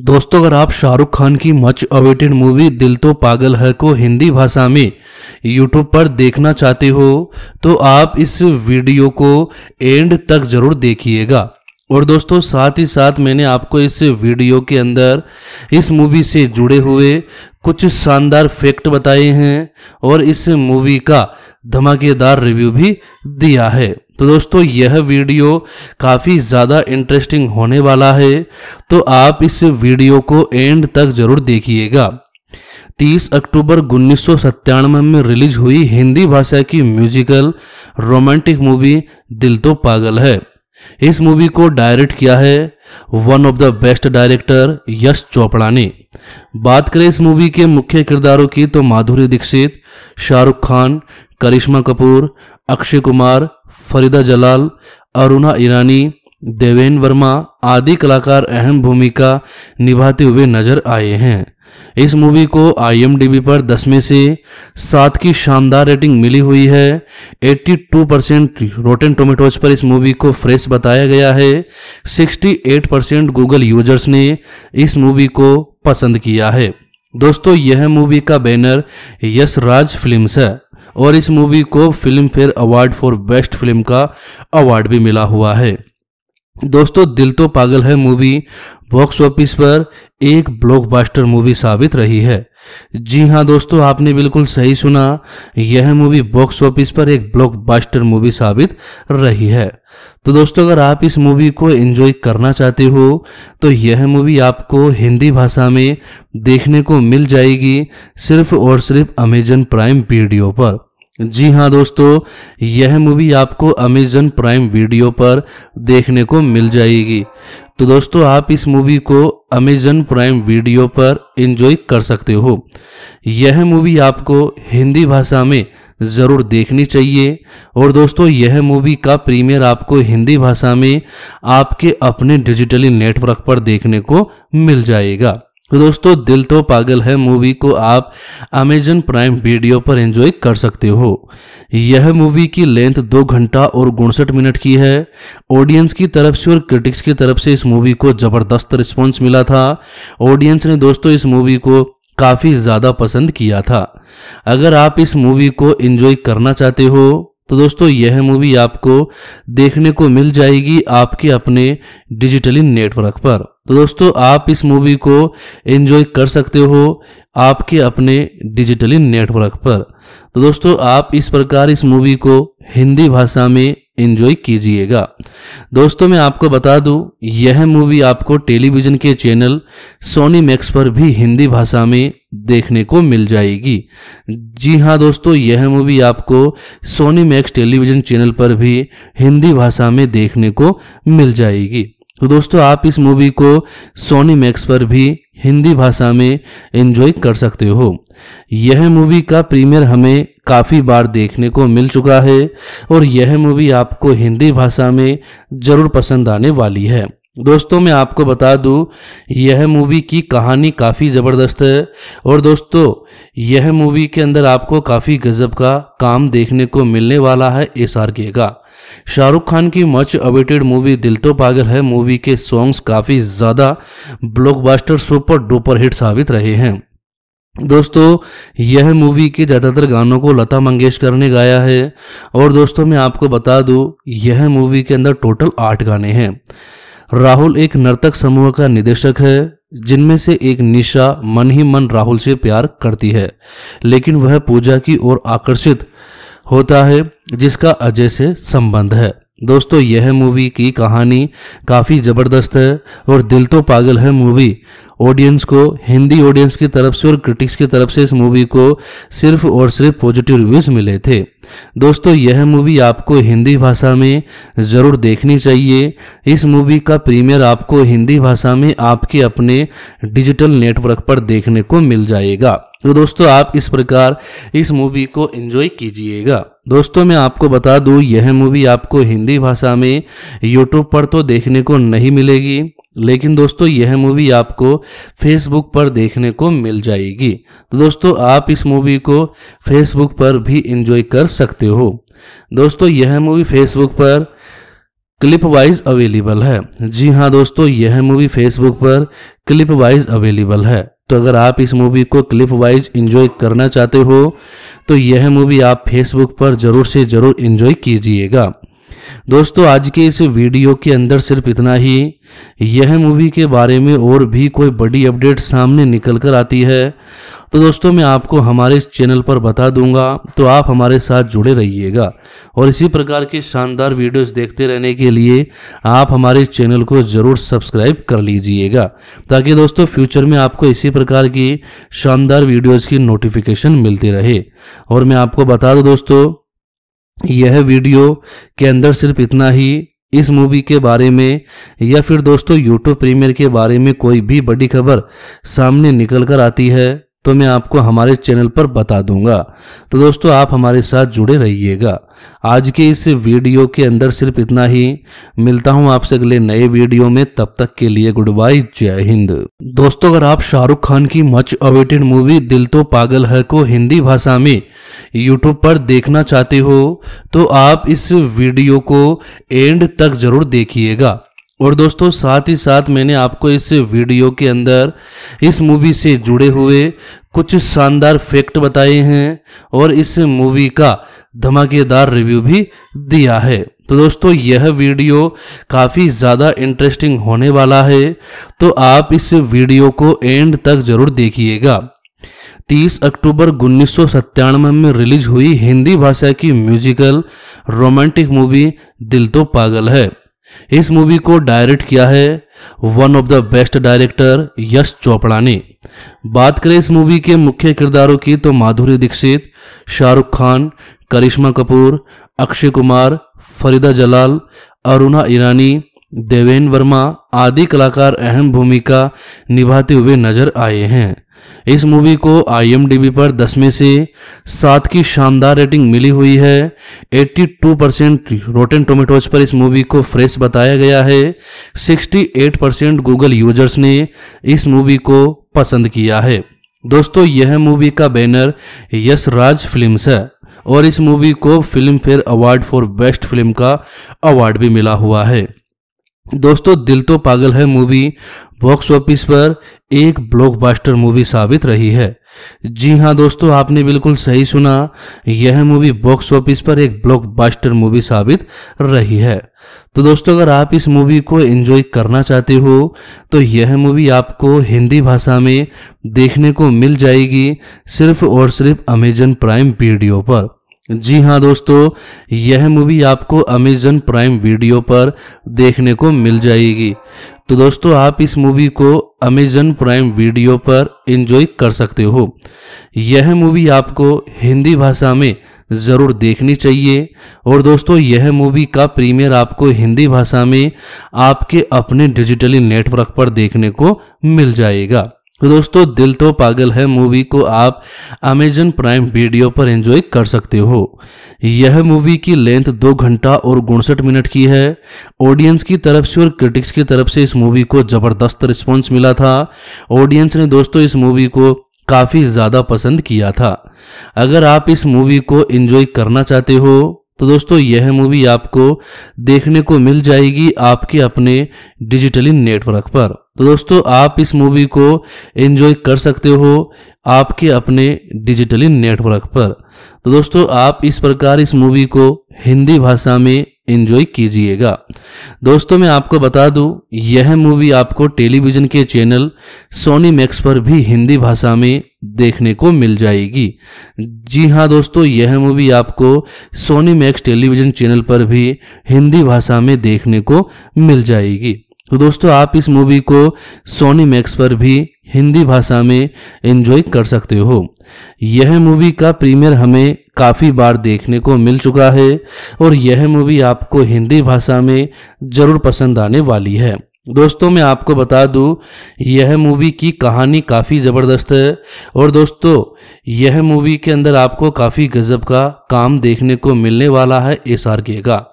दोस्तों अगर आप शाहरुख खान की मच अवेटेड मूवी दिल तो पागल है को हिंदी भाषा में यूट्यूब पर देखना चाहते हो तो आप इस वीडियो को एंड तक जरूर देखिएगा और दोस्तों साथ ही साथ मैंने आपको इस वीडियो के अंदर इस मूवी से जुड़े हुए कुछ शानदार फैक्ट बताए हैं और इस मूवी का धमाकेदार रिव्यू भी दिया है तो दोस्तों यह वीडियो काफ़ी ज़्यादा इंटरेस्टिंग होने वाला है तो आप इस वीडियो को एंड तक ज़रूर देखिएगा 30 अक्टूबर उन्नीस में रिलीज हुई हिंदी भाषा की म्यूजिकल रोमांटिक मूवी दिल तो पागल है इस मूवी को डायरेक्ट किया है one of the best director Yash Chopra ने बात करें इस मूवी के मुख्य किरदारों की तो माधुरी दीक्षित शाहरुख खान करिश्मा कपूर अक्षय कुमार फरीदा जलाल अरुणा ईरानी देवेन वर्मा आदि कलाकार अहम भूमिका निभाते हुए नजर आए हैं इस मूवी को आई पर 10 में से 7 की शानदार रेटिंग मिली हुई है 82 परसेंट रोटेन टोमेटोज पर इस मूवी को फ्रेश बताया गया है 68 परसेंट गूगल यूजर्स ने इस मूवी को पसंद किया है दोस्तों यह मूवी का बैनर यश राज फिल्म्स है और इस मूवी को Filmfare award for best film का अवार्ड भी मिला हुआ है दोस्तों दिल तो पागल है मूवी बॉक्स ऑफिस पर एक ब्लॉकबस्टर मूवी साबित रही है जी हाँ दोस्तों आपने बिल्कुल सही सुना यह मूवी बॉक्स ऑफिस पर एक ब्लॉकबस्टर मूवी साबित रही है तो दोस्तों अगर आप इस मूवी को एंजॉय करना चाहते हो तो यह मूवी आपको हिंदी भाषा में देखने को मिल जाएगी सिर्फ और सिर्फ अमेजन प्राइम वीडियो पर जी हाँ दोस्तों यह मूवी आपको अमेजन प्राइम वीडियो पर देखने को मिल जाएगी तो दोस्तों आप इस मूवी को अमेजन प्राइम वीडियो पर इंजॉय कर सकते हो यह मूवी आपको हिंदी भाषा में ज़रूर देखनी चाहिए और दोस्तों यह मूवी का प्रीमियर आपको हिंदी भाषा में आपके अपने डिजिटली नेटवर्क पर देखने को मिल जाएगा तो दोस्तों दिल तो पागल है मूवी को आप अमेजन प्राइम वीडियो पर एंजॉय कर सकते हो यह मूवी की लेंथ दो घंटा और उनसठ मिनट की है ऑडियंस की तरफ से और क्रिटिक्स की तरफ से इस मूवी को जबरदस्त रिस्पॉन्स मिला था ऑडियंस ने दोस्तों इस मूवी को काफ़ी ज़्यादा पसंद किया था अगर आप इस मूवी को एंजॉय करना चाहते हो तो दोस्तों यह मूवी आपको देखने को मिल जाएगी आपके अपने डिजिटली नेटवर्क पर तो दोस्तों आप इस मूवी को एंजॉय कर सकते हो आपके अपने डिजिटली नेटवर्क पर तो दोस्तों आप इस प्रकार इस मूवी को हिंदी भाषा में एंजॉय कीजिएगा दोस्तों मैं आपको बता दूं यह मूवी आपको टेलीविज़न के चैनल सोनी मैक्स पर भी हिंदी भाषा में देखने को मिल जाएगी जी हाँ दोस्तों यह मूवी आपको सोनी मैक्स टेलीविज़न चैनल पर भी हिंदी भाषा में देखने को मिल जाएगी तो दोस्तों आप इस मूवी को सोनी मैक्स पर भी हिंदी भाषा में एंजॉय कर सकते हो यह मूवी का प्रीमियर हमें काफ़ी बार देखने को मिल चुका है और यह मूवी आपको हिंदी भाषा में ज़रूर पसंद आने वाली है दोस्तों मैं आपको बता दूं यह मूवी की कहानी काफ़ी ज़बरदस्त है और दोस्तों यह मूवी के अंदर आपको काफ़ी गजब का काम देखने को मिलने वाला है एस आर के का शाहरुख खान की मच अवेटेड मूवी दिल तो पागल है मूवी के सॉन्ग्स काफ़ी ज़्यादा ब्लॉकबस्टर सुपर डुपर हिट साबित रहे हैं दोस्तों यह मूवी के ज़्यादातर गानों को लता मंगेशकर ने गाया है और दोस्तों मैं आपको बता दूं यह मूवी के अंदर टोटल आठ गाने हैं राहुल एक नर्तक समूह का निदेशक है जिनमें से एक निशा मन ही मन राहुल से प्यार करती है लेकिन वह पूजा की ओर आकर्षित होता है जिसका अजय से संबंध है दोस्तों यह मूवी की कहानी काफ़ी ज़बरदस्त है और दिल तो पागल है मूवी ऑडियंस को हिंदी ऑडियंस की तरफ से और क्रिटिक्स की तरफ से इस मूवी को सिर्फ और सिर्फ पॉजिटिव रिव्यूज़ मिले थे दोस्तों यह मूवी आपको हिंदी भाषा में ज़रूर देखनी चाहिए इस मूवी का प्रीमियर आपको हिंदी भाषा में आपके अपने डिजिटल नेटवर्क पर देखने को मिल जाएगा तो दोस्तों आप इस प्रकार इस मूवी को एंजॉय कीजिएगा दोस्तों मैं आपको बता दूं यह मूवी आपको हिंदी भाषा में यूट्यूब पर तो देखने को नहीं मिलेगी लेकिन दोस्तों यह मूवी आपको फेसबुक पर देखने को मिल जाएगी तो दोस्तों आप इस मूवी को फेसबुक पर भी एंजॉय कर सकते हो दोस्तों यह मूवी फेसबुक पर क्लिप वाइज अवेलेबल है जी हाँ दोस्तों यह मूवी फेसबुक पर क्लिप वाइज अवेलेबल है तो अगर आप इस मूवी को क्लिप वाइज इंजॉय करना चाहते हो तो यह मूवी आप फेसबुक पर ज़रूर से ज़रूर इंजॉय कीजिएगा दोस्तों आज के इस वीडियो के अंदर सिर्फ इतना ही यह मूवी के बारे में और भी कोई बड़ी अपडेट सामने निकल कर आती है तो दोस्तों मैं आपको हमारे इस चैनल पर बता दूंगा तो आप हमारे साथ जुड़े रहिएगा और इसी प्रकार की शानदार वीडियोस देखते रहने के लिए आप हमारे इस चैनल को ज़रूर सब्सक्राइब कर लीजिएगा ताकि दोस्तों फ्यूचर में आपको इसी प्रकार की शानदार वीडियोज़ की नोटिफिकेशन मिलती रहे और मैं आपको बता दूँ दोस्तों यह वीडियो के अंदर सिर्फ इतना ही इस मूवी के बारे में या फिर दोस्तों यूट्यूब प्रीमियर के बारे में कोई भी बड़ी खबर सामने निकल कर आती है तो मैं आपको हमारे चैनल पर बता दूंगा तो दोस्तों आप हमारे साथ जुड़े रहिएगा आज के इस वीडियो के अंदर सिर्फ इतना ही मिलता हूं आपसे अगले नए वीडियो में तब तक के लिए गुड बाय जय हिंद दोस्तों अगर आप शाहरुख खान की मच अवेटेड मूवी दिल तो पागल है को हिंदी भाषा में यूट्यूब पर देखना चाहते हो तो आप इस वीडियो को एंड तक जरूर देखिएगा और दोस्तों साथ ही साथ मैंने आपको इस वीडियो के अंदर इस मूवी से जुड़े हुए कुछ शानदार फैक्ट बताए हैं और इस मूवी का धमाकेदार रिव्यू भी दिया है तो दोस्तों यह वीडियो काफ़ी ज़्यादा इंटरेस्टिंग होने वाला है तो आप इस वीडियो को एंड तक ज़रूर देखिएगा 30 अक्टूबर उन्नीस में रिलीज हुई हिंदी भाषा की म्यूजिकल रोमांटिक मूवी दिल तो पागल है इस मूवी को डायरेक्ट किया है one of the best director Yash Chopra ने बात करें इस मूवी के मुख्य किरदारों की तो माधुरी दीक्षित शाहरुख खान करिश्मा कपूर अक्षय कुमार फरीदा जलाल अरुणा ईरानी देवेन वर्मा आदि कलाकार अहम भूमिका निभाते हुए नजर आए हैं इस मूवी को आई पर 10 में से सात की शानदार रेटिंग मिली हुई है 82 परसेंट रोटेन टोमेटोज पर इस मूवी को फ्रेश बताया गया है 68 परसेंट गूगल यूजर्स ने इस मूवी को पसंद किया है दोस्तों यह मूवी का बैनर यश राज फिल्म है और इस मूवी को Filmfare award for best film का अवार्ड भी मिला हुआ है दोस्तों दिल तो पागल है मूवी बॉक्स ऑफिस पर एक ब्लॉकबस्टर मूवी साबित रही है जी हाँ दोस्तों आपने बिल्कुल सही सुना यह मूवी बॉक्स ऑफिस पर एक ब्लॉकबस्टर मूवी साबित रही है तो दोस्तों अगर आप इस मूवी को एंजॉय करना चाहते हो तो यह मूवी आपको हिंदी भाषा में देखने को मिल जाएगी सिर्फ और सिर्फ अमेजन प्राइम वीडियो पर जी हाँ दोस्तों यह मूवी आपको अमेजन प्राइम वीडियो पर देखने को मिल जाएगी तो दोस्तों आप इस मूवी को अमेजन प्राइम वीडियो पर इंजॉय कर सकते हो यह मूवी आपको हिंदी भाषा में ज़रूर देखनी चाहिए और दोस्तों यह मूवी का प्रीमियर आपको हिंदी भाषा में आपके अपने डिजिटली नेटवर्क पर देखने को मिल जाएगा तो दोस्तों दिल तो पागल है मूवी को आप अमेजन प्राइम वीडियो पर एंजॉय कर सकते हो यह मूवी की लेंथ दो घंटा और उनसठ मिनट की है ऑडियंस की तरफ से और क्रिटिक्स की तरफ से इस मूवी को जबरदस्त रिस्पॉन्स मिला था ऑडियंस ने दोस्तों इस मूवी को काफ़ी ज़्यादा पसंद किया था अगर आप इस मूवी को एंजॉय करना चाहते हो तो दोस्तों यह मूवी आपको देखने को मिल जाएगी आपके अपने डिजिटली नेटवर्क पर तो दोस्तों आप इस मूवी को एंजॉय कर सकते हो आपके अपने डिजिटली नेटवर्क पर तो दोस्तों आप इस प्रकार इस मूवी को हिंदी भाषा में एंजॉय कीजिएगा दोस्तों मैं आपको बता दूं यह मूवी आपको टेलीविज़न के चैनल सोनी मैक्स पर भी हिंदी भाषा में देखने को मिल जाएगी जी हाँ दोस्तों यह मूवी आपको सोनी मैक्स टेलीविज़न चैनल पर भी हिंदी भाषा में देखने को मिल जाएगी तो दोस्तों आप इस मूवी को सोनी मैक्स पर भी हिंदी भाषा में एंजॉय कर सकते हो यह मूवी का प्रीमियर हमें काफ़ी बार देखने को मिल चुका है और यह मूवी आपको हिंदी भाषा में ज़रूर पसंद आने वाली है दोस्तों मैं आपको बता दूं यह मूवी की कहानी काफ़ी ज़बरदस्त है और दोस्तों यह मूवी के अंदर आपको काफ़ी गजब का काम देखने को मिलने वाला है एस आर के का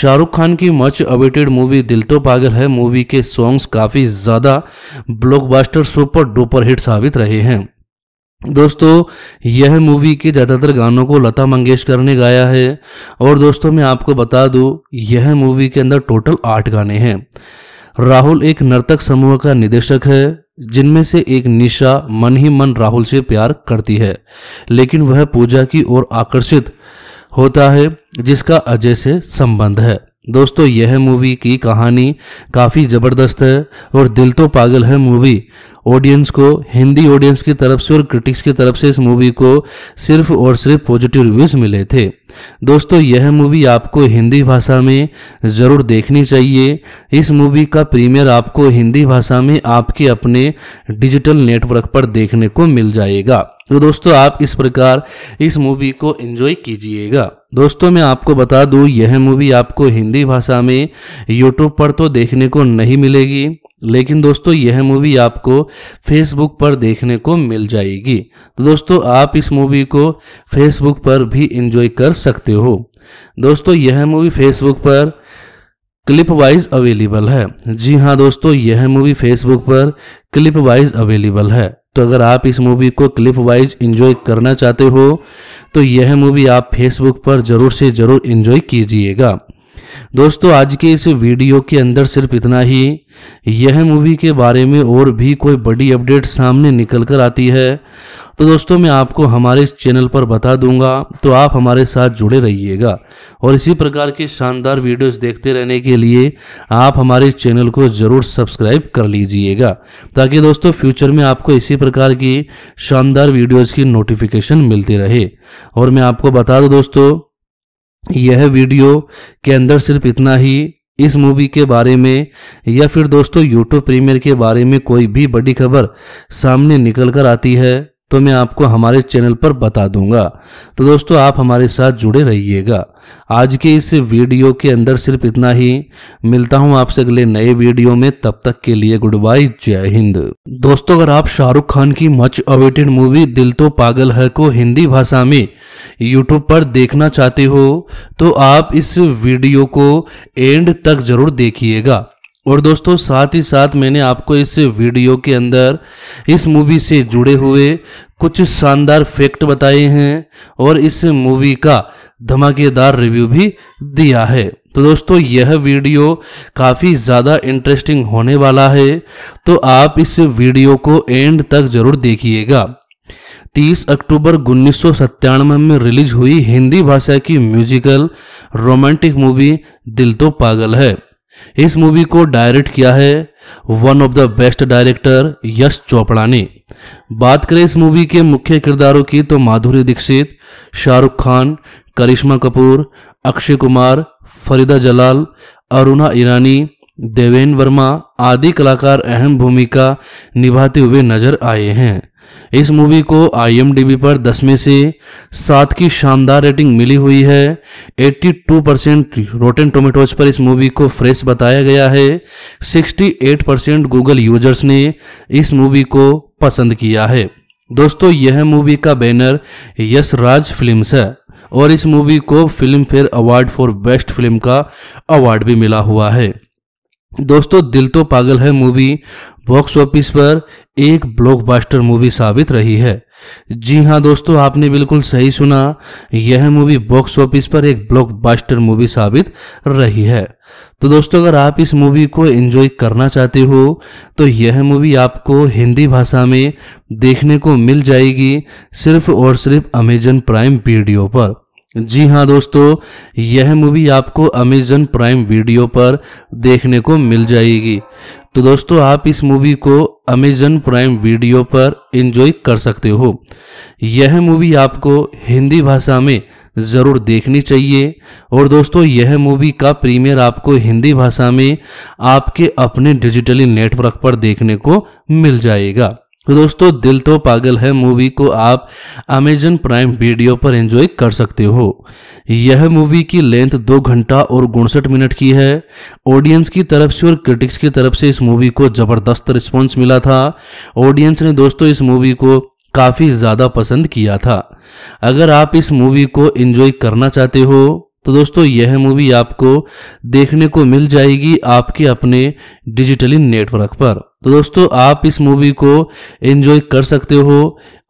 शाहरुख खान की मच अवेटेड मूवी दिल तो पागल है मूवी के सॉन्ग्स काफ़ी ज़्यादा ब्लॉकबस्टर सुपर डुपर हिट साबित रहे हैं दोस्तों यह मूवी के ज़्यादातर गानों को लता मंगेशकर ने गाया है और दोस्तों मैं आपको बता दूं यह मूवी के अंदर टोटल आठ गाने हैं राहुल एक नर्तक समूह का निदेशक है जिनमें से एक निशा मन ही मन राहुल से प्यार करती है लेकिन वह पूजा की ओर आकर्षित होता है जिसका अजय से संबंध है दोस्तों यह मूवी की कहानी काफ़ी ज़बरदस्त है और दिल तो पागल है मूवी ऑडियंस को हिंदी ऑडियंस की तरफ से और क्रिटिक्स की तरफ से इस मूवी को सिर्फ और सिर्फ पॉजिटिव रिव्यूज़ मिले थे दोस्तों यह मूवी आपको हिंदी भाषा में ज़रूर देखनी चाहिए इस मूवी का प्रीमियर आपको हिंदी भाषा में आपके अपने डिजिटल नेटवर्क पर देखने को मिल जाएगा तो दोस्तों आप इस प्रकार इस मूवी को एंजॉय कीजिएगा दोस्तों मैं आपको बता दूं यह मूवी आपको हिंदी भाषा में यूट्यूब पर तो देखने को नहीं मिलेगी लेकिन दोस्तों यह मूवी आपको फेसबुक पर देखने को मिल जाएगी तो दोस्तों आप इस मूवी को फेसबुक पर भी एंजॉय कर सकते हो दोस्तों यह मूवी फेसबुक पर क्लिप वाइज अवेलेबल है जी हाँ दोस्तों यह मूवी फेसबुक पर क्लिप वाइज अवेलेबल है तो अगर आप इस मूवी को क्लिप वाइज इंजॉय करना चाहते हो तो यह मूवी आप फेसबुक पर ज़रूर से ज़रूर इंजॉय कीजिएगा दोस्तों आज के इस वीडियो के अंदर सिर्फ इतना ही यह मूवी के बारे में और भी कोई बड़ी अपडेट सामने निकल कर आती है तो दोस्तों मैं आपको हमारे इस चैनल पर बता दूंगा तो आप हमारे साथ जुड़े रहिएगा और इसी प्रकार की शानदार वीडियोस देखते रहने के लिए आप हमारे इस चैनल को ज़रूर सब्सक्राइब कर लीजिएगा ताकि दोस्तों फ्यूचर में आपको इसी प्रकार की शानदार वीडियोज़ की नोटिफिकेशन मिलती रहे और मैं आपको बता दूँ दोस्तों यह वीडियो के अंदर सिर्फ इतना ही इस मूवी के बारे में या फिर दोस्तों यूट्यूब प्रीमियर के बारे में कोई भी बड़ी खबर सामने निकल कर आती है तो मैं आपको हमारे चैनल पर बता दूंगा तो दोस्तों आप हमारे साथ जुड़े रहिएगा आज के इस वीडियो के अंदर सिर्फ इतना ही मिलता हूं आपसे अगले नए वीडियो में तब तक के लिए गुड बाय जय हिंद दोस्तों अगर आप शाहरुख खान की मच अवेटेड मूवी दिल तो पागल है को हिंदी भाषा में यूट्यूब पर देखना चाहते हो तो आप इस वीडियो को एंड तक जरूर देखिएगा और दोस्तों साथ ही साथ मैंने आपको इस वीडियो के अंदर इस मूवी से जुड़े हुए कुछ शानदार फैक्ट बताए हैं और इस मूवी का धमाकेदार रिव्यू भी दिया है तो दोस्तों यह वीडियो काफ़ी ज़्यादा इंटरेस्टिंग होने वाला है तो आप इस वीडियो को एंड तक ज़रूर देखिएगा 30 अक्टूबर उन्नीस में रिलीज हुई हिंदी भाषा की म्यूजिकल रोमांटिक मूवी दिल तो पागल है इस मूवी को डायरेक्ट किया है one of the best director Yash Chopra ने बात करें इस मूवी के मुख्य किरदारों की तो माधुरी दीक्षित शाहरुख खान करिश्मा कपूर अक्षय कुमार फरीदा जलाल अरुणा ईरानी देवेन वर्मा आदि कलाकार अहम भूमिका निभाते हुए नजर आए हैं इस मूवी को आई पर 10 में से सात की शानदार रेटिंग मिली हुई है 82 परसेंट रोटेन टोमेटोज पर इस मूवी को फ्रेश बताया गया है 68 परसेंट गूगल यूजर्स ने इस मूवी को पसंद किया है दोस्तों यह मूवी का बैनर यश राज फिल्म है और इस मूवी को Filmfare award for best film का अवार्ड भी मिला हुआ है दोस्तों दिल तो पागल है मूवी बॉक्स ऑफिस पर एक ब्लॉकबस्टर मूवी साबित रही है जी हाँ दोस्तों आपने बिल्कुल सही सुना यह मूवी बॉक्स ऑफिस पर एक ब्लॉकबस्टर मूवी साबित रही है तो दोस्तों अगर आप इस मूवी को एंजॉय करना चाहते हो तो यह मूवी आपको हिंदी भाषा में देखने को मिल जाएगी सिर्फ और सिर्फ अमेजन प्राइम वीडियो पर जी हाँ दोस्तों यह मूवी आपको अमेजन प्राइम वीडियो पर देखने को मिल जाएगी तो दोस्तों आप इस मूवी को अमेजन प्राइम वीडियो पर इन्जॉय कर सकते हो यह मूवी आपको हिंदी भाषा में ज़रूर देखनी चाहिए और दोस्तों यह मूवी का प्रीमियर आपको हिंदी भाषा में आपके अपने डिजिटली नेटवर्क पर देखने को मिल जाएगा तो दोस्तों दिल तो पागल है मूवी को आप अमेजन प्राइम वीडियो पर एंजॉय कर सकते हो यह मूवी की लेंथ दो घंटा और उनसठ मिनट की है ऑडियंस की तरफ से और क्रिटिक्स की तरफ से इस मूवी को जबरदस्त रिस्पॉन्स मिला था ऑडियंस ने दोस्तों इस मूवी को काफ़ी ज़्यादा पसंद किया था अगर आप इस मूवी को एंजॉय करना चाहते हो तो दोस्तों यह मूवी आपको देखने को मिल जाएगी आपके अपने डिजिटली नेटवर्क पर तो दोस्तों आप इस मूवी को एंजॉय कर सकते हो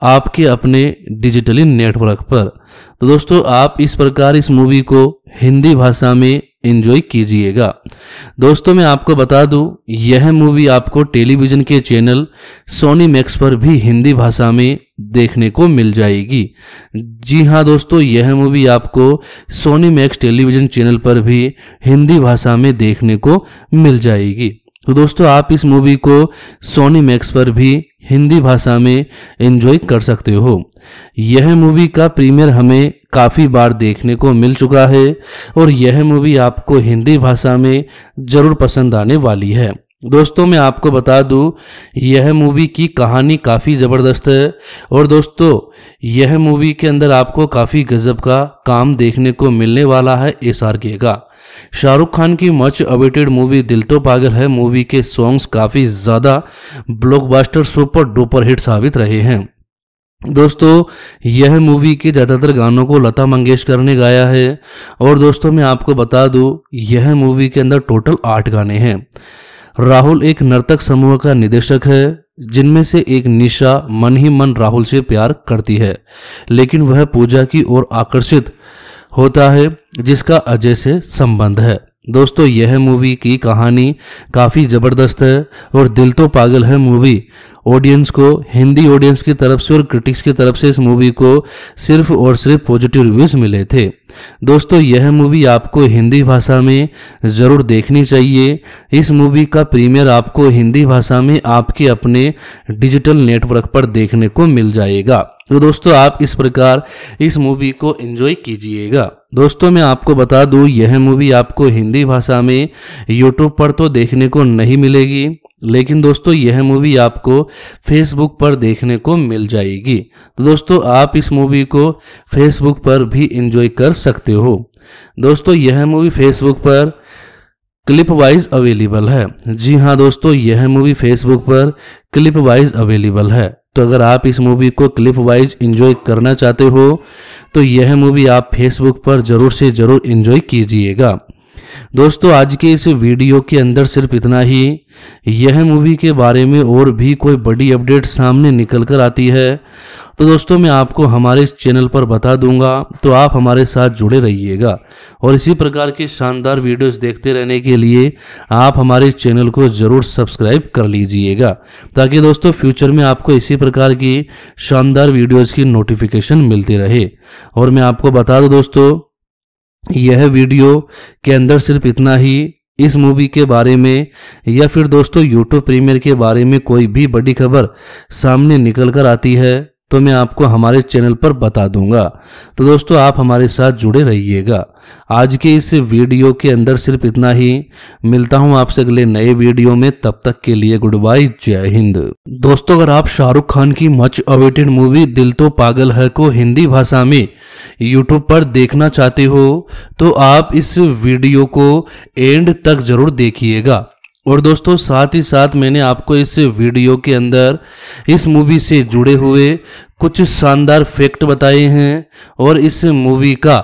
आपके अपने डिजिटली नेटवर्क पर तो दोस्तों आप इस प्रकार इस मूवी को हिंदी भाषा में इंजॉय कीजिएगा दोस्तों मैं आपको बता दूं यह मूवी आपको टेलीविज़न के चैनल सोनी मैक्स पर भी हिंदी भाषा में देखने को मिल जाएगी जी हाँ दोस्तों यह मूवी आपको सोनी मैक्स टेलीविज़न चैनल पर भी हिंदी भाषा में देखने को मिल जाएगी तो दोस्तों आप इस मूवी को सोनी मैक्स पर भी हिंदी भाषा में एंजॉय कर सकते हो यह मूवी का प्रीमियर हमें काफ़ी बार देखने को मिल चुका है और यह मूवी आपको हिंदी भाषा में ज़रूर पसंद आने वाली है दोस्तों मैं आपको बता दूं यह मूवी की कहानी काफ़ी ज़बरदस्त है और दोस्तों यह मूवी के अंदर आपको काफ़ी गजब का काम देखने को मिलने वाला है एस आर के का शाहरुख खान की मच अवेटेड मूवी दिल तो पागल है मूवी के सॉन्ग्स काफ़ी ज़्यादा ब्लॉकबस्टर सुपर डुपर हिट साबित रहे हैं दोस्तों यह मूवी के ज़्यादातर गानों को लता मंगेशकर ने गाया है और दोस्तों मैं आपको बता दूं यह मूवी के अंदर टोटल आठ गाने हैं राहुल एक नर्तक समूह का निदेशक है जिनमें से एक निशा मन ही मन राहुल से प्यार करती है लेकिन वह पूजा की ओर आकर्षित होता है जिसका अजय से संबंध है दोस्तों यह मूवी की कहानी काफ़ी ज़बरदस्त है और दिल तो पागल है मूवी ऑडियंस को हिंदी ऑडियंस की तरफ से और क्रिटिक्स की तरफ से इस मूवी को सिर्फ और सिर्फ पॉजिटिव रिव्यूज़ मिले थे दोस्तों यह मूवी आपको हिंदी भाषा में ज़रूर देखनी चाहिए इस मूवी का प्रीमियर आपको हिंदी भाषा में आपके अपने डिजिटल नेटवर्क पर देखने को मिल जाएगा तो दोस्तों आप इस प्रकार इस मूवी को एंजॉय कीजिएगा दोस्तों मैं आपको बता दूं यह मूवी आपको हिंदी भाषा में यूट्यूब पर तो देखने को नहीं मिलेगी लेकिन दोस्तों यह मूवी आपको फेसबुक पर देखने को मिल जाएगी तो दोस्तों आप इस मूवी को फेसबुक पर भी इंजॉय कर सकते हो दोस्तों यह मूवी फेसबुक पर क्लिप वाइज अवेलेबल है जी हाँ दोस्तों यह मूवी फेसबुक पर क्लिप वाइज अवेलेबल है तो अगर आप इस मूवी को क्लिप वाइज इंजॉय करना चाहते हो तो यह मूवी आप फेसबुक पर ज़रूर से ज़रूर इंजॉय कीजिएगा दोस्तों आज के इस वीडियो के अंदर सिर्फ इतना ही यह मूवी के बारे में और भी कोई बड़ी अपडेट सामने निकल कर आती है तो दोस्तों मैं आपको हमारे इस चैनल पर बता दूंगा तो आप हमारे साथ जुड़े रहिएगा और इसी प्रकार की शानदार वीडियोस देखते रहने के लिए आप हमारे इस चैनल को ज़रूर सब्सक्राइब कर लीजिएगा ताकि दोस्तों फ्यूचर में आपको इसी प्रकार की शानदार वीडियोज़ की नोटिफिकेशन मिलती रहे और मैं आपको बता दूँ दोस्तों यह वीडियो के अंदर सिर्फ इतना ही इस मूवी के बारे में या फिर दोस्तों यूट्यूब प्रीमियर के बारे में कोई भी बड़ी खबर सामने निकल कर आती है तो मैं आपको हमारे चैनल पर बता दूंगा तो दोस्तों आप हमारे साथ जुड़े रहिएगा आज के इस वीडियो के अंदर सिर्फ इतना ही मिलता हूं आपसे अगले नए वीडियो में तब तक के लिए गुड बाय जय हिंद दोस्तों अगर आप शाहरुख खान की मच अवेटेड मूवी दिल तो पागल है को हिंदी भाषा में यूट्यूब पर देखना चाहते हो तो आप इस वीडियो को एंड तक जरूर देखिएगा और दोस्तों साथ ही साथ मैंने आपको इस वीडियो के अंदर इस मूवी से जुड़े हुए कुछ शानदार फैक्ट बताए हैं और इस मूवी का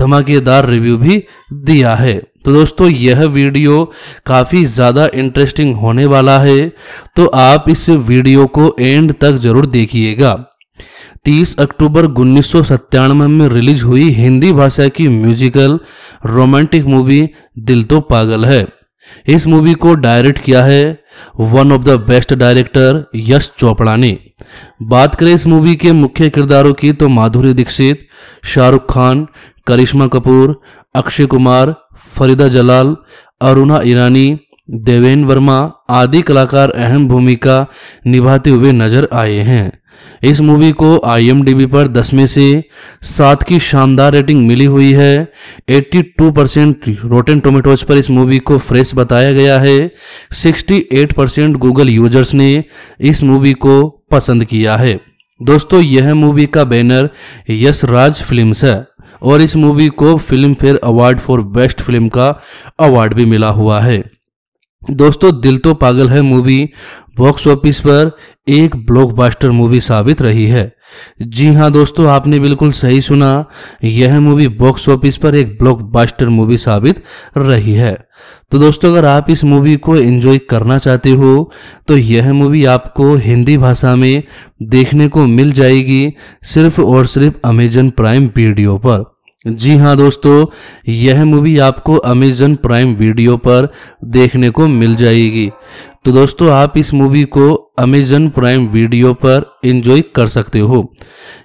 धमाकेदार रिव्यू भी दिया है तो दोस्तों यह वीडियो काफ़ी ज़्यादा इंटरेस्टिंग होने वाला है तो आप इस वीडियो को एंड तक ज़रूर देखिएगा 30 अक्टूबर उन्नीस में रिलीज हुई हिंदी भाषा की म्यूजिकल रोमांटिक मूवी दिल तो पागल है इस मूवी को डायरेक्ट किया है one of the best director Yash Chopra ने बात करें इस मूवी के मुख्य किरदारों की तो माधुरी दीक्षित शाहरुख खान करिश्मा कपूर अक्षय कुमार फरीदा जलाल अरुणा ईरानी देवेन वर्मा आदि कलाकार अहम भूमिका निभाते हुए नजर आए हैं इस मूवी को आई पर 10 में से सात की शानदार रेटिंग मिली हुई है 82 परसेंट रोटेन टोमेटोज पर इस मूवी को फ्रेश बताया गया है 68 परसेंट गूगल यूजर्स ने इस मूवी को पसंद किया है दोस्तों यह मूवी का बैनर यश राज फिल्म है और इस मूवी को Filmfare award for best film का अवार्ड भी मिला हुआ है दोस्तों दिल तो पागल है मूवी बॉक्स ऑफिस पर एक ब्लॉकबस्टर मूवी साबित रही है जी हाँ दोस्तों आपने बिल्कुल सही सुना यह मूवी बॉक्स ऑफिस पर एक ब्लॉकबस्टर मूवी साबित रही है तो दोस्तों अगर आप इस मूवी को एंजॉय करना चाहते हो तो यह मूवी आपको हिंदी भाषा में देखने को मिल जाएगी सिर्फ और सिर्फ अमेजन प्राइम वीडियो पर जी हाँ दोस्तों यह मूवी आपको अमेजन प्राइम वीडियो पर देखने को मिल जाएगी तो दोस्तों आप इस मूवी को अमेजन प्राइम वीडियो पर इंजॉय कर सकते हो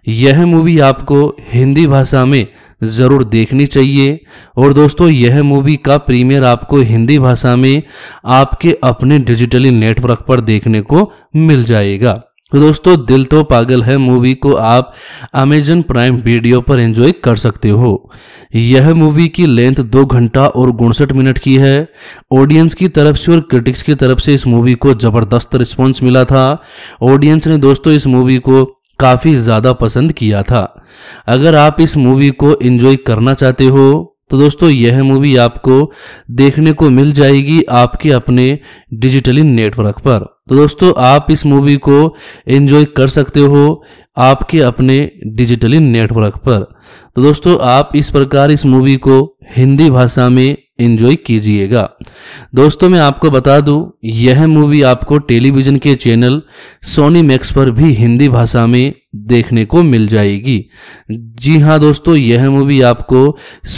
यह मूवी आपको हिंदी भाषा में ज़रूर देखनी चाहिए और दोस्तों यह मूवी का प्रीमियर आपको हिंदी भाषा में आपके अपने डिजिटली नेटवर्क पर देखने को मिल जाएगा तो दोस्तों दिल तो पागल है मूवी को आप अमेजन प्राइम वीडियो पर एंजॉय कर सकते हो यह मूवी की लेंथ दो घंटा और उनसठ मिनट की है ऑडियंस की तरफ से और क्रिटिक्स की तरफ से इस मूवी को जबरदस्त रिस्पॉन्स मिला था ऑडियंस ने दोस्तों इस मूवी को काफ़ी ज़्यादा पसंद किया था अगर आप इस मूवी को एंजॉय करना चाहते हो तो दोस्तों यह मूवी आपको देखने को मिल जाएगी आपके अपने डिजिटली नेटवर्क पर तो दोस्तों आप इस मूवी को एंजॉय कर सकते हो आपके अपने डिजिटली नेटवर्क पर तो दोस्तों आप इस प्रकार इस मूवी को हिंदी भाषा में एंजॉय कीजिएगा दोस्तों मैं आपको बता दूं यह मूवी आपको टेलीविज़न के चैनल सोनी मैक्स पर भी हिंदी भाषा में देखने को मिल जाएगी जी हाँ दोस्तों यह मूवी आपको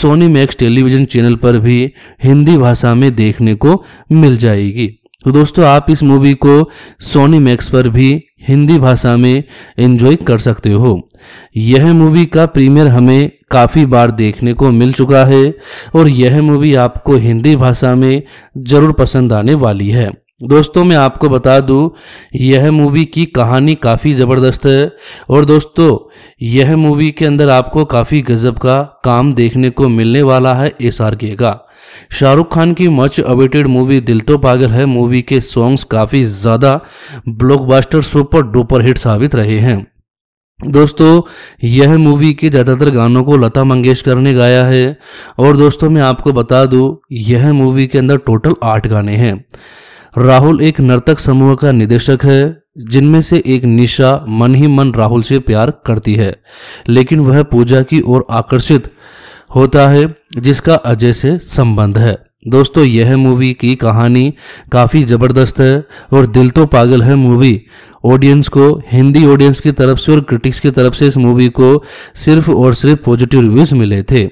सोनी मैक्स टेलीविज़न चैनल पर भी हिंदी भाषा में देखने को मिल जाएगी तो दोस्तों आप इस मूवी को सोनी मैक्स पर भी हिंदी भाषा में एंजॉय कर सकते हो यह मूवी का प्रीमियर हमें काफ़ी बार देखने को मिल चुका है और यह मूवी आपको हिंदी भाषा में ज़रूर पसंद आने वाली है दोस्तों मैं आपको बता दूं यह मूवी की कहानी काफ़ी ज़बरदस्त है और दोस्तों यह मूवी के अंदर आपको काफ़ी गजब का काम देखने को मिलने वाला है एस आर के का शाहरुख खान की मच अवेटेड मूवी दिल तो पागल है मूवी के सॉन्ग्स काफ़ी ज़्यादा ब्लॉकबस्टर सुपर डुपर हिट साबित रहे हैं दोस्तों यह मूवी के ज़्यादातर गानों को लता मंगेशकर ने गाया है और दोस्तों मैं आपको बता दूं यह मूवी के अंदर टोटल आठ गाने हैं राहुल एक नर्तक समूह का निदेशक है जिनमें से एक निशा मन ही मन राहुल से प्यार करती है लेकिन वह पूजा की ओर आकर्षित होता है जिसका अजय से संबंध है दोस्तों यह मूवी की कहानी काफ़ी ज़बरदस्त है और दिल तो पागल है मूवी ऑडियंस को हिंदी ऑडियंस की तरफ से और क्रिटिक्स की तरफ से इस मूवी को सिर्फ और सिर्फ पॉजिटिव रिव्यूज़ मिले थे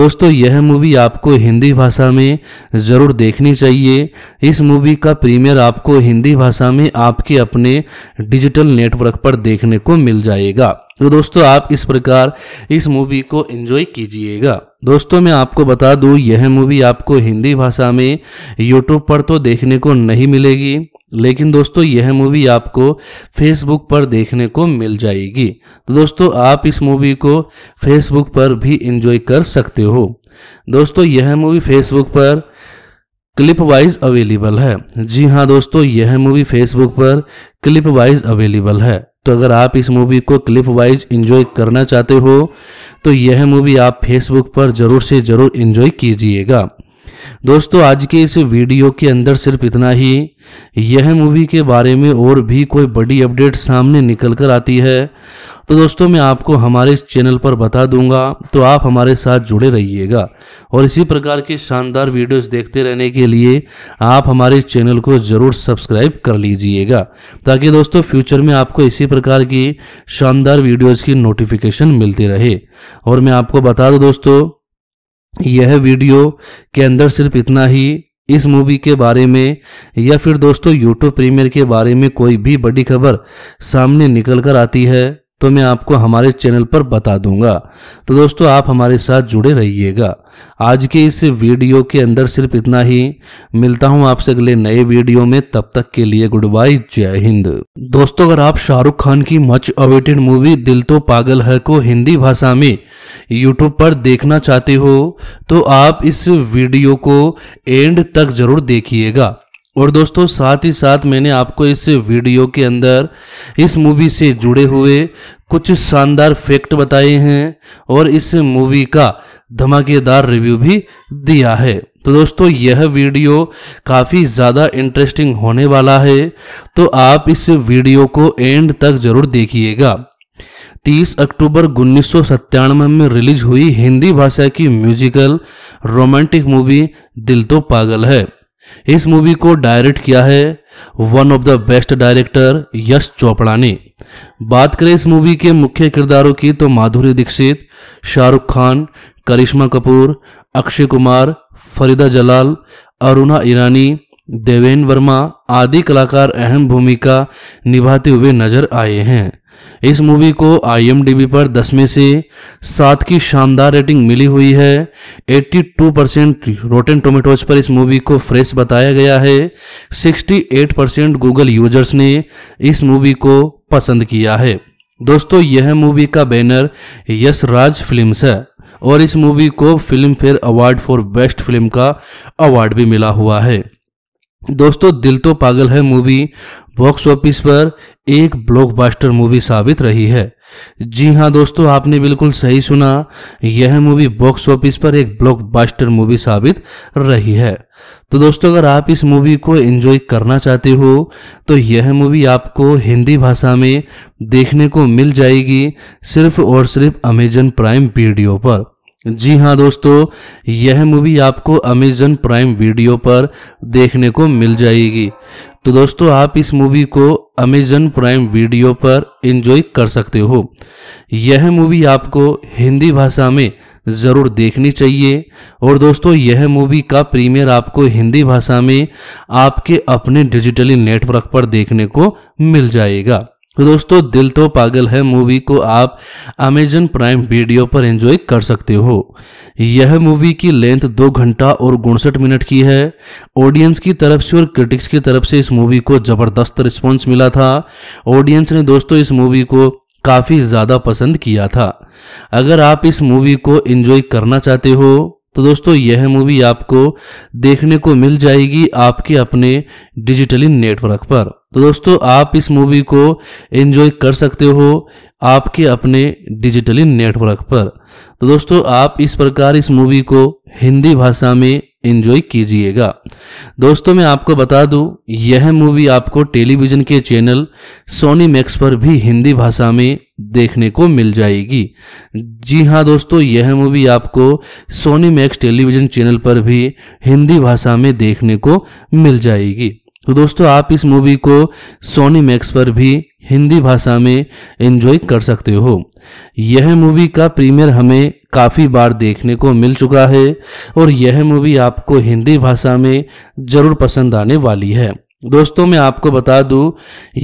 दोस्तों यह मूवी आपको हिंदी भाषा में ज़रूर देखनी चाहिए इस मूवी का प्रीमियर आपको हिंदी भाषा में आपके अपने डिजिटल नेटवर्क पर देखने को मिल जाएगा तो दोस्तों आप इस प्रकार इस मूवी को एंजॉय कीजिएगा दोस्तों मैं आपको बता दूं यह मूवी आपको हिंदी भाषा में यूट्यूब पर तो देखने को नहीं मिलेगी लेकिन दोस्तों यह मूवी आपको फेसबुक पर देखने को मिल जाएगी तो दोस्तों आप इस मूवी को फेसबुक पर भी एंजॉय कर सकते हो दोस्तों यह मूवी फेसबुक पर क्लिप वाइज अवेलेबल है जी हाँ दोस्तों यह मूवी फेसबुक पर क्लिप वाइज अवेलेबल है तो अगर आप इस मूवी को क्लिप वाइज इंजॉय करना चाहते हो तो यह मूवी आप फेसबुक पर ज़रूर से ज़रूर इंजॉय कीजिएगा दोस्तों आज के इस वीडियो के अंदर सिर्फ इतना ही यह मूवी के बारे में और भी कोई बड़ी अपडेट सामने निकल कर आती है तो दोस्तों मैं आपको हमारे इस चैनल पर बता दूंगा तो आप हमारे साथ जुड़े रहिएगा और इसी प्रकार की शानदार वीडियोस देखते रहने के लिए आप हमारे इस चैनल को ज़रूर सब्सक्राइब कर लीजिएगा ताकि दोस्तों फ्यूचर में आपको इसी प्रकार की शानदार वीडियोज़ की नोटिफिकेशन मिलती रहे और मैं आपको बता दूँ दोस्तों यह वीडियो के अंदर सिर्फ इतना ही इस मूवी के बारे में या फिर दोस्तों यूट्यूब प्रीमियर के बारे में कोई भी बड़ी खबर सामने निकल कर आती है तो मैं आपको हमारे चैनल पर बता दूंगा तो दोस्तों आप हमारे साथ जुड़े रहिएगा आज के इस वीडियो के अंदर सिर्फ इतना ही मिलता हूं आपसे अगले नए वीडियो में तब तक के लिए गुड बाय जय हिंद दोस्तों अगर आप शाहरुख खान की मच अवेटेड मूवी दिल तो पागल है को हिंदी भाषा में यूट्यूब पर देखना चाहते हो तो आप इस वीडियो को एंड तक जरूर देखिएगा और दोस्तों साथ ही साथ मैंने आपको इस वीडियो के अंदर इस मूवी से जुड़े हुए कुछ शानदार फैक्ट बताए हैं और इस मूवी का धमाकेदार रिव्यू भी दिया है तो दोस्तों यह वीडियो काफ़ी ज़्यादा इंटरेस्टिंग होने वाला है तो आप इस वीडियो को एंड तक ज़रूर देखिएगा 30 अक्टूबर उन्नीस में रिलीज हुई हिंदी भाषा की म्यूजिकल रोमांटिक मूवी दिल तो पागल है इस मूवी को डायरेक्ट किया है one of the best director Yash Chopra ने बात करें इस मूवी के मुख्य किरदारों की तो माधुरी दीक्षित शाहरुख खान करिश्मा कपूर अक्षय कुमार फरीदा जलाल अरुणा ईरानी देवेन वर्मा आदि कलाकार अहम भूमिका निभाते हुए नजर आए हैं इस मूवी को आई पर 10 में से सात की शानदार रेटिंग मिली हुई है 82 परसेंट रोटेन टोमेटोज पर इस मूवी को फ्रेश बताया गया है 68 परसेंट गूगल यूजर्स ने इस मूवी को पसंद किया है दोस्तों यह मूवी का बैनर यश राज फिल्म है और इस मूवी को Filmfare award for best film का अवार्ड भी मिला हुआ है दोस्तों दिल तो पागल है मूवी बॉक्स ऑफिस पर एक ब्लॉकबस्टर मूवी साबित रही है जी हाँ दोस्तों आपने बिल्कुल सही सुना यह मूवी बॉक्स ऑफिस पर एक ब्लॉकबस्टर मूवी साबित रही है तो दोस्तों अगर आप इस मूवी को एंजॉय करना चाहते हो तो यह मूवी आपको हिंदी भाषा में देखने को मिल जाएगी सिर्फ और सिर्फ अमेजन प्राइम वीडियो पर जी हाँ दोस्तों यह मूवी आपको अमेजन प्राइम वीडियो पर देखने को मिल जाएगी तो दोस्तों आप इस मूवी को अमेजन प्राइम वीडियो पर इन्जॉय कर सकते हो यह मूवी आपको हिंदी भाषा में ज़रूर देखनी चाहिए और दोस्तों यह मूवी का प्रीमियर आपको हिंदी भाषा में आपके अपने डिजिटली नेटवर्क पर देखने को मिल जाएगा तो दोस्तों दिल तो पागल है मूवी को आप अमेजन प्राइम वीडियो पर एंजॉय कर सकते हो यह मूवी की लेंथ दो घंटा और उनसठ मिनट की है ऑडियंस की तरफ से और क्रिटिक्स की तरफ से इस मूवी को जबरदस्त रिस्पॉन्स मिला था ऑडियंस ने दोस्तों इस मूवी को काफ़ी ज़्यादा पसंद किया था अगर आप इस मूवी को इन्जॉय करना चाहते हो तो दोस्तों यह मूवी आपको देखने को मिल जाएगी आपके अपने डिजिटली नेटवर्क पर तो दोस्तों आप इस मूवी को एंजॉय कर सकते हो आपके अपने डिजिटली नेटवर्क पर तो दोस्तों आप इस प्रकार इस मूवी को हिंदी भाषा में इन्जॉय कीजिएगा दोस्तों मैं आपको बता दूं यह मूवी आपको टेलीविज़न के चैनल सोनी मैक्स पर भी हिंदी भाषा में देखने को मिल जाएगी जी हाँ दोस्तों यह मूवी आपको सोनी मैक्स टेलीविज़न चैनल पर भी हिंदी भाषा में देखने को मिल जाएगी तो दोस्तों आप इस मूवी को सोनी मैक्स पर भी हिंदी भाषा में एंजॉय कर सकते हो यह मूवी का प्रीमियर हमें काफ़ी बार देखने को मिल चुका है और यह मूवी आपको हिंदी भाषा में ज़रूर पसंद आने वाली है दोस्तों मैं आपको बता दूं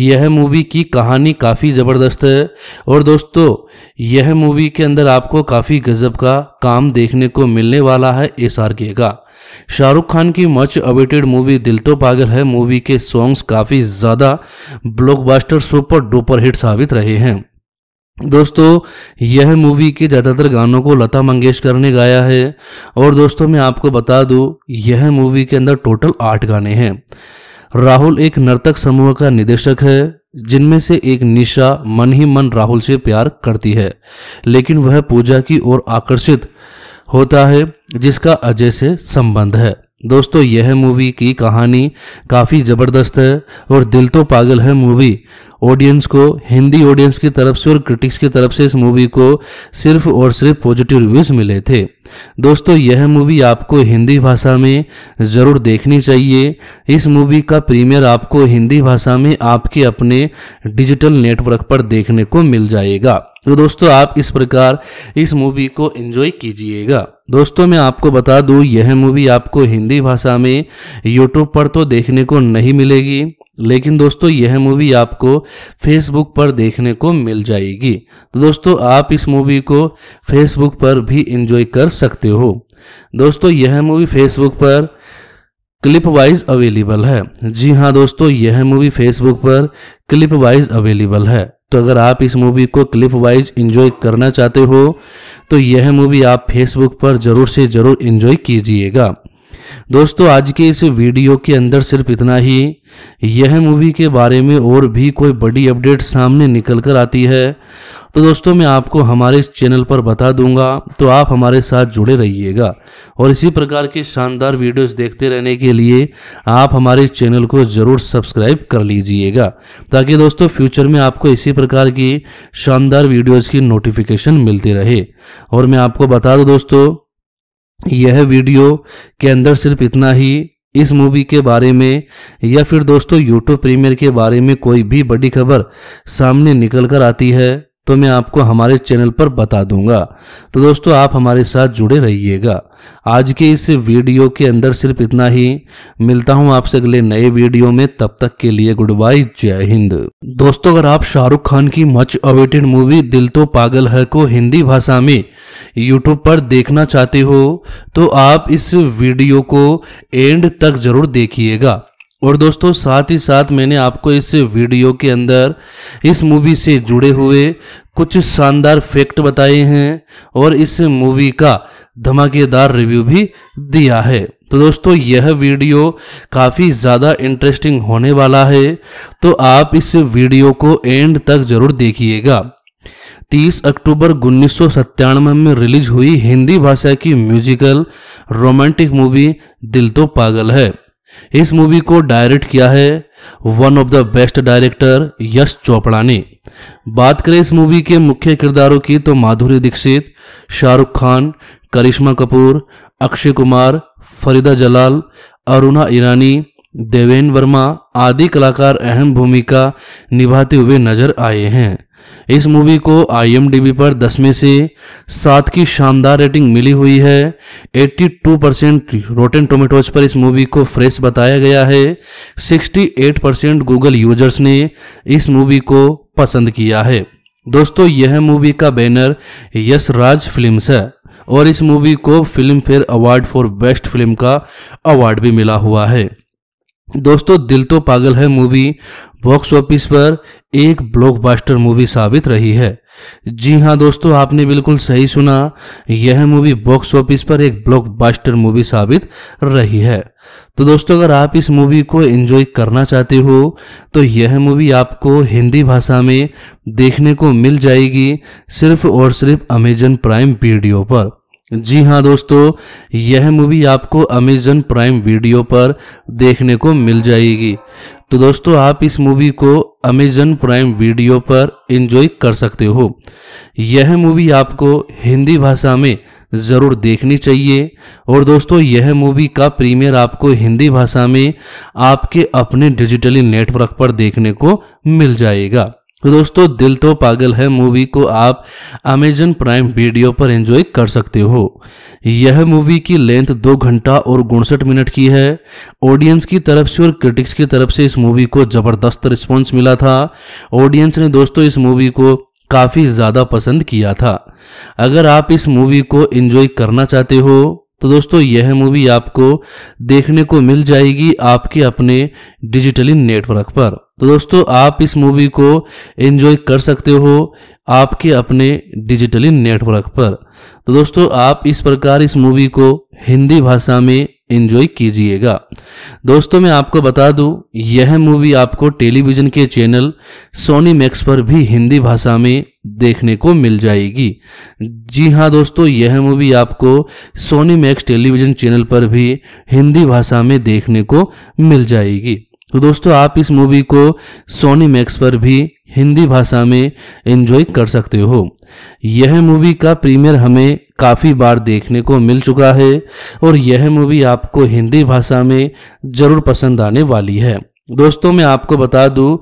यह मूवी की कहानी काफ़ी ज़बरदस्त है और दोस्तों यह मूवी के अंदर आपको काफ़ी गज़ब का काम देखने को मिलने वाला है एस आर के का शाहरुख खान की मच अवेटेड मूवी दिल तो पागल है मूवी के सॉन्ग्स काफ़ी ज़्यादा ब्लॉकबस्टर सुपर डुपर हिट साबित रहे हैं दोस्तों यह मूवी के ज़्यादातर गानों को लता मंगेशकर ने गाया है और दोस्तों मैं आपको बता दूं यह मूवी के अंदर टोटल आठ गाने हैं राहुल एक नर्तक समूह का निदेशक है जिनमें से एक निशा मन ही मन राहुल से प्यार करती है लेकिन वह पूजा की ओर आकर्षित होता है जिसका अजय से संबंध है दोस्तों यह मूवी की कहानी काफ़ी ज़बरदस्त है और दिल तो पागल है मूवी ऑडियंस को हिंदी ऑडियंस की तरफ से और क्रिटिक्स की तरफ से इस मूवी को सिर्फ और सिर्फ पॉजिटिव रिव्यूज़ मिले थे दोस्तों यह मूवी आपको हिंदी भाषा में ज़रूर देखनी चाहिए इस मूवी का प्रीमियर आपको हिंदी भाषा में आपके अपने डिजिटल नेटवर्क पर देखने को मिल जाएगा तो दोस्तों आप इस प्रकार इस मूवी को एंजॉय कीजिएगा दोस्तों मैं आपको बता दूं यह मूवी आपको हिंदी भाषा में यूट्यूब पर तो देखने को नहीं मिलेगी लेकिन दोस्तों यह मूवी आपको फेसबुक पर देखने को मिल जाएगी तो दोस्तों आप इस मूवी को फेसबुक पर भी एंजॉय कर सकते हो दोस्तों यह मूवी फेसबुक पर क्लिप वाइज अवेलेबल है जी हाँ दोस्तों यह मूवी फेसबुक पर क्लिप वाइज अवेलेबल है तो अगर आप इस मूवी को क्लिप वाइज इंजॉय करना चाहते हो तो यह मूवी आप फेसबुक पर ज़रूर से ज़रूर इंजॉय कीजिएगा दोस्तों आज के इस वीडियो के अंदर सिर्फ इतना ही यह मूवी के बारे में और भी कोई बड़ी अपडेट सामने निकल कर आती है तो दोस्तों मैं आपको हमारे इस चैनल पर बता दूंगा तो आप हमारे साथ जुड़े रहिएगा और इसी प्रकार की शानदार वीडियोस देखते रहने के लिए आप हमारे इस चैनल को ज़रूर सब्सक्राइब कर लीजिएगा ताकि दोस्तों फ्यूचर में आपको इसी प्रकार की शानदार वीडियोज़ की नोटिफिकेशन मिलती रहे और मैं आपको बता दूँ दोस्तों यह वीडियो के अंदर सिर्फ इतना ही इस मूवी के बारे में या फिर दोस्तों यूट्यूब प्रीमियर के बारे में कोई भी बड़ी खबर सामने निकल कर आती है तो मैं आपको हमारे चैनल पर बता दूंगा तो दोस्तों आप हमारे साथ जुड़े रहिएगा आज के इस वीडियो के अंदर सिर्फ इतना ही मिलता हूं आपसे अगले नए वीडियो में तब तक के लिए गुड बाय जय हिंद दोस्तों अगर आप शाहरुख खान की मच अवेटेड मूवी दिल तो पागल है को हिंदी भाषा में यूट्यूब पर देखना चाहते हो तो आप इस वीडियो को एंड तक जरूर देखिएगा और दोस्तों साथ ही साथ मैंने आपको इस वीडियो के अंदर इस मूवी से जुड़े हुए कुछ शानदार फैक्ट बताए हैं और इस मूवी का धमाकेदार रिव्यू भी दिया है तो दोस्तों यह वीडियो काफ़ी ज़्यादा इंटरेस्टिंग होने वाला है तो आप इस वीडियो को एंड तक ज़रूर देखिएगा 30 अक्टूबर उन्नीस में रिलीज हुई हिंदी भाषा की म्यूजिकल रोमांटिक मूवी दिल तो पागल है इस मूवी को डायरेक्ट किया है one of the best director Yash Chopra ने बात करें इस मूवी के मुख्य किरदारों की तो माधुरी दीक्षित शाहरुख खान करिश्मा कपूर अक्षय कुमार फरीदा जलाल अरुणा ईरानी देवेन वर्मा आदि कलाकार अहम भूमिका निभाते हुए नजर आए हैं इस मूवी को आई पर 10 में से सात की शानदार रेटिंग मिली हुई है 82 परसेंट रोटेन टोमेटोज पर इस मूवी को फ्रेश बताया गया है 68 परसेंट गूगल यूजर्स ने इस मूवी को पसंद किया है दोस्तों यह मूवी का बैनर यश राज फिल्म है और इस मूवी को Filmfare award for best film का अवार्ड भी मिला हुआ है दोस्तों दिल तो पागल है मूवी बॉक्स ऑफिस पर एक ब्लॉकबस्टर मूवी साबित रही है जी हाँ दोस्तों आपने बिल्कुल सही सुना यह मूवी बॉक्स ऑफिस पर एक ब्लॉकबस्टर मूवी साबित रही है तो दोस्तों अगर आप इस मूवी को एंजॉय करना चाहते हो तो यह मूवी आपको हिंदी भाषा में देखने को मिल जाएगी सिर्फ और सिर्फ अमेजन प्राइम वीडियो पर जी हाँ दोस्तों यह मूवी आपको अमेजन प्राइम वीडियो पर देखने को मिल जाएगी तो दोस्तों आप इस मूवी को अमेजन प्राइम वीडियो पर इन्जॉय कर सकते हो यह मूवी आपको हिंदी भाषा में ज़रूर देखनी चाहिए और दोस्तों यह मूवी का प्रीमियर आपको हिंदी भाषा में आपके अपने डिजिटली नेटवर्क पर देखने को मिल जाएगा तो दोस्तों दिल तो पागल है मूवी को आप अमेजन प्राइम वीडियो पर एंजॉय कर सकते हो यह मूवी की लेंथ दो घंटा और उनसठ मिनट की है ऑडियंस की तरफ से और क्रिटिक्स की तरफ से इस मूवी को जबरदस्त रिस्पॉन्स मिला था ऑडियंस ने दोस्तों इस मूवी को काफ़ी ज़्यादा पसंद किया था अगर आप इस मूवी को एंजॉय करना चाहते हो तो दोस्तों यह मूवी आपको देखने को मिल जाएगी आपके अपने डिजिटली नेटवर्क पर तो दोस्तों आप इस मूवी को एंजॉय कर सकते हो आपके अपने डिजिटली नेटवर्क पर तो दोस्तों आप इस प्रकार इस मूवी को हिंदी भाषा में एंजॉय कीजिएगा दोस्तों मैं आपको बता दूं यह मूवी आपको टेलीविज़न के चैनल सोनी मैक्स पर भी हिंदी भाषा में देखने को मिल जाएगी जी हाँ दोस्तों यह मूवी आपको सोनी मैक्स टेलीविज़न चैनल पर भी हिंदी भाषा में देखने को मिल जाएगी तो दोस्तों आप इस मूवी को सोनी मैक्स पर भी हिंदी भाषा में एंजॉय कर सकते हो यह मूवी का प्रीमियर हमें काफ़ी बार देखने को मिल चुका है और यह मूवी आपको हिंदी भाषा में ज़रूर पसंद आने वाली है दोस्तों मैं आपको बता दूं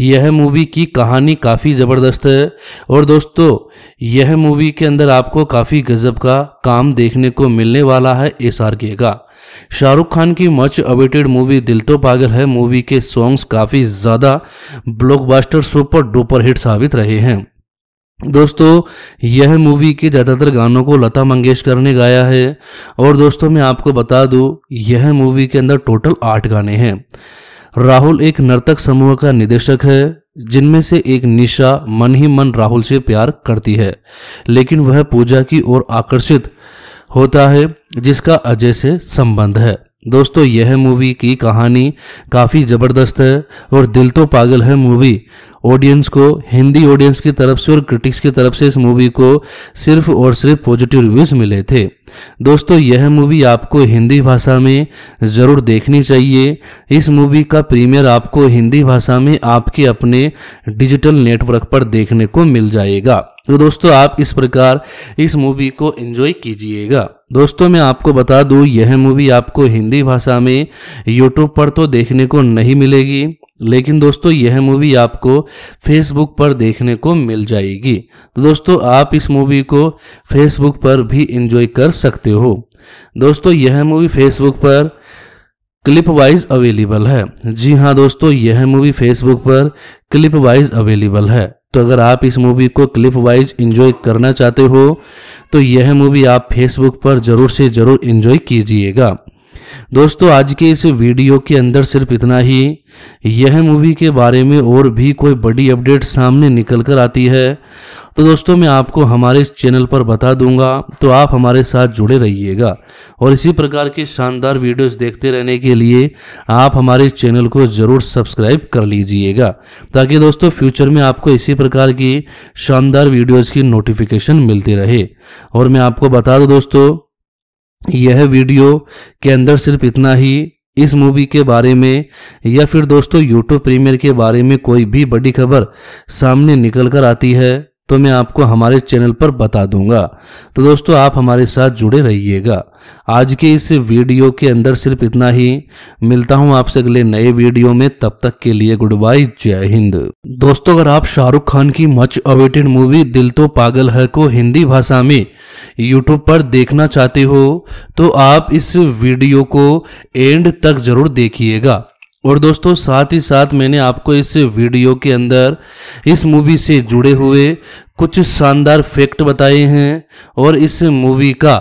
यह मूवी की कहानी काफ़ी ज़बरदस्त है और दोस्तों यह मूवी के अंदर आपको काफ़ी गजब का काम देखने को मिलने वाला है एस आर के का शाहरुख खान की मच अवेटेड मूवी दिल तो पागल है मूवी के सॉन्ग्स काफ़ी ज़्यादा ब्लॉकबस्टर सुपर डुपर हिट साबित रहे हैं दोस्तों यह मूवी के ज़्यादातर गानों को लता मंगेशकर ने गाया है और दोस्तों मैं आपको बता दूं यह मूवी के अंदर टोटल आठ गाने हैं राहुल एक नर्तक समूह का निदेशक है जिनमें से एक निशा मन ही मन राहुल से प्यार करती है लेकिन वह पूजा की ओर आकर्षित होता है जिसका अजय से संबंध है दोस्तों यह मूवी की कहानी काफ़ी ज़बरदस्त है और दिल तो पागल है मूवी ऑडियंस को हिंदी ऑडियंस की तरफ से और क्रिटिक्स की तरफ से इस मूवी को सिर्फ और सिर्फ पॉजिटिव रिव्यूज मिले थे दोस्तों यह मूवी आपको हिंदी भाषा में ज़रूर देखनी चाहिए इस मूवी का प्रीमियर आपको हिंदी भाषा में आपके अपने डिजिटल नेटवर्क पर देखने को मिल जाएगा तो दोस्तों आप इस प्रकार इस मूवी को एंजॉय कीजिएगा दोस्तों मैं आपको बता दूं यह मूवी आपको हिंदी भाषा में यूट्यूब पर तो देखने को नहीं मिलेगी लेकिन दोस्तों यह मूवी आपको फेसबुक पर देखने को मिल जाएगी तो दोस्तों आप इस मूवी को फेसबुक पर भी इंजॉय कर सकते हो दोस्तों यह मूवी फेसबुक पर क्लिप वाइज अवेलेबल है जी हाँ दोस्तों यह मूवी फेसबुक पर क्लिप वाइज अवेलेबल है तो अगर आप इस मूवी को क्लिप वाइज इंजॉय करना चाहते हो तो यह मूवी आप फेसबुक पर जरूर से जरूर इंजॉय कीजिएगा दोस्तों आज के इस वीडियो के अंदर सिर्फ इतना ही यह मूवी के बारे में और भी कोई बड़ी अपडेट सामने निकल कर आती है तो दोस्तों मैं आपको हमारे इस चैनल पर बता दूंगा तो आप हमारे साथ जुड़े रहिएगा और इसी प्रकार की शानदार वीडियोस देखते रहने के लिए आप हमारे इस चैनल को ज़रूर सब्सक्राइब कर लीजिएगा ताकि दोस्तों फ्यूचर में आपको इसी प्रकार की शानदार वीडियोज़ की नोटिफिकेशन मिलती रहे और मैं आपको बता दूँ दोस्तों यह वीडियो के अंदर सिर्फ इतना ही इस मूवी के बारे में या फिर दोस्तों यूट्यूब प्रीमियर के बारे में कोई भी बड़ी खबर सामने निकल कर आती है तो मैं आपको हमारे चैनल पर बता दूंगा तो दोस्तों आप हमारे साथ जुड़े रहिएगा आज के इस वीडियो के अंदर सिर्फ इतना ही मिलता हूं आपसे अगले नए वीडियो में तब तक के लिए गुड बाय जय हिंद दोस्तों अगर आप शाहरुख खान की मच अवेटेड मूवी दिल तो पागल है को हिंदी भाषा में यूट्यूब पर देखना चाहते हो तो आप इस वीडियो को एंड तक जरूर देखिएगा और दोस्तों साथ ही साथ मैंने आपको इस वीडियो के अंदर इस मूवी से जुड़े हुए कुछ शानदार फैक्ट बताए हैं और इस मूवी का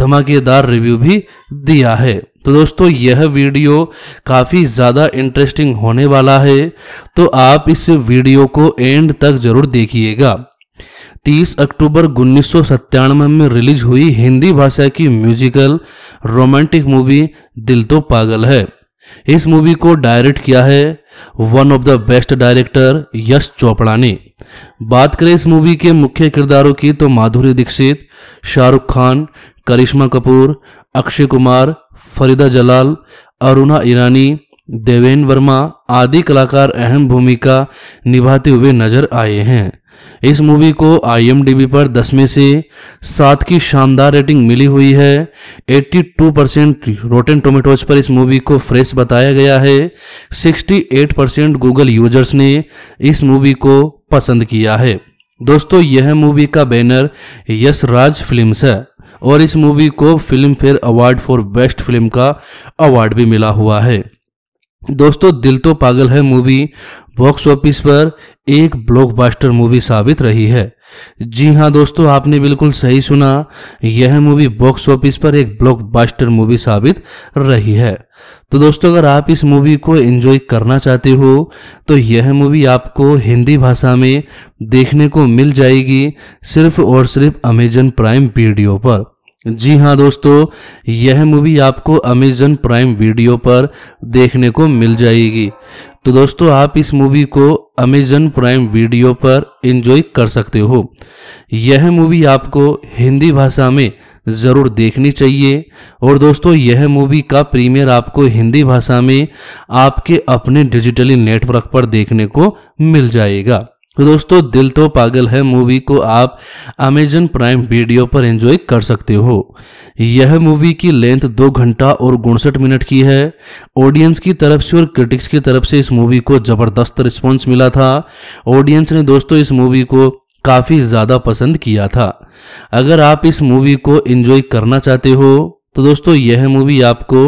धमाकेदार रिव्यू भी दिया है तो दोस्तों यह वीडियो काफ़ी ज़्यादा इंटरेस्टिंग होने वाला है तो आप इस वीडियो को एंड तक ज़रूर देखिएगा 30 अक्टूबर उन्नीस में रिलीज हुई हिंदी भाषा की म्यूजिकल रोमांटिक मूवी दिल तो पागल है इस मूवी को डायरेक्ट किया है one of the best director Yash Chopra ने बात करें इस मूवी के मुख्य किरदारों की तो माधुरी दीक्षित शाहरुख खान करिश्मा कपूर अक्षय कुमार फरीदा जलाल अरुणा ईरानी देवेन वर्मा आदि कलाकार अहम भूमिका निभाते हुए नजर आए हैं इस मूवी को आई पर दस में से सात की शानदार रेटिंग मिली हुई है 82 परसेंट रोटेन टोमेटोज पर इस मूवी को फ्रेश बताया गया है 68 परसेंट गूगल यूजर्स ने इस मूवी को पसंद किया है दोस्तों यह मूवी का बैनर यश राज फिल्म है और इस मूवी को Filmfare award for best film का अवार्ड भी मिला हुआ है दोस्तों दिल तो पागल है मूवी बॉक्स ऑफिस पर एक ब्लॉकबस्टर मूवी साबित रही है जी हाँ दोस्तों आपने बिल्कुल सही सुना यह मूवी बॉक्स ऑफिस पर एक ब्लॉकबस्टर मूवी साबित रही है तो दोस्तों अगर आप इस मूवी को एंजॉय करना चाहते हो तो यह मूवी आपको हिंदी भाषा में देखने को मिल जाएगी सिर्फ और सिर्फ अमेजन प्राइम वीडियो पर जी हाँ दोस्तों यह मूवी आपको अमेजन प्राइम वीडियो पर देखने को मिल जाएगी तो दोस्तों आप इस मूवी को अमेजन प्राइम वीडियो पर इंजॉय कर सकते हो यह मूवी आपको हिंदी भाषा में ज़रूर देखनी चाहिए और दोस्तों यह मूवी का प्रीमियर आपको हिंदी भाषा में आपके अपने डिजिटली नेटवर्क पर देखने को मिल जाएगा तो दोस्तों दिल तो पागल है मूवी को आप अमेजन प्राइम वीडियो पर एंजॉय कर सकते हो यह मूवी की लेंथ दो घंटा और उनसठ मिनट की है ऑडियंस की तरफ से और क्रिटिक्स की तरफ से इस मूवी को जबरदस्त रिस्पॉन्स मिला था ऑडियंस ने दोस्तों इस मूवी को काफ़ी ज़्यादा पसंद किया था अगर आप इस मूवी को एंजॉय करना चाहते हो तो दोस्तों यह मूवी आपको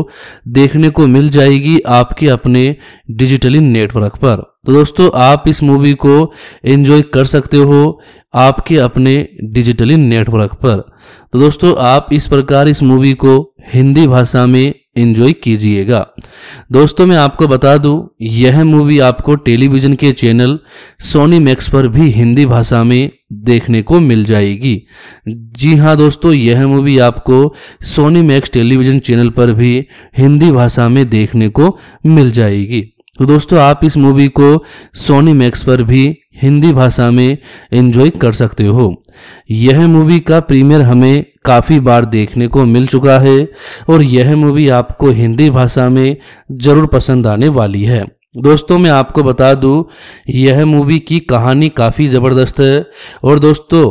देखने को मिल जाएगी आपके अपने डिजिटली नेटवर्क पर तो दोस्तों आप इस मूवी को एंजॉय कर सकते हो आपके अपने डिजिटली नेटवर्क पर तो दोस्तों आप इस प्रकार इस मूवी को हिंदी भाषा में एंजॉय कीजिएगा दोस्तों मैं आपको बता दूं यह मूवी आपको टेलीविज़न के चैनल सोनी मैक्स पर भी हिंदी भाषा में देखने को मिल जाएगी जी हाँ दोस्तों यह मूवी आपको सोनी मैक्स टेलीविज़न चैनल पर भी हिंदी भाषा में देखने को मिल जाएगी तो दोस्तों आप इस मूवी को सोनी मैक्स पर भी हिंदी भाषा में एंजॉय कर सकते हो यह मूवी का प्रीमियर हमें काफ़ी बार देखने को मिल चुका है और यह मूवी आपको हिंदी भाषा में ज़रूर पसंद आने वाली है दोस्तों मैं आपको बता दूं यह मूवी की कहानी काफ़ी ज़बरदस्त है और दोस्तों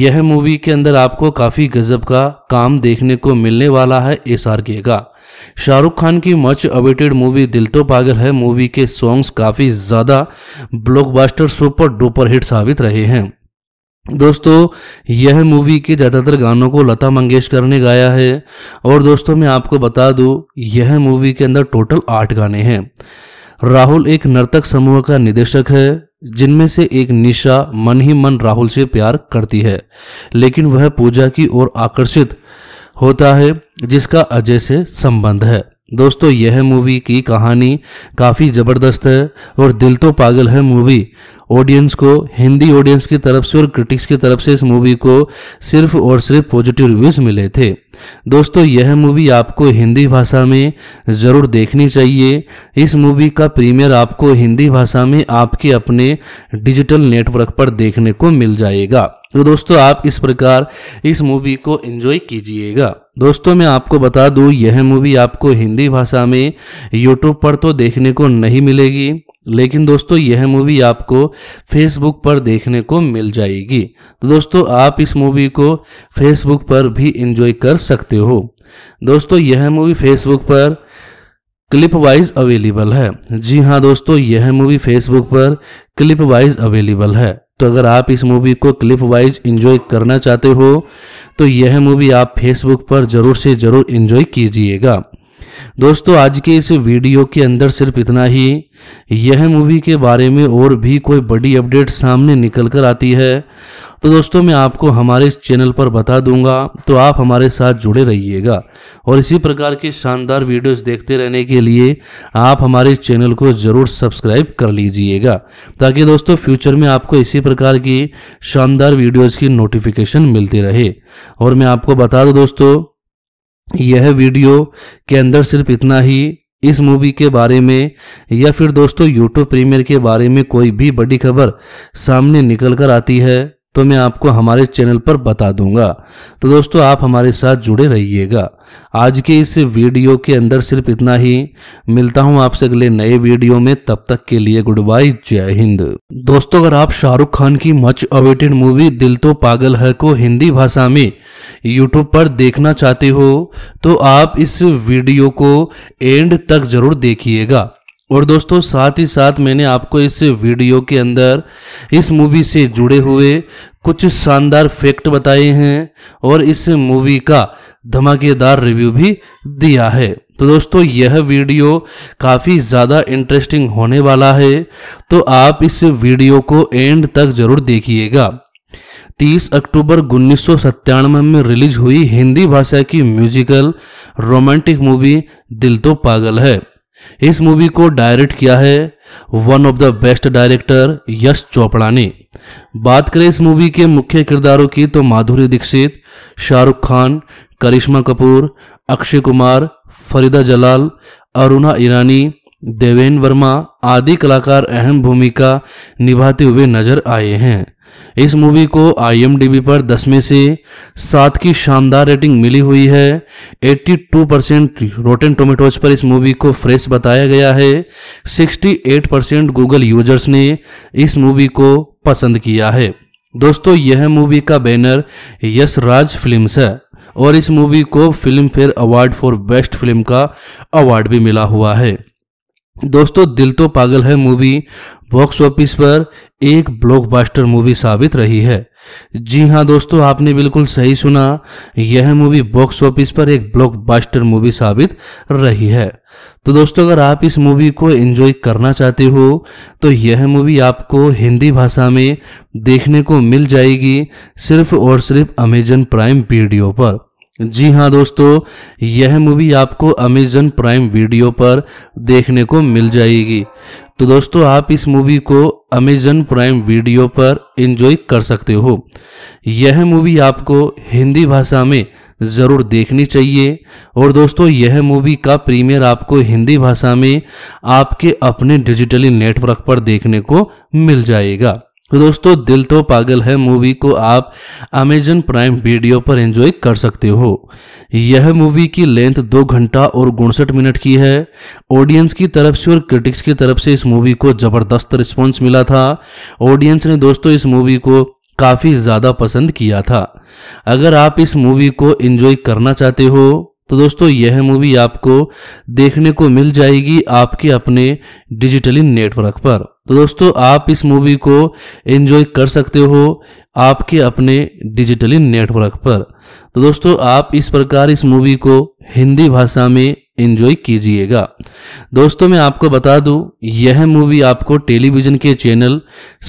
यह मूवी के अंदर आपको काफ़ी गजब का काम देखने को मिलने वाला है एस आर के का शाहरुख खान की मच अवेटेड मूवी दिल तो पागल है मूवी के सॉन्ग्स काफ़ी ज़्यादा ब्लॉकबस्टर सुपर डुपर हिट साबित रहे हैं दोस्तों यह मूवी के ज़्यादातर गानों को लता मंगेशकर ने गाया है और दोस्तों मैं आपको बता दूं यह मूवी के अंदर टोटल आठ गाने हैं राहुल एक नर्तक समूह का निदेशक है जिनमें से एक निशा मन ही मन राहुल से प्यार करती है लेकिन वह पूजा की ओर आकर्षित होता है जिसका अजय से संबंध है दोस्तों यह मूवी की कहानी काफ़ी ज़बरदस्त है और दिल तो पागल है मूवी ऑडियंस को हिंदी ऑडियंस की तरफ से और क्रिटिक्स की तरफ से इस मूवी को सिर्फ और सिर्फ पॉजिटिव रिव्यूज़ मिले थे दोस्तों यह मूवी आपको हिंदी भाषा में ज़रूर देखनी चाहिए इस मूवी का प्रीमियर आपको हिंदी भाषा में आपके अपने डिजिटल नेटवर्क पर देखने को मिल जाएगा तो दोस्तों आप इस प्रकार इस मूवी को एंजॉय कीजिएगा दोस्तों मैं आपको बता दूं यह मूवी आपको हिंदी भाषा में यूट्यूब पर तो देखने को नहीं मिलेगी लेकिन दोस्तों यह मूवी आपको फेसबुक पर देखने को मिल जाएगी तो दोस्तों आप इस मूवी को फेसबुक पर भी एंजॉय कर सकते हो दोस्तों यह मूवी फेसबुक पर क्लिप वाइज अवेलेबल है जी हाँ दोस्तों यह मूवी फेसबुक पर क्लिप वाइज अवेलेबल है तो अगर आप इस मूवी को क्लिप वाइज इंजॉय करना चाहते हो तो यह मूवी आप फेसबुक पर ज़रूर से ज़रूर इंजॉय कीजिएगा दोस्तों आज के इस वीडियो के अंदर सिर्फ इतना ही यह मूवी के बारे में और भी कोई बड़ी अपडेट सामने निकल कर आती है तो दोस्तों मैं आपको हमारे इस चैनल पर बता दूंगा तो आप हमारे साथ जुड़े रहिएगा और इसी प्रकार की शानदार वीडियोस देखते रहने के लिए आप हमारे इस चैनल को ज़रूर सब्सक्राइब कर लीजिएगा ताकि दोस्तों फ्यूचर में आपको इसी प्रकार की शानदार वीडियोज़ की नोटिफिकेशन मिलती रहे और मैं आपको बता दूँ दोस्तों यह वीडियो के अंदर सिर्फ इतना ही इस मूवी के बारे में या फिर दोस्तों यूट्यूब प्रीमियर के बारे में कोई भी बड़ी खबर सामने निकल कर आती है तो मैं आपको हमारे चैनल पर बता दूंगा तो दोस्तों आप हमारे साथ जुड़े रहिएगा आज के इस वीडियो के अंदर सिर्फ इतना ही मिलता हूं आपसे अगले नए वीडियो में तब तक के लिए गुड बाय जय हिंद दोस्तों अगर आप शाहरुख खान की मच अवेटेड मूवी दिल तो पागल है को हिंदी भाषा में यूट्यूब पर देखना चाहते हो तो आप इस वीडियो को एंड तक जरूर देखिएगा और दोस्तों साथ ही साथ मैंने आपको इस वीडियो के अंदर इस मूवी से जुड़े हुए कुछ शानदार फैक्ट बताए हैं और इस मूवी का धमाकेदार रिव्यू भी दिया है तो दोस्तों यह वीडियो काफ़ी ज़्यादा इंटरेस्टिंग होने वाला है तो आप इस वीडियो को एंड तक ज़रूर देखिएगा 30 अक्टूबर उन्नीस में रिलीज हुई हिंदी भाषा की म्यूजिकल रोमांटिक मूवी दिल तो पागल है इस मूवी को डायरेक्ट किया है one of the best director Yash Chopra ने बात करें इस मूवी के मुख्य किरदारों की तो माधुरी दीक्षित शाहरुख खान करिश्मा कपूर अक्षय कुमार फरीदा जलाल अरुणा ईरानी देवेन वर्मा आदि कलाकार अहम भूमिका निभाते हुए नजर आए हैं इस मूवी को आई पर दस में से सात की शानदार रेटिंग मिली हुई है 82 परसेंट रोटेन टोमेटोज पर इस मूवी को फ्रेश बताया गया है 68 परसेंट गूगल यूजर्स ने इस मूवी को पसंद किया है दोस्तों यह मूवी का बैनर यश राज फिल्म है और इस मूवी को Filmfare award for best film का अवार्ड भी मिला हुआ है दोस्तों दिल तो पागल है मूवी बॉक्स ऑफिस पर एक ब्लॉकबस्टर मूवी साबित रही है जी हाँ दोस्तों आपने बिल्कुल सही सुना यह मूवी बॉक्स ऑफिस पर एक ब्लॉकबस्टर मूवी साबित रही है तो दोस्तों अगर आप इस मूवी को एंजॉय करना चाहते हो तो यह मूवी आपको हिंदी भाषा में देखने को मिल जाएगी सिर्फ और सिर्फ अमेजन प्राइम वीडियो पर जी हाँ दोस्तों यह मूवी आपको अमेजन प्राइम वीडियो पर देखने को मिल जाएगी तो दोस्तों आप इस मूवी को अमेजन प्राइम वीडियो पर इन्जॉय कर सकते हो यह मूवी आपको हिंदी भाषा में ज़रूर देखनी चाहिए और दोस्तों यह मूवी का प्रीमियर आपको हिंदी भाषा में आपके अपने डिजिटली नेटवर्क पर देखने को मिल जाएगा तो दोस्तों दिल तो पागल है मूवी को आप अमेजन प्राइम वीडियो पर एंजॉय कर सकते हो यह मूवी की लेंथ दो घंटा और उनसठ मिनट की है ऑडियंस की तरफ से और क्रिटिक्स की तरफ से इस मूवी को जबरदस्त रिस्पॉन्स मिला था ऑडियंस ने दोस्तों इस मूवी को काफ़ी ज़्यादा पसंद किया था अगर आप इस मूवी को एंजॉय करना चाहते हो तो दोस्तों यह मूवी आपको देखने को मिल जाएगी आपके अपने डिजिटली नेटवर्क पर तो दोस्तों आप इस मूवी को एंजॉय कर सकते हो आपके अपने डिजिटली नेटवर्क पर तो दोस्तों आप इस प्रकार इस मूवी को हिंदी भाषा में एंजॉय कीजिएगा दोस्तों मैं आपको बता दूं यह मूवी आपको टेलीविज़न के चैनल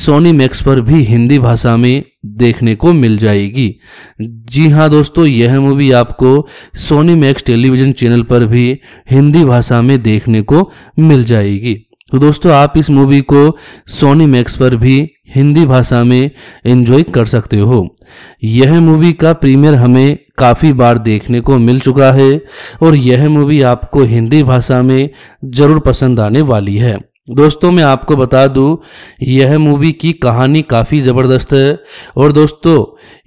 सोनी मैक्स पर भी हिंदी भाषा में देखने को मिल जाएगी जी हाँ दोस्तों यह मूवी आपको सोनी मैक्स टेलीविजन चैनल पर भी हिंदी भाषा में देखने को मिल जाएगी तो दोस्तों आप इस मूवी को सोनी मैक्स पर भी हिंदी भाषा में एंजॉय कर सकते हो यह मूवी का प्रीमियर हमें काफ़ी बार देखने को मिल चुका है और यह मूवी आपको हिंदी भाषा में ज़रूर पसंद आने वाली है दोस्तों मैं आपको बता दूं यह मूवी की कहानी काफ़ी ज़बरदस्त है और दोस्तों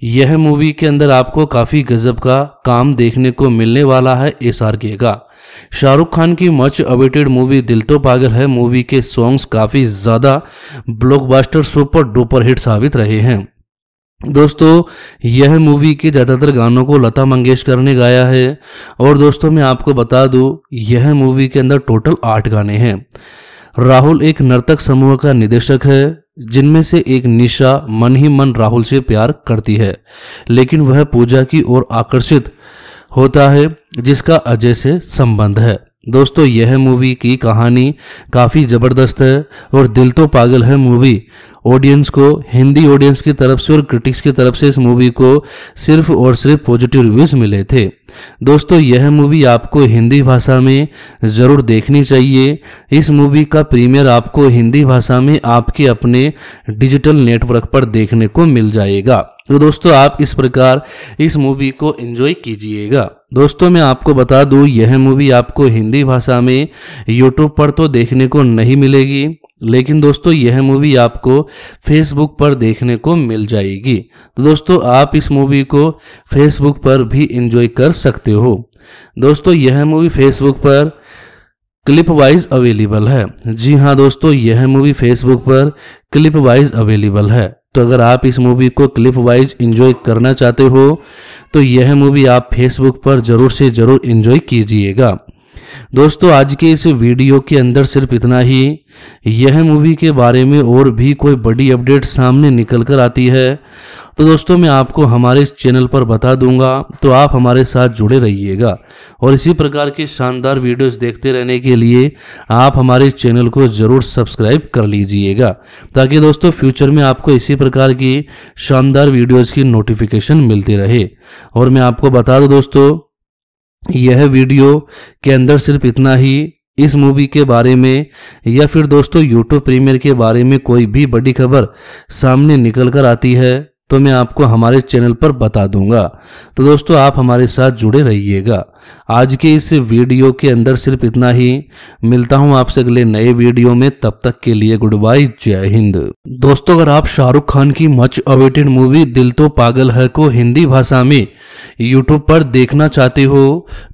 यह मूवी के अंदर आपको काफ़ी गजब का काम देखने को मिलने वाला है एस आर के का शाहरुख खान की मच अवेटेड मूवी दिल तो पागल है मूवी के सॉन्ग्स काफ़ी ज़्यादा ब्लॉकबस्टर सुपर डुपर हिट साबित रहे हैं दोस्तों यह मूवी के ज़्यादातर गानों को लता मंगेशकर ने गाया है और दोस्तों मैं आपको बता दूँ यह मूवी के अंदर टोटल आठ गाने हैं राहुल एक नर्तक समूह का निदेशक है जिनमें से एक निशा मन ही मन राहुल से प्यार करती है लेकिन वह पूजा की ओर आकर्षित होता है जिसका अजय से संबंध है दोस्तों यह मूवी की कहानी काफ़ी ज़बरदस्त है और दिल तो पागल है मूवी ऑडियंस को हिंदी ऑडियंस की तरफ से और क्रिटिक्स की तरफ से इस मूवी को सिर्फ और सिर्फ पॉजिटिव रिव्यूज़ मिले थे दोस्तों यह मूवी आपको हिंदी भाषा में ज़रूर देखनी चाहिए इस मूवी का प्रीमियर आपको हिंदी भाषा में आपके अपने डिजिटल नेटवर्क पर देखने को मिल जाएगा तो दोस्तों आप इस प्रकार इस मूवी को एंजॉय कीजिएगा दोस्तों मैं आपको बता दूं यह मूवी आपको हिंदी भाषा में यूट्यूब पर तो देखने को नहीं मिलेगी लेकिन दोस्तों यह मूवी आपको फेसबुक पर देखने को मिल जाएगी तो दोस्तों आप इस मूवी को फेसबुक पर भी इंजॉय कर सकते हो दोस्तों यह मूवी फेसबुक पर क्लिप वाइज अवेलेबल है जी हाँ दोस्तों यह मूवी फेसबुक पर क्लिप वाइज अवेलेबल है तो अगर आप इस मूवी को क्लिप वाइज इंजॉय करना चाहते हो तो यह मूवी आप फेसबुक पर ज़रूर से ज़रूर इंजॉय कीजिएगा दोस्तों आज के इस वीडियो के अंदर सिर्फ इतना ही यह मूवी के बारे में और भी कोई बड़ी अपडेट सामने निकल कर आती है तो दोस्तों मैं आपको हमारे इस चैनल पर बता दूंगा तो आप हमारे साथ जुड़े रहिएगा और इसी प्रकार की शानदार वीडियोस देखते रहने के लिए आप हमारे इस चैनल को ज़रूर सब्सक्राइब कर लीजिएगा ताकि दोस्तों फ्यूचर में आपको इसी प्रकार की शानदार वीडियोज़ की नोटिफिकेशन मिलती रहे और मैं आपको बता दूँ दोस्तों यह वीडियो के अंदर सिर्फ इतना ही इस मूवी के बारे में या फिर दोस्तों यूट्यूब प्रीमियर के बारे में कोई भी बड़ी खबर सामने निकल कर आती है तो मैं आपको हमारे चैनल पर बता दूंगा तो दोस्तों आप हमारे साथ जुड़े रहिएगा आज के इस वीडियो के अंदर सिर्फ इतना ही मिलता हूं आपसे अगले नए वीडियो में तब तक के लिए गुड बाय जय हिंद दोस्तों अगर आप शाहरुख खान की मच अवेटेड मूवी दिल तो पागल है को हिंदी भाषा में यूट्यूब पर देखना चाहते हो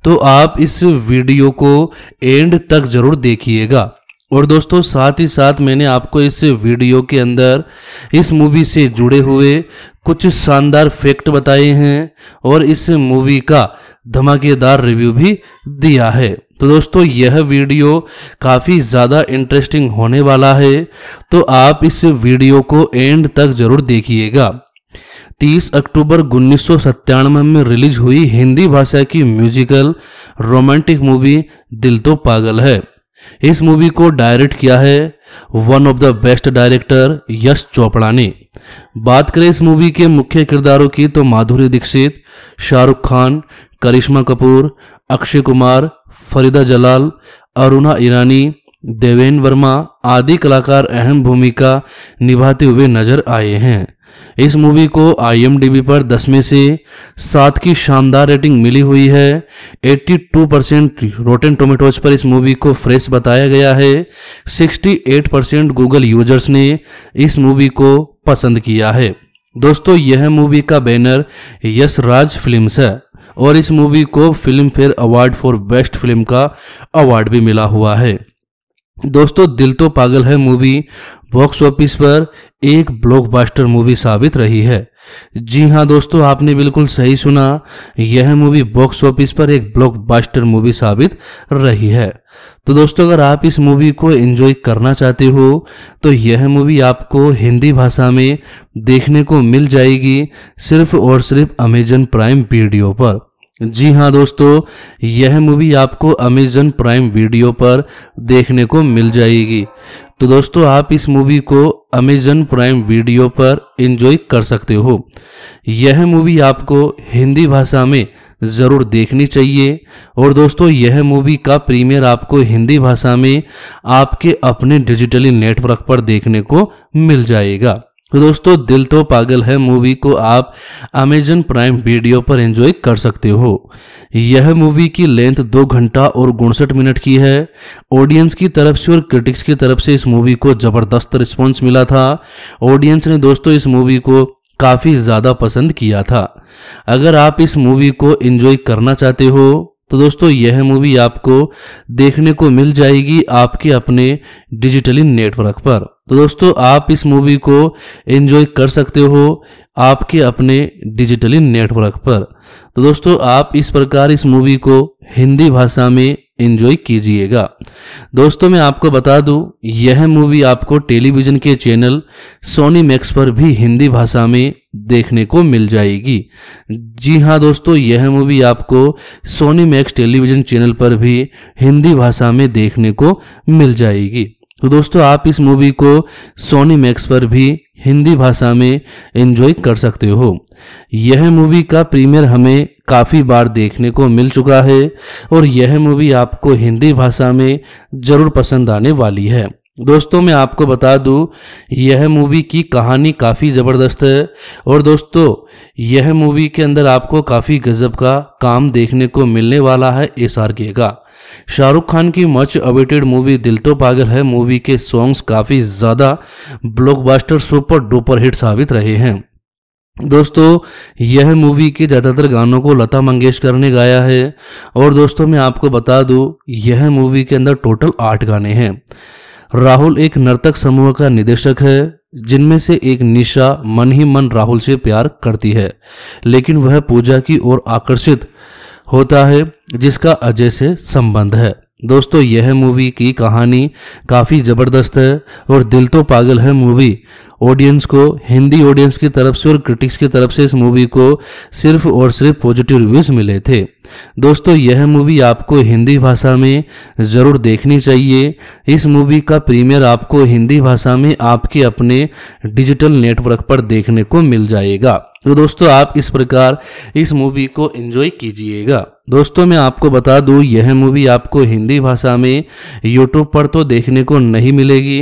तो आप इस वीडियो को एंड तक जरूर देखिएगा और दोस्तों साथ ही साथ मैंने आपको इस वीडियो के अंदर इस मूवी से जुड़े हुए कुछ शानदार फैक्ट बताए हैं और इस मूवी का धमाकेदार रिव्यू भी दिया है तो दोस्तों यह वीडियो काफ़ी ज़्यादा इंटरेस्टिंग होने वाला है तो आप इस वीडियो को एंड तक ज़रूर देखिएगा 30 अक्टूबर उन्नीस में रिलीज हुई हिंदी भाषा की म्यूजिकल रोमांटिक मूवी दिल तो पागल है इस मूवी को डायरेक्ट किया है one of the best director Yash Chopra ने बात करें इस मूवी के मुख्य किरदारों की तो माधुरी दीक्षित शाहरुख खान करिश्मा कपूर अक्षय कुमार फरीदा जलाल अरुणा ईरानी देवेन वर्मा आदि कलाकार अहम भूमिका निभाते हुए नजर आए हैं इस मूवी को आई पर 10 में से सात की शानदार रेटिंग मिली हुई है 82 परसेंट रोटेन टोमेटोज पर इस मूवी को फ्रेश बताया गया है 68 परसेंट गूगल यूजर्स ने इस मूवी को पसंद किया है दोस्तों यह मूवी का बैनर यश राज फिल्म है और इस मूवी को Filmfare award for best film का अवार्ड भी मिला हुआ है दोस्तों दिल तो पागल है मूवी बॉक्स ऑफिस पर एक ब्लॉकबस्टर मूवी साबित रही है जी हाँ दोस्तों आपने बिल्कुल सही सुना यह मूवी बॉक्स ऑफिस पर एक ब्लॉकबस्टर मूवी साबित रही है तो दोस्तों अगर आप इस मूवी को एंजॉय करना चाहते हो तो यह मूवी आपको हिंदी भाषा में देखने को मिल जाएगी सिर्फ और सिर्फ अमेजन प्राइम वीडियो पर जी हाँ दोस्तों यह मूवी आपको अमेजन प्राइम वीडियो पर देखने को मिल जाएगी तो दोस्तों आप इस मूवी को अमेजन प्राइम वीडियो पर इन्जॉय कर सकते हो यह मूवी आपको हिंदी भाषा में ज़रूर देखनी चाहिए और दोस्तों यह मूवी का प्रीमियर आपको हिंदी भाषा में आपके अपने डिजिटली नेटवर्क पर देखने को मिल जाएगा तो दोस्तों दिल तो पागल है मूवी को आप अमेजन प्राइम वीडियो पर एंजॉय कर सकते हो यह मूवी की लेंथ दो घंटा और उनसठ मिनट की है ऑडियंस की तरफ से और क्रिटिक्स की तरफ से इस मूवी को जबरदस्त रिस्पॉन्स मिला था ऑडियंस ने दोस्तों इस मूवी को काफ़ी ज़्यादा पसंद किया था अगर आप इस मूवी को एंजॉय करना चाहते हो तो दोस्तों यह मूवी आपको देखने को मिल जाएगी आपके अपने डिजिटली नेटवर्क पर तो दोस्तों आप इस मूवी को एंजॉय कर सकते हो आपके अपने डिजिटली नेटवर्क पर तो दोस्तों आप इस प्रकार इस मूवी को हिंदी भाषा में एंजॉय कीजिएगा दोस्तों मैं आपको बता दूं यह मूवी आपको टेलीविज़न के चैनल सोनी मैक्स पर भी हिंदी भाषा में देखने को मिल जाएगी जी हाँ दोस्तों यह मूवी आपको सोनी मैक्स टेलीविज़न चैनल पर भी हिंदी भाषा में देखने को मिल जाएगी तो दोस्तों आप इस मूवी को सोनी मैक्स पर भी हिंदी भाषा में एंजॉय कर सकते हो यह मूवी का प्रीमियर हमें काफ़ी बार देखने को मिल चुका है और यह मूवी आपको हिंदी भाषा में ज़रूर पसंद आने वाली है दोस्तों मैं आपको बता दूं यह मूवी की कहानी काफ़ी ज़बरदस्त है और दोस्तों यह मूवी के अंदर आपको काफ़ी गजब का काम देखने को मिलने वाला है एस आर के का शाहरुख खान की मच अवेटेड मूवी दिल तो पागल है मूवी के सॉन्ग्स काफ़ी ज़्यादा ब्लॉकबस्टर सुपर डुपर हिट साबित रहे हैं दोस्तों यह मूवी के ज़्यादातर गानों को लता मंगेशकर ने गाया है और दोस्तों मैं आपको बता दूं यह मूवी के अंदर टोटल आठ गाने हैं राहुल एक नर्तक समूह का निदेशक है जिनमें से एक निशा मन ही मन राहुल से प्यार करती है लेकिन वह पूजा की ओर आकर्षित होता है जिसका अजय से संबंध है दोस्तों यह मूवी की कहानी काफ़ी ज़बरदस्त है और दिल तो पागल है मूवी ऑडियंस को हिंदी ऑडियंस की तरफ से और क्रिटिक्स की तरफ से इस मूवी को सिर्फ और सिर्फ पॉजिटिव रिव्यूज़ मिले थे दोस्तों यह मूवी आपको हिंदी भाषा में ज़रूर देखनी चाहिए इस मूवी का प्रीमियर आपको हिंदी भाषा में आपके अपने डिजिटल नेटवर्क पर देखने को मिल जाएगा तो दोस्तों आप इस प्रकार इस मूवी को एंजॉय कीजिएगा दोस्तों मैं आपको बता दूं यह मूवी आपको हिंदी भाषा में यूट्यूब पर तो देखने को नहीं मिलेगी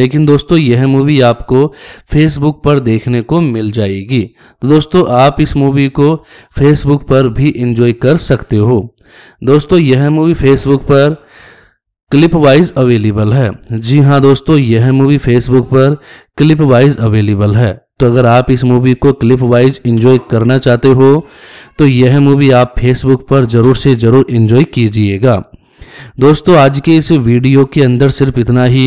लेकिन दोस्तों यह मूवी आपको फेसबुक पर देखने को मिल जाएगी तो दोस्तों आप इस मूवी को फेसबुक पर भी एंजॉय कर सकते हो दोस्तों यह मूवी फेसबुक पर क्लिप वाइज अवेलेबल है जी हाँ दोस्तों यह मूवी फेसबुक पर क्लिप वाइज अवेलेबल है तो अगर आप इस मूवी को क्लिप वाइज इंजॉय करना चाहते हो तो यह मूवी आप फेसबुक पर जरूर से जरूर इंजॉय कीजिएगा दोस्तों आज के इस वीडियो के अंदर सिर्फ इतना ही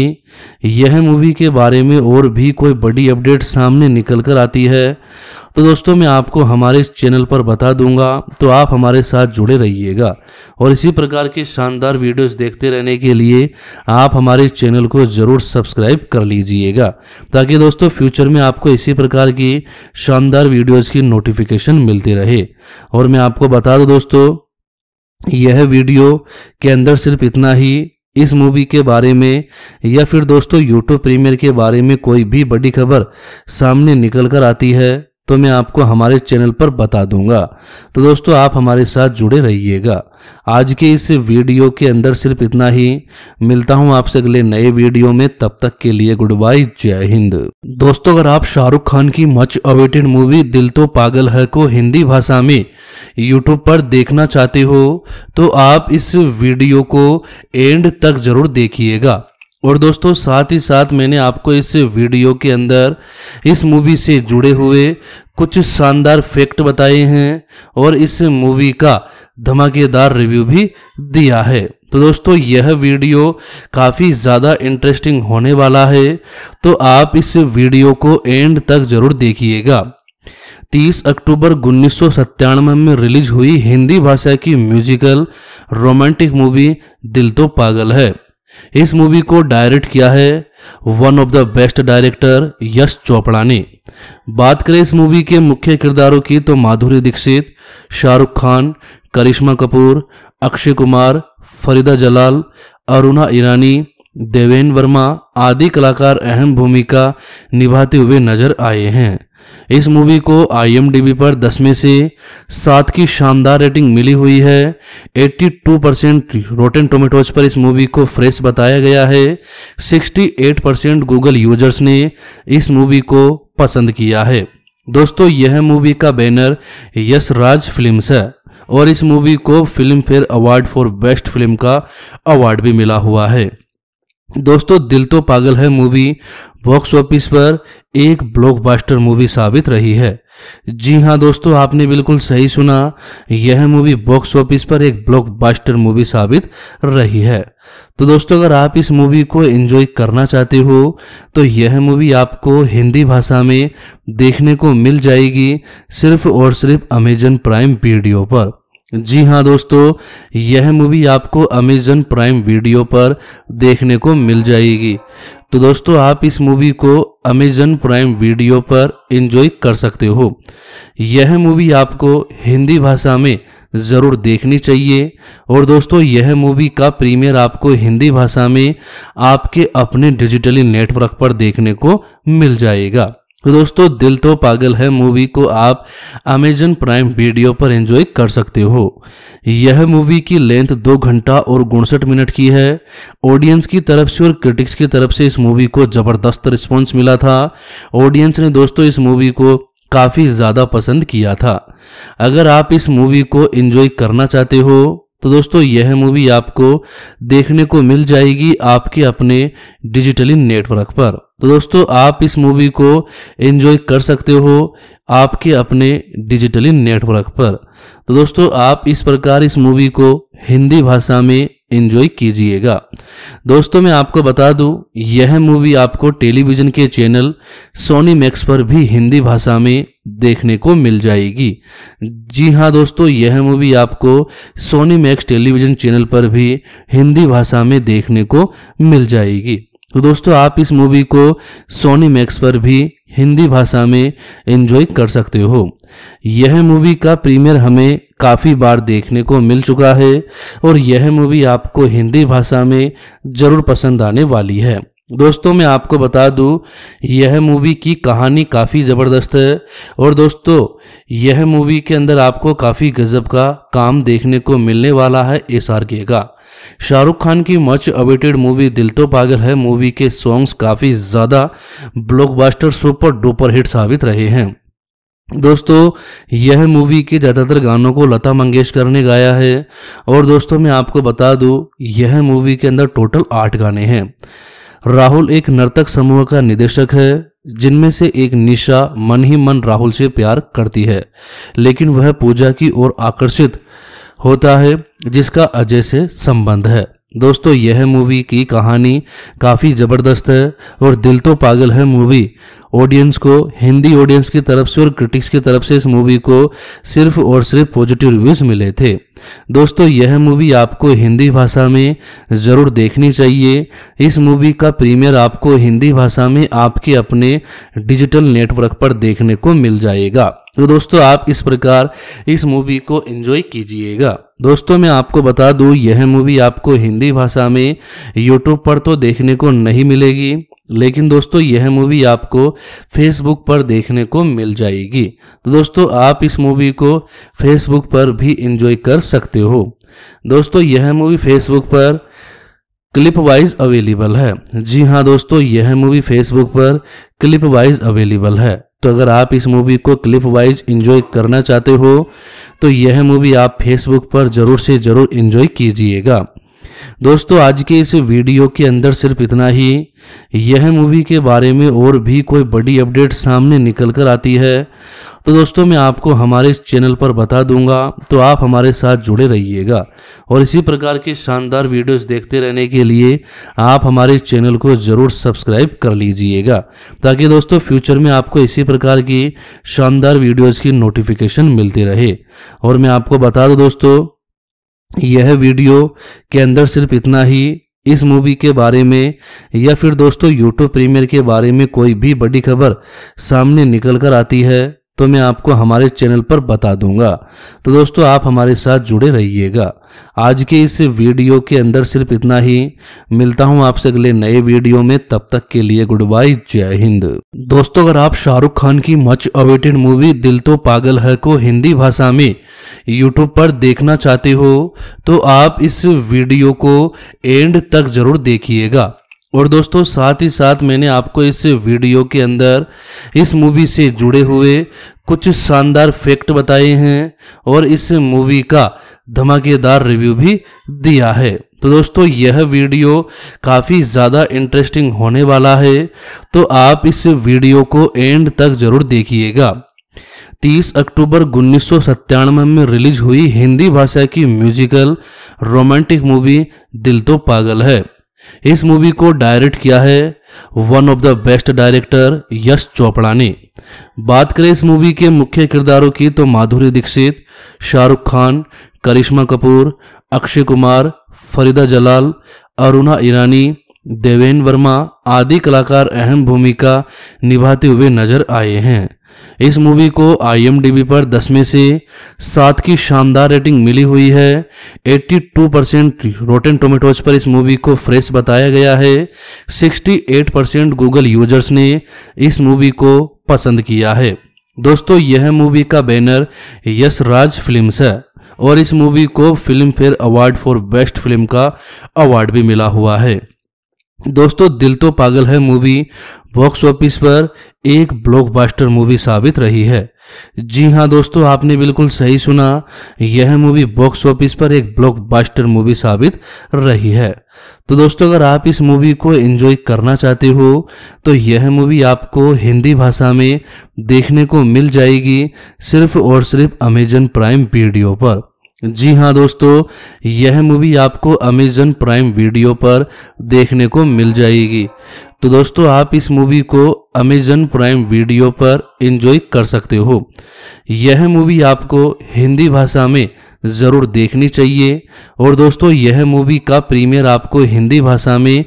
यह मूवी के बारे में और भी कोई बड़ी अपडेट सामने निकल कर आती है तो दोस्तों मैं आपको हमारे इस चैनल पर बता दूंगा तो आप हमारे साथ जुड़े रहिएगा और इसी प्रकार की शानदार वीडियोस देखते रहने के लिए आप हमारे इस चैनल को ज़रूर सब्सक्राइब कर लीजिएगा ताकि दोस्तों फ्यूचर में आपको इसी प्रकार की शानदार वीडियोज़ की नोटिफिकेशन मिलती रहे और मैं आपको बता दूँ दोस्तों यह वीडियो के अंदर सिर्फ इतना ही इस मूवी के बारे में या फिर दोस्तों यूट्यूब प्रीमियर के बारे में कोई भी बड़ी खबर सामने निकल कर आती है तो मैं आपको हमारे चैनल पर बता दूंगा तो दोस्तों आप हमारे साथ जुड़े रहिएगा आज के इस वीडियो के अंदर सिर्फ इतना ही मिलता हूं आपसे अगले नए वीडियो में तब तक के लिए गुड बाय जय हिंद दोस्तों अगर आप शाहरुख खान की मच अवेटेड मूवी दिल तो पागल है को हिंदी भाषा में यूट्यूब पर देखना चाहते हो तो आप इस वीडियो को एंड तक जरूर देखिएगा और दोस्तों साथ ही साथ मैंने आपको इस वीडियो के अंदर इस मूवी से जुड़े हुए कुछ शानदार फैक्ट बताए हैं और इस मूवी का धमाकेदार रिव्यू भी दिया है तो दोस्तों यह वीडियो काफ़ी ज़्यादा इंटरेस्टिंग होने वाला है तो आप इस वीडियो को एंड तक ज़रूर देखिएगा 30 अक्टूबर उन्नीस में रिलीज हुई हिंदी भाषा की म्यूजिकल रोमांटिक मूवी दिल तो पागल है इस मूवी को डायरेक्ट किया है one of the best director Yash Chopra ने बात करें इस मूवी के मुख्य किरदारों की तो माधुरी दीक्षित शाहरुख खान करिश्मा कपूर अक्षय कुमार फरीदा जलाल अरुणा ईरानी देवेन वर्मा आदि कलाकार अहम भूमिका निभाते हुए नजर आए हैं इस मूवी को आई पर 10 में से सात की शानदार रेटिंग मिली हुई है 82 परसेंट रोटेन टोमेटोज पर इस मूवी को फ्रेश बताया गया है 68 परसेंट गूगल यूजर्स ने इस मूवी को पसंद किया है दोस्तों यह मूवी का बैनर यश राज फिल्म है और इस मूवी को Filmfare award for best film का अवार्ड भी मिला हुआ है दोस्तों दिल तो पागल है मूवी बॉक्स ऑफिस पर एक ब्लॉकबस्टर मूवी साबित रही है जी हाँ दोस्तों आपने बिल्कुल सही सुना यह मूवी बॉक्स ऑफिस पर एक ब्लॉकबस्टर मूवी साबित रही है तो दोस्तों अगर आप इस मूवी को एंजॉय करना चाहते हो तो यह मूवी आपको हिंदी भाषा में देखने को मिल जाएगी सिर्फ और सिर्फ अमेजन प्राइम वीडियो पर जी हाँ दोस्तों यह मूवी आपको अमेजन प्राइम वीडियो पर देखने को मिल जाएगी तो दोस्तों आप इस मूवी को अमेजन प्राइम वीडियो पर इंजॉय कर सकते हो यह मूवी आपको हिंदी भाषा में ज़रूर देखनी चाहिए और दोस्तों यह मूवी का प्रीमियर आपको हिंदी भाषा में आपके अपने डिजिटली नेटवर्क पर देखने को मिल जाएगा तो दोस्तों दिल तो पागल है मूवी को आप अमेजन प्राइम वीडियो पर एंजॉय कर सकते हो यह मूवी की लेंथ दो घंटा और उनसठ मिनट की है ऑडियंस की तरफ से और क्रिटिक्स की तरफ से इस मूवी को जबरदस्त रिस्पॉन्स मिला था ऑडियंस ने दोस्तों इस मूवी को काफ़ी ज़्यादा पसंद किया था अगर आप इस मूवी को एंजॉय करना चाहते हो तो दोस्तों यह मूवी आपको देखने को मिल जाएगी आपके अपने डिजिटली नेटवर्क पर तो दोस्तों आप इस मूवी को एंजॉय कर सकते हो आपके अपने डिजिटली नेटवर्क पर तो दोस्तों आप इस प्रकार इस मूवी को हिंदी भाषा में एंजॉय कीजिएगा दोस्तों मैं आपको बता दूं यह मूवी आपको टेलीविज़न के चैनल सोनी मैक्स पर भी हिंदी भाषा में देखने को मिल जाएगी जी हाँ दोस्तों यह मूवी आपको सोनी मैक्स टेलीविज़न चैनल पर भी हिंदी भाषा में देखने को मिल जाएगी तो दोस्तों आप इस मूवी को सोनी मैक्स पर भी हिंदी भाषा में एंजॉय कर सकते हो यह मूवी का प्रीमियर हमें काफ़ी बार देखने को मिल चुका है और यह मूवी आपको हिंदी भाषा में ज़रूर पसंद आने वाली है दोस्तों मैं आपको बता दूं यह मूवी की कहानी काफ़ी ज़बरदस्त है और दोस्तों यह मूवी के अंदर आपको काफ़ी गजब का काम देखने को मिलने वाला है एस आर के का शाहरुख खान की मच अवेटेड मूवी दिल तो पागल है मूवी के सॉन्ग्स काफ़ी ज़्यादा ब्लॉकबस्टर सुपर डुपर हिट साबित रहे हैं दोस्तों यह मूवी के ज़्यादातर गानों को लता मंगेशकर ने गाया है और दोस्तों मैं आपको बता दूं यह मूवी के अंदर टोटल आठ गाने हैं राहुल एक नर्तक समूह का निदेशक है जिनमें से एक निशा मन ही मन राहुल से प्यार करती है लेकिन वह पूजा की ओर आकर्षित होता है जिसका अजय से संबंध है दोस्तों यह मूवी की कहानी काफ़ी ज़बरदस्त है और दिल तो पागल है मूवी ऑडियंस को हिंदी ऑडियंस की तरफ से और क्रिटिक्स की तरफ से इस मूवी को सिर्फ और सिर्फ पॉजिटिव रिव्यूज़ मिले थे दोस्तों यह मूवी आपको हिंदी भाषा में ज़रूर देखनी चाहिए इस मूवी का प्रीमियर आपको हिंदी भाषा में आपके अपने डिजिटल नेटवर्क पर देखने को मिल जाएगा तो दोस्तों आप इस प्रकार इस मूवी को एंजॉय कीजिएगा दोस्तों मैं आपको बता दूं यह मूवी आपको हिंदी भाषा में यूट्यूब पर तो देखने को नहीं मिलेगी लेकिन दोस्तों यह मूवी आपको फेसबुक पर देखने को मिल जाएगी तो दोस्तों आप इस मूवी को फेसबुक पर भी एंजॉय कर सकते हो दोस्तों यह मूवी फेसबुक पर क्लिप वाइज अवेलेबल है जी हाँ दोस्तों यह मूवी फेसबुक पर क्लिप वाइज अवेलेबल है तो अगर आप इस मूवी को क्लिप वाइज इंजॉय करना चाहते हो तो यह मूवी आप फेसबुक पर ज़रूर से ज़रूर इंजॉय कीजिएगा दोस्तों आज के इस वीडियो के अंदर सिर्फ इतना ही यह मूवी के बारे में और भी कोई बड़ी अपडेट सामने निकल कर आती है तो दोस्तों मैं आपको हमारे इस चैनल पर बता दूंगा तो आप हमारे साथ जुड़े रहिएगा और इसी प्रकार की शानदार वीडियोस देखते रहने के लिए आप हमारे इस चैनल को ज़रूर सब्सक्राइब कर लीजिएगा ताकि दोस्तों फ्यूचर में आपको इसी प्रकार की शानदार वीडियोज़ की नोटिफिकेशन मिलती रहे और मैं आपको बता दूँ दोस्तों यह वीडियो के अंदर सिर्फ इतना ही इस मूवी के बारे में या फिर दोस्तों यूट्यूब प्रीमियर के बारे में कोई भी बड़ी खबर सामने निकल कर आती है तो मैं आपको हमारे चैनल पर बता दूंगा तो दोस्तों आप हमारे साथ जुड़े रहिएगा आज के इस वीडियो के अंदर सिर्फ इतना ही मिलता हूं आपसे अगले नए वीडियो में तब तक के लिए गुड बाय जय हिंद दोस्तों अगर आप शाहरुख खान की मच अवेटेड मूवी दिल तो पागल है को हिंदी भाषा में यूट्यूब पर देखना चाहते हो तो आप इस वीडियो को एंड तक जरूर देखिएगा और दोस्तों साथ ही साथ मैंने आपको इस वीडियो के अंदर इस मूवी से जुड़े हुए कुछ शानदार फैक्ट बताए हैं और इस मूवी का धमाकेदार रिव्यू भी दिया है तो दोस्तों यह वीडियो काफ़ी ज़्यादा इंटरेस्टिंग होने वाला है तो आप इस वीडियो को एंड तक ज़रूर देखिएगा 30 अक्टूबर उन्नीस में रिलीज हुई हिंदी भाषा की म्यूजिकल रोमांटिक मूवी दिल तो पागल है इस मूवी को डायरेक्ट किया है one of the best director Yash Chopra ने बात करें इस मूवी के मुख्य किरदारों की तो माधुरी दीक्षित शाहरुख खान करिश्मा कपूर अक्षय कुमार फरीदा जलाल अरुणा ईरानी देवेन वर्मा आदि कलाकार अहम भूमिका निभाते हुए नजर आए हैं इस मूवी को आई पर दस में से सात की शानदार रेटिंग मिली हुई है 82 परसेंट रोटेन टोमेटोज पर इस मूवी को फ्रेश बताया गया है 68 परसेंट गूगल यूजर्स ने इस मूवी को पसंद किया है दोस्तों यह मूवी का बैनर यश राज फिल्म है और इस मूवी को Filmfare award for best film का अवार्ड भी मिला हुआ है दोस्तों दिल तो पागल है मूवी बॉक्स ऑफिस पर एक ब्लॉकबस्टर मूवी साबित रही है जी हाँ दोस्तों आपने बिल्कुल सही सुना यह मूवी बॉक्स ऑफिस पर एक ब्लॉकबस्टर मूवी साबित रही है तो दोस्तों अगर आप इस मूवी को एंजॉय करना चाहते हो तो यह मूवी आपको हिंदी भाषा में देखने को मिल जाएगी सिर्फ और सिर्फ अमेजन प्राइम वीडियो पर जी हाँ दोस्तों यह मूवी आपको अमेजन प्राइम वीडियो पर देखने को मिल जाएगी तो दोस्तों आप इस मूवी को अमेजन प्राइम वीडियो पर इन्जॉय कर सकते हो यह मूवी आपको हिंदी भाषा में ज़रूर देखनी चाहिए और दोस्तों यह मूवी का प्रीमियर आपको हिंदी भाषा में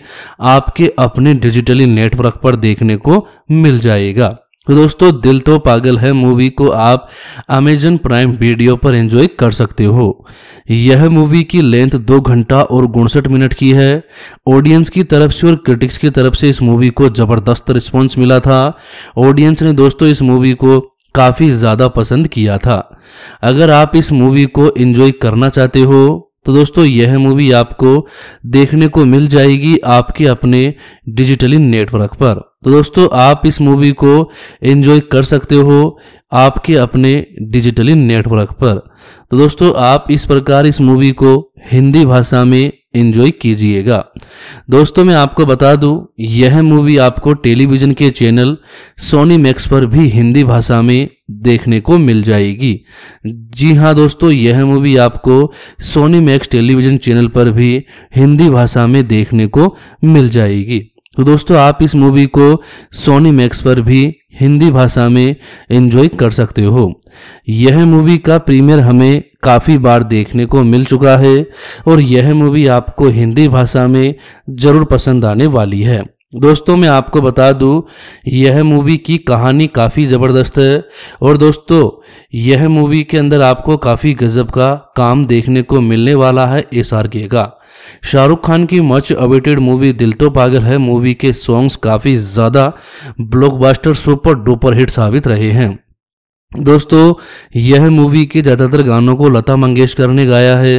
आपके अपने डिजिटली नेटवर्क पर देखने को मिल जाएगा तो दोस्तों दिल तो पागल है मूवी को आप अमेजन प्राइम वीडियो पर एंजॉय कर सकते हो यह मूवी की लेंथ दो घंटा और उनसठ मिनट की है ऑडियंस की तरफ से और क्रिटिक्स की तरफ से इस मूवी को जबरदस्त रिस्पॉन्स मिला था ऑडियंस ने दोस्तों इस मूवी को काफ़ी ज़्यादा पसंद किया था अगर आप इस मूवी को एंजॉय करना चाहते हो तो दोस्तों यह मूवी आपको देखने को मिल जाएगी आपके अपने डिजिटली नेटवर्क पर तो दोस्तों आप इस मूवी को एंजॉय कर सकते हो आपके अपने डिजिटली नेटवर्क पर तो दोस्तों आप इस प्रकार इस मूवी को हिंदी भाषा में इन्जॉय कीजिएगा दोस्तों मैं आपको बता दूं यह मूवी आपको टेलीविज़न के चैनल सोनी मैक्स पर भी हिंदी भाषा में देखने को मिल जाएगी जी हाँ दोस्तों यह मूवी आपको सोनी मैक्स टेलीविज़न चैनल पर भी हिंदी भाषा में देखने को मिल जाएगी तो दोस्तों आप इस मूवी को सोनी मैक्स पर भी हिंदी भाषा में एंजॉय कर सकते हो यह मूवी का प्रीमियर हमें काफ़ी बार देखने को मिल चुका है और यह मूवी आपको हिंदी भाषा में ज़रूर पसंद आने वाली है दोस्तों मैं आपको बता दूं यह मूवी की कहानी काफ़ी ज़बरदस्त है और दोस्तों यह मूवी के अंदर आपको काफ़ी गजब का काम देखने को मिलने वाला है एस आर के का शाहरुख खान की मच अवेटेड मूवी दिल तो पागल है मूवी के सॉन्ग्स काफ़ी ज़्यादा ब्लॉकबस्टर सुपर डुपर हिट साबित रहे हैं दोस्तों यह मूवी के ज़्यादातर गानों को लता मंगेशकर ने गाया है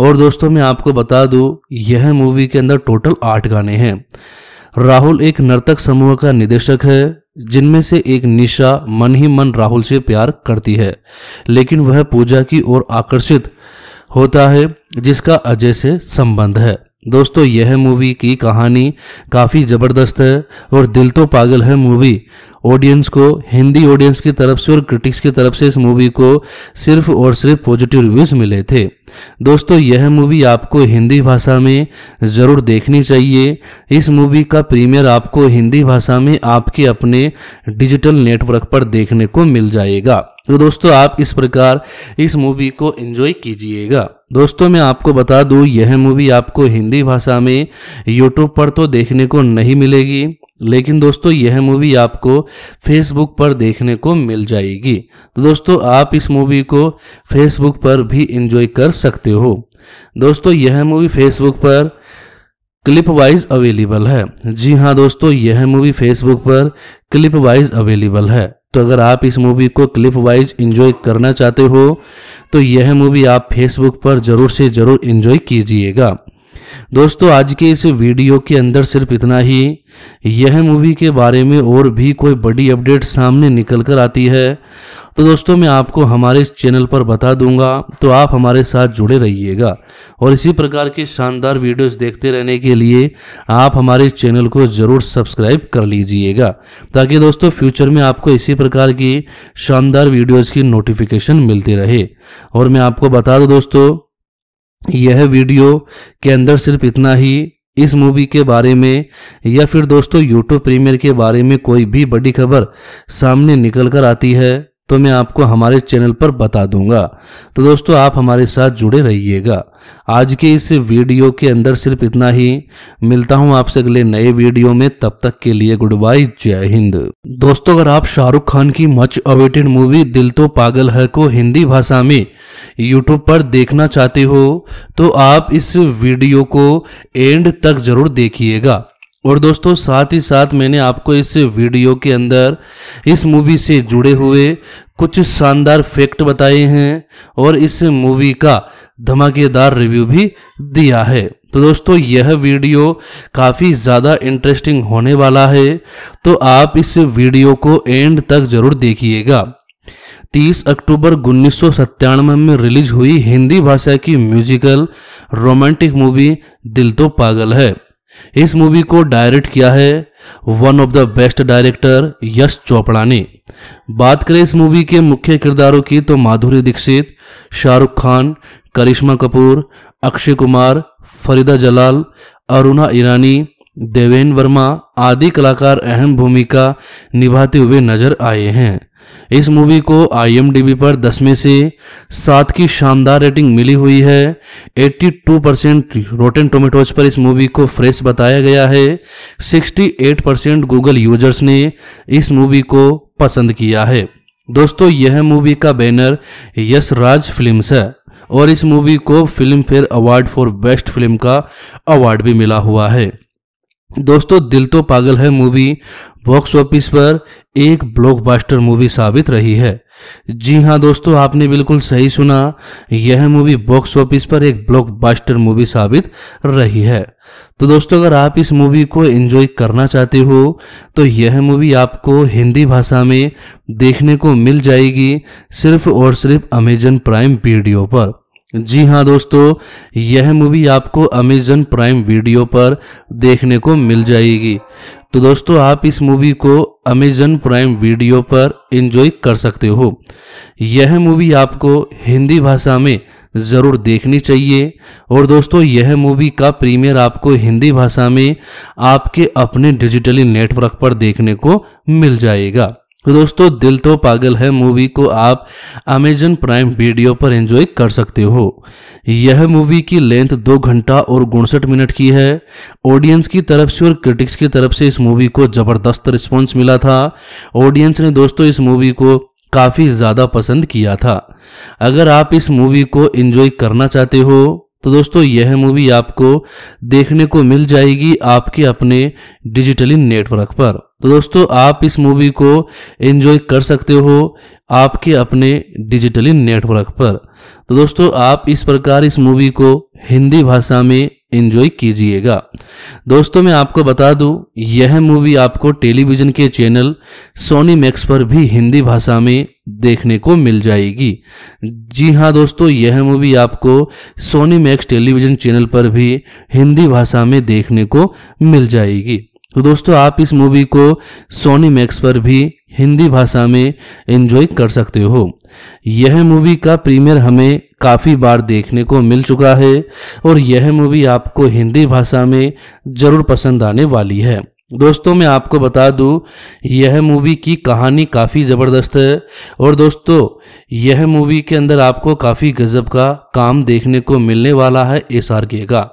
और दोस्तों मैं आपको बता दूं यह मूवी के अंदर टोटल आठ गाने हैं राहुल एक नर्तक समूह का निदेशक है जिनमें से एक निशा मन ही मन राहुल से प्यार करती है लेकिन वह पूजा की ओर आकर्षित होता है जिसका अजय से संबंध है दोस्तों यह मूवी की कहानी काफ़ी ज़बरदस्त है और दिल तो पागल है मूवी ऑडियंस को हिंदी ऑडियंस की तरफ से और क्रिटिक्स की तरफ से इस मूवी को सिर्फ और सिर्फ पॉजिटिव रिव्यूज़ मिले थे दोस्तों यह मूवी आपको हिंदी भाषा में ज़रूर देखनी चाहिए इस मूवी का प्रीमियर आपको हिंदी भाषा में आपके अपने डिजिटल नेटवर्क पर देखने को मिल जाएगा तो दोस्तों आप इस प्रकार इस मूवी को एंजॉय कीजिएगा दोस्तों मैं आपको बता दूं यह मूवी आपको हिंदी भाषा में यूट्यूब पर तो देखने को नहीं मिलेगी लेकिन दोस्तों यह मूवी आपको फेसबुक पर देखने को मिल जाएगी तो दोस्तों आप इस मूवी को फेसबुक पर भी एंजॉय कर सकते हो दोस्तों यह मूवी फेसबुक पर क्लिप वाइज अवेलेबल है जी हाँ दोस्तों यह मूवी फेसबुक पर क्लिप वाइज अवेलेबल है तो अगर आप इस मूवी को क्लिप वाइज इंजॉय करना चाहते हो तो यह मूवी आप फेसबुक पर ज़रूर से ज़रूर इंजॉय कीजिएगा दोस्तों आज के इस वीडियो के अंदर सिर्फ इतना ही यह मूवी के बारे में और भी कोई बड़ी अपडेट सामने निकल कर आती है तो दोस्तों मैं आपको हमारे इस चैनल पर बता दूंगा तो आप हमारे साथ जुड़े रहिएगा और इसी प्रकार की शानदार वीडियोस देखते रहने के लिए आप हमारे इस चैनल को ज़रूर सब्सक्राइब कर लीजिएगा ताकि दोस्तों फ्यूचर में आपको इसी प्रकार की शानदार वीडियोज़ की नोटिफिकेशन मिलती रहे और मैं आपको बता दूँ दोस्तों यह वीडियो के अंदर सिर्फ इतना ही इस मूवी के बारे में या फिर दोस्तों यूट्यूब प्रीमियर के बारे में कोई भी बड़ी खबर सामने निकल कर आती है तो मैं आपको हमारे चैनल पर बता दूंगा तो दोस्तों आप हमारे साथ जुड़े रहिएगा आज के इस वीडियो के अंदर सिर्फ इतना ही मिलता हूं आपसे अगले नए वीडियो में तब तक के लिए गुड बाय जय हिंद दोस्तों अगर आप शाहरुख खान की मच अवेटेड मूवी दिल तो पागल है को हिंदी भाषा में यूट्यूब पर देखना चाहते हो तो आप इस वीडियो को एंड तक जरूर देखिएगा और दोस्तों साथ ही साथ मैंने आपको इस वीडियो के अंदर इस मूवी से जुड़े हुए कुछ शानदार फैक्ट बताए हैं और इस मूवी का धमाकेदार रिव्यू भी दिया है तो दोस्तों यह वीडियो काफ़ी ज़्यादा इंटरेस्टिंग होने वाला है तो आप इस वीडियो को एंड तक ज़रूर देखिएगा 30 अक्टूबर उन्नीस में रिलीज हुई हिंदी भाषा की म्यूजिकल रोमांटिक मूवी दिल तो पागल है इस मूवी को डायरेक्ट किया है one of the best director Yash Chopra ने बात करें इस मूवी के मुख्य किरदारों की तो माधुरी दीक्षित शाहरुख खान करिश्मा कपूर अक्षय कुमार फरीदा जलाल अरुणा ईरानी देवेन वर्मा आदि कलाकार अहम भूमिका निभाते हुए नजर आए हैं इस मूवी को आई पर 10 में से सात की शानदार रेटिंग मिली हुई है 82 परसेंट रोटेन टोमेटोज पर इस मूवी को फ्रेश बताया गया है 68 परसेंट गूगल यूजर्स ने इस मूवी को पसंद किया है दोस्तों यह मूवी का बैनर यश राज फिल्म है और इस मूवी को Filmfare award for best film का अवार्ड भी मिला हुआ है दोस्तों दिल तो पागल है मूवी बॉक्स ऑफिस पर एक ब्लॉकबस्टर मूवी साबित रही है जी हाँ दोस्तों आपने बिल्कुल सही सुना यह मूवी बॉक्स ऑफिस पर एक ब्लॉकबस्टर मूवी साबित रही है तो दोस्तों अगर आप इस मूवी को एंजॉय करना चाहते हो तो यह मूवी आपको हिंदी भाषा में देखने को मिल जाएगी सिर्फ और सिर्फ अमेजन प्राइम वीडियो पर जी हाँ दोस्तों यह मूवी आपको अमेजन प्राइम वीडियो पर देखने को मिल जाएगी तो दोस्तों आप इस मूवी को अमेजन प्राइम वीडियो पर इंजॉय कर सकते हो यह मूवी आपको हिंदी भाषा में ज़रूर देखनी चाहिए और दोस्तों यह मूवी का प्रीमियर आपको हिंदी भाषा में आपके अपने डिजिटली नेटवर्क पर देखने को मिल जाएगा तो दोस्तों दिल तो पागल है मूवी को आप अमेजन प्राइम वीडियो पर एंजॉय कर सकते हो यह मूवी की लेंथ दो घंटा और उनसठ मिनट की है ऑडियंस की तरफ से और क्रिटिक्स की तरफ से इस मूवी को जबरदस्त रिस्पॉन्स मिला था ऑडियंस ने दोस्तों इस मूवी को काफ़ी ज़्यादा पसंद किया था अगर आप इस मूवी को एंजॉय करना चाहते हो तो दोस्तों यह मूवी आपको देखने को मिल जाएगी आपके अपने डिजिटली नेटवर्क पर तो दोस्तों आप इस मूवी को एंजॉय कर सकते हो आपके अपने डिजिटली नेटवर्क पर तो दोस्तों आप इस प्रकार इस मूवी को हिंदी भाषा में एंजॉय कीजिएगा दोस्तों मैं आपको बता दूं यह मूवी आपको टेलीविज़न के चैनल सोनी मैक्स पर भी हिंदी भाषा में देखने को मिल जाएगी जी हाँ दोस्तों यह मूवी आपको सोनी मैक्स टेलीविज़न चैनल पर भी हिंदी भाषा में देखने को मिल जाएगी तो दोस्तों आप इस मूवी को सोनी मैक्स पर भी हिंदी भाषा में एंजॉय कर सकते हो यह मूवी का प्रीमियर हमें काफ़ी बार देखने को मिल चुका है और यह मूवी आपको हिंदी भाषा में ज़रूर पसंद आने वाली है दोस्तों मैं आपको बता दूं यह मूवी की कहानी काफ़ी ज़बरदस्त है और दोस्तों यह मूवी के अंदर आपको काफ़ी गजब का काम देखने को मिलने वाला है एस आर के का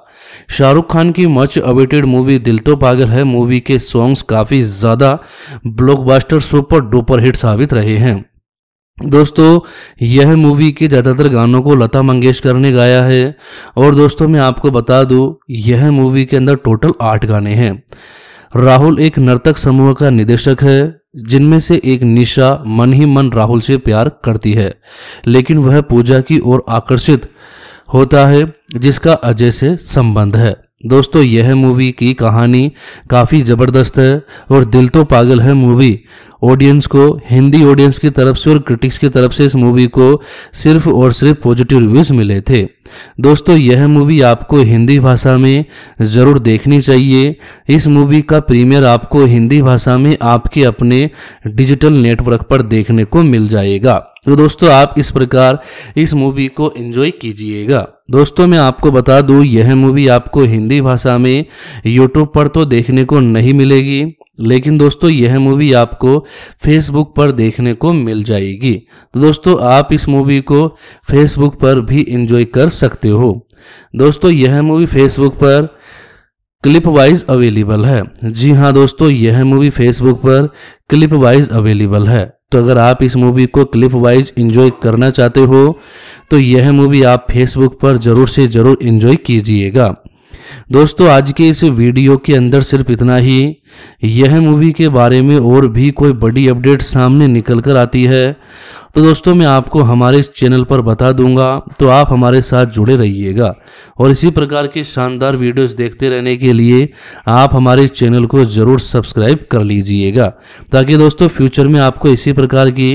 शाहरुख खान की मच अवेटेड मूवी दिल तो पागल है मूवी के सॉन्ग्स काफ़ी ज़्यादा ब्लॉकबस्टर सुपर डुपर हिट साबित रहे हैं दोस्तों यह मूवी के ज़्यादातर गानों को लता मंगेशकर ने गाया है और दोस्तों मैं आपको बता दूं यह मूवी के अंदर टोटल आठ गाने हैं राहुल एक नर्तक समूह का निदेशक है जिनमें से एक निशा मन ही मन राहुल से प्यार करती है लेकिन वह पूजा की ओर आकर्षित होता है जिसका अजय से संबंध है दोस्तों यह मूवी की कहानी काफ़ी ज़बरदस्त है और दिल तो पागल है मूवी ऑडियंस को हिंदी ऑडियंस की तरफ से और क्रिटिक्स की तरफ से इस मूवी को सिर्फ और सिर्फ पॉजिटिव रिव्यूज़ मिले थे दोस्तों यह मूवी आपको हिंदी भाषा में ज़रूर देखनी चाहिए इस मूवी का प्रीमियर आपको हिंदी भाषा में आपके अपने डिजिटल नेटवर्क पर देखने को मिल जाएगा तो दोस्तों आप इस प्रकार इस मूवी को एंजॉय कीजिएगा दोस्तों मैं आपको बता दूं यह मूवी आपको हिंदी भाषा में यूट्यूब पर तो देखने को नहीं मिलेगी लेकिन दोस्तों यह मूवी आपको फेसबुक पर देखने को मिल जाएगी तो दोस्तों आप इस मूवी को फेसबुक पर भी एंजॉय कर सकते हो दोस्तों यह मूवी फेसबुक पर क्लिप वाइज अवेलेबल है जी हाँ दोस्तों यह मूवी फेसबुक पर क्लिप वाइज अवेलेबल है तो अगर आप इस मूवी को क्लिप वाइज इंजॉय करना चाहते हो तो यह मूवी आप फेसबुक पर ज़रूर से ज़रूर इंजॉय कीजिएगा दोस्तों आज के इस वीडियो के अंदर सिर्फ इतना ही यह मूवी के बारे में और भी कोई बड़ी अपडेट सामने निकल कर आती है तो दोस्तों मैं आपको हमारे इस चैनल पर बता दूंगा तो आप हमारे साथ जुड़े रहिएगा और इसी प्रकार की शानदार वीडियोस देखते रहने के लिए आप हमारे इस चैनल को ज़रूर सब्सक्राइब कर लीजिएगा ताकि दोस्तों फ्यूचर में आपको इसी प्रकार की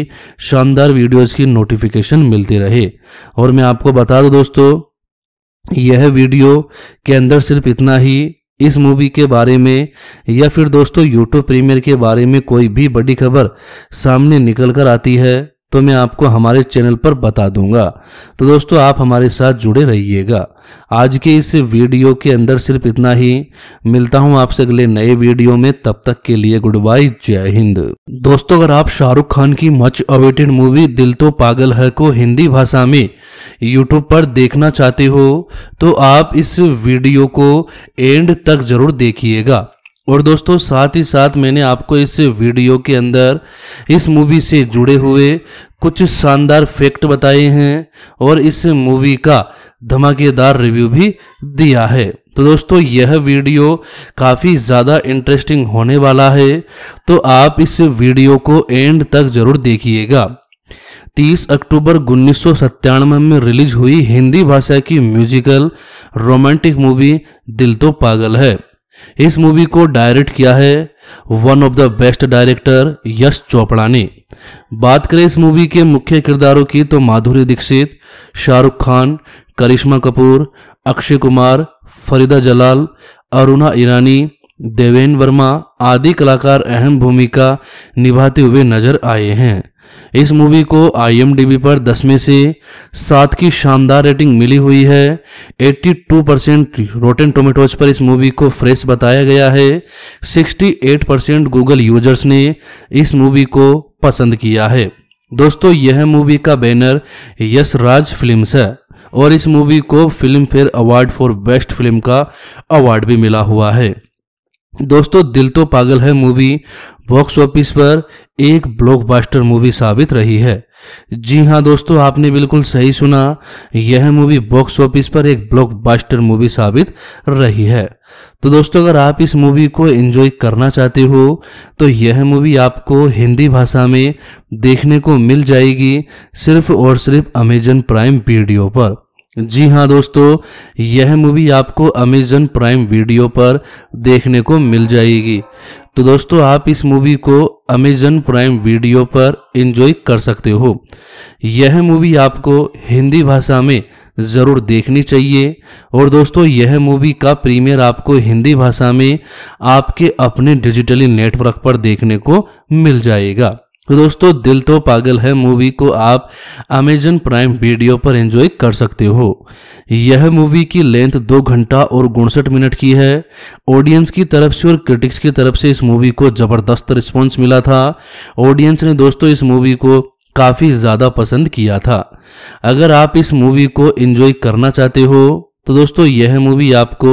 शानदार वीडियोज़ की नोटिफिकेशन मिलती रहे और मैं आपको बता दूँ दोस्तों यह वीडियो के अंदर सिर्फ इतना ही इस मूवी के बारे में या फिर दोस्तों यूट्यूब प्रीमियर के बारे में कोई भी बड़ी खबर सामने निकल कर आती है तो मैं आपको हमारे चैनल पर बता दूंगा तो दोस्तों आप हमारे साथ जुड़े रहिएगा आज के इस वीडियो के अंदर सिर्फ इतना ही मिलता हूं आपसे अगले नए वीडियो में तब तक के लिए गुड बाय जय हिंद दोस्तों अगर आप शाहरुख खान की मच अवेटेड मूवी दिल तो पागल है को हिंदी भाषा में यूट्यूब पर देखना चाहते हो तो आप इस वीडियो को एंड तक जरूर देखिएगा और दोस्तों साथ ही साथ मैंने आपको इस वीडियो के अंदर इस मूवी से जुड़े हुए कुछ शानदार फैक्ट बताए हैं और इस मूवी का धमाकेदार रिव्यू भी दिया है तो दोस्तों यह वीडियो काफ़ी ज़्यादा इंटरेस्टिंग होने वाला है तो आप इस वीडियो को एंड तक ज़रूर देखिएगा 30 अक्टूबर उन्नीस में रिलीज हुई हिंदी भाषा की म्यूजिकल रोमांटिक मूवी दिल तो पागल है इस मूवी को डायरेक्ट किया है one of the best director Yash Chopra ने बात करें इस मूवी के मुख्य किरदारों की तो माधुरी दीक्षित शाहरुख खान करिश्मा कपूर अक्षय कुमार फरीदा जलाल अरुणा ईरानी देवेन वर्मा आदि कलाकार अहम भूमिका निभाते हुए नजर आए हैं इस मूवी को आई पर 10 में से सात की शानदार रेटिंग मिली हुई है 82 परसेंट रोटेन टोमेटोज पर इस मूवी को फ्रेश बताया गया है 68 परसेंट गूगल यूजर्स ने इस मूवी को पसंद किया है दोस्तों यह मूवी का बैनर यश राज फिल्म है और इस मूवी को Filmfare award for best film का अवार्ड भी मिला हुआ है दोस्तों दिल तो पागल है मूवी बॉक्स ऑफिस पर एक ब्लॉकबस्टर मूवी साबित रही है जी हाँ दोस्तों आपने बिल्कुल सही सुना यह मूवी बॉक्स ऑफिस पर एक ब्लॉकबस्टर मूवी साबित रही है तो दोस्तों अगर आप इस मूवी को एंजॉय करना चाहते हो तो यह मूवी आपको हिंदी भाषा में देखने को मिल जाएगी सिर्फ और सिर्फ अमेजन प्राइम वीडियो पर जी हाँ दोस्तों यह मूवी आपको अमेजन प्राइम वीडियो पर देखने को मिल जाएगी तो दोस्तों आप इस मूवी को अमेजन प्राइम वीडियो पर इंजॉय कर सकते हो यह मूवी आपको हिंदी भाषा में ज़रूर देखनी चाहिए और दोस्तों यह मूवी का प्रीमियर आपको हिंदी भाषा में आपके अपने डिजिटली नेटवर्क पर देखने को मिल जाएगा तो दोस्तों दिल तो पागल है मूवी को आप अमेजन प्राइम वीडियो पर एंजॉय कर सकते हो यह मूवी की लेंथ दो घंटा और उनसठ मिनट की है ऑडियंस की तरफ से और क्रिटिक्स की तरफ से इस मूवी को जबरदस्त रिस्पॉन्स मिला था ऑडियंस ने दोस्तों इस मूवी को काफ़ी ज़्यादा पसंद किया था अगर आप इस मूवी को एंजॉय करना चाहते हो तो दोस्तों यह मूवी आपको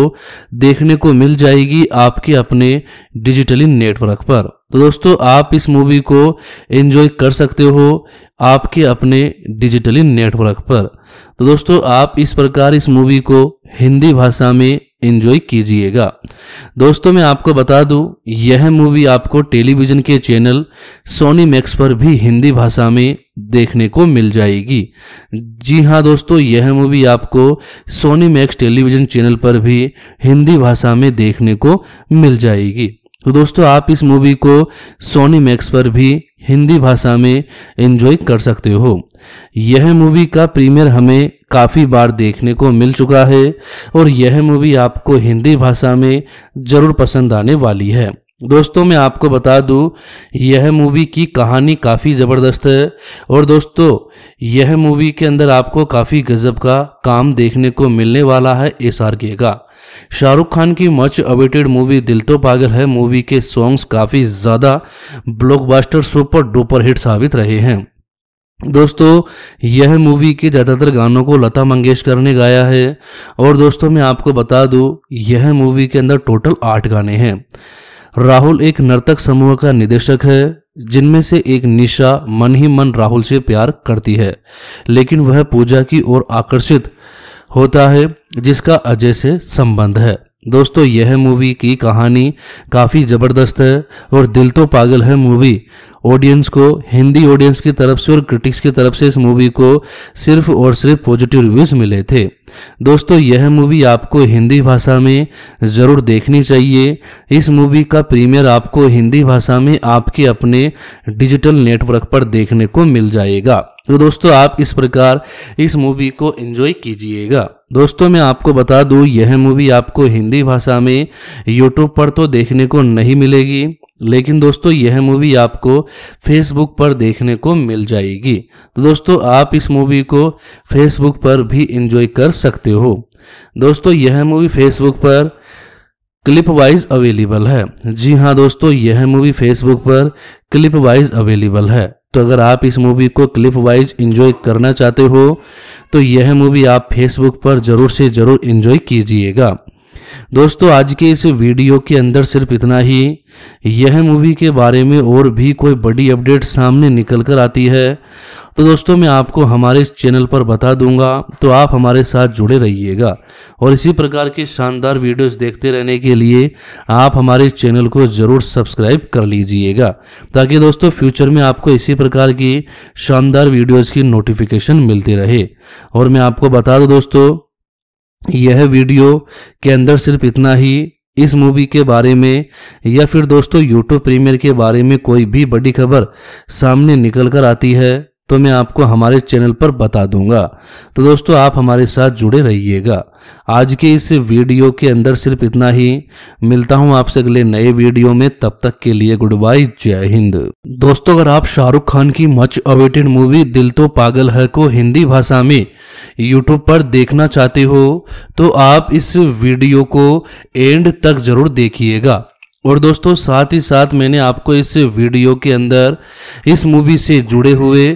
देखने को मिल जाएगी आपके अपने डिजिटली नेटवर्क पर तो दोस्तों आप इस मूवी को एंजॉय कर सकते हो आपके अपने डिजिटली नेटवर्क पर तो दोस्तों आप इस प्रकार इस मूवी को हिंदी भाषा में एंजॉय कीजिएगा दोस्तों मैं आपको बता दूं यह मूवी आपको टेलीविज़न के चैनल सोनी मैक्स पर भी हिंदी भाषा में देखने को मिल जाएगी जी हाँ दोस्तों यह मूवी आपको सोनी मैक्स टेलीविज़न चैनल पर भी हिंदी भाषा में देखने को मिल जाएगी तो दोस्तों आप इस मूवी को सोनी मैक्स पर भी हिंदी भाषा में एंजॉय कर सकते हो यह मूवी का प्रीमियर हमें काफ़ी बार देखने को मिल चुका है और यह मूवी आपको हिंदी भाषा में ज़रूर पसंद आने वाली है दोस्तों मैं आपको बता दूं यह मूवी की कहानी काफ़ी ज़बरदस्त है और दोस्तों यह मूवी के अंदर आपको काफ़ी गजब का काम देखने को मिलने वाला है एस आर के का शाहरुख खान की मच अवेटेड मूवी दिल तो पागल है मूवी के सॉन्ग्स काफ़ी ज़्यादा ब्लॉकबस्टर सुपर डुपर हिट साबित रहे हैं दोस्तों यह मूवी के ज़्यादातर गानों को लता मंगेशकर ने गाया है और दोस्तों मैं आपको बता दूं यह मूवी के अंदर टोटल आठ गाने हैं राहुल एक नर्तक समूह का निदेशक है जिनमें से एक निशा मन ही मन राहुल से प्यार करती है लेकिन वह पूजा की ओर आकर्षित होता है जिसका अजय से संबंध है दोस्तों यह मूवी की कहानी काफ़ी ज़बरदस्त है और दिल तो पागल है मूवी ऑडियंस को हिंदी ऑडियंस की तरफ से और क्रिटिक्स की तरफ से इस मूवी को सिर्फ और सिर्फ पॉजिटिव रिव्यूज़ मिले थे दोस्तों यह मूवी आपको हिंदी भाषा में ज़रूर देखनी चाहिए इस मूवी का प्रीमियर आपको हिंदी भाषा में आपके अपने डिजिटल नेटवर्क पर देखने को मिल जाएगा तो दोस्तों आप इस प्रकार इस मूवी को एंजॉय कीजिएगा दोस्तों मैं आपको बता दूं यह मूवी आपको हिंदी भाषा में यूट्यूब पर तो देखने को नहीं मिलेगी लेकिन दोस्तों यह मूवी आपको फेसबुक पर देखने को मिल जाएगी तो दोस्तों आप इस मूवी को फेसबुक पर भी एंजॉय कर सकते हो दोस्तों यह मूवी फेसबुक पर क्लिप वाइज अवेलेबल है जी हाँ दोस्तों यह मूवी फेसबुक पर क्लिप वाइज अवेलेबल है तो अगर आप इस मूवी को क्लिप वाइज इंजॉय करना चाहते हो तो यह मूवी आप फेसबुक पर ज़रूर से ज़रूर इंजॉय कीजिएगा दोस्तों आज के इस वीडियो के अंदर सिर्फ इतना ही यह मूवी के बारे में और भी कोई बड़ी अपडेट सामने निकल कर आती है तो दोस्तों मैं आपको हमारे इस चैनल पर बता दूंगा तो आप हमारे साथ जुड़े रहिएगा और इसी प्रकार की शानदार वीडियोस देखते रहने के लिए आप हमारे इस चैनल को ज़रूर सब्सक्राइब कर लीजिएगा ताकि दोस्तों फ्यूचर में आपको इसी प्रकार की शानदार वीडियोज़ की नोटिफिकेशन मिलती रहे और मैं आपको बता दूँ दोस्तों यह वीडियो के अंदर सिर्फ इतना ही इस मूवी के बारे में या फिर दोस्तों यूट्यूब प्रीमियर के बारे में कोई भी बड़ी खबर सामने निकल कर आती है तो मैं आपको हमारे चैनल पर बता दूंगा तो दोस्तों आप हमारे साथ जुड़े रहिएगा आज के इस वीडियो के अंदर सिर्फ इतना ही मिलता हूं आपसे अगले नए वीडियो में तब तक के लिए गुड बाय जय हिंद दोस्तों अगर आप शाहरुख खान की मच अवेटेड मूवी दिल तो पागल है को हिंदी भाषा में यूट्यूब पर देखना चाहते हो तो आप इस वीडियो को एंड तक जरूर देखिएगा और दोस्तों साथ ही साथ मैंने आपको इस वीडियो के अंदर इस मूवी से जुड़े हुए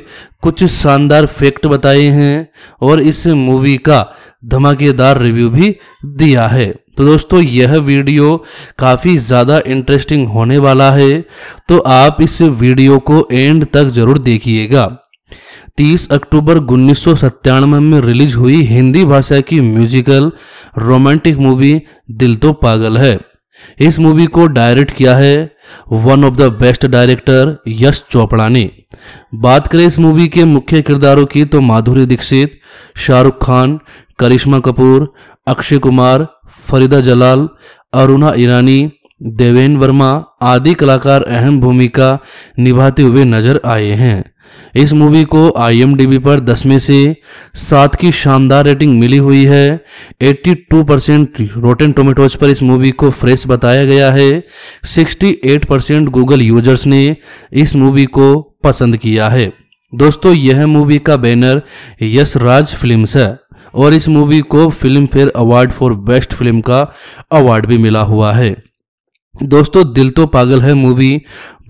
कुछ शानदार फैक्ट बताए हैं और इस मूवी का धमाकेदार रिव्यू भी दिया है तो दोस्तों यह वीडियो काफ़ी ज़्यादा इंटरेस्टिंग होने वाला है तो आप इस वीडियो को एंड तक ज़रूर देखिएगा 30 अक्टूबर उन्नीस में रिलीज हुई हिंदी भाषा की म्यूजिकल रोमांटिक मूवी दिल तो पागल है इस मूवी को डायरेक्ट किया है one of the best director Yash Chopra ने बात करें इस मूवी के मुख्य किरदारों की तो माधुरी दीक्षित शाहरुख खान करिश्मा कपूर अक्षय कुमार फरीदा जलाल अरुणा ईरानी देवेन वर्मा आदि कलाकार अहम भूमिका निभाते हुए नजर आए हैं इस मूवी को आई पर 10 में से सात की शानदार रेटिंग मिली हुई है 82 परसेंट रोटेन टोमेटोज पर इस मूवी को फ्रेश बताया गया है 68 परसेंट गूगल यूजर्स ने इस मूवी को पसंद किया है दोस्तों यह मूवी का बैनर यश राज फिल्म है और इस मूवी को Filmfare award for best film का अवार्ड भी मिला हुआ है दोस्तों दिल तो पागल है मूवी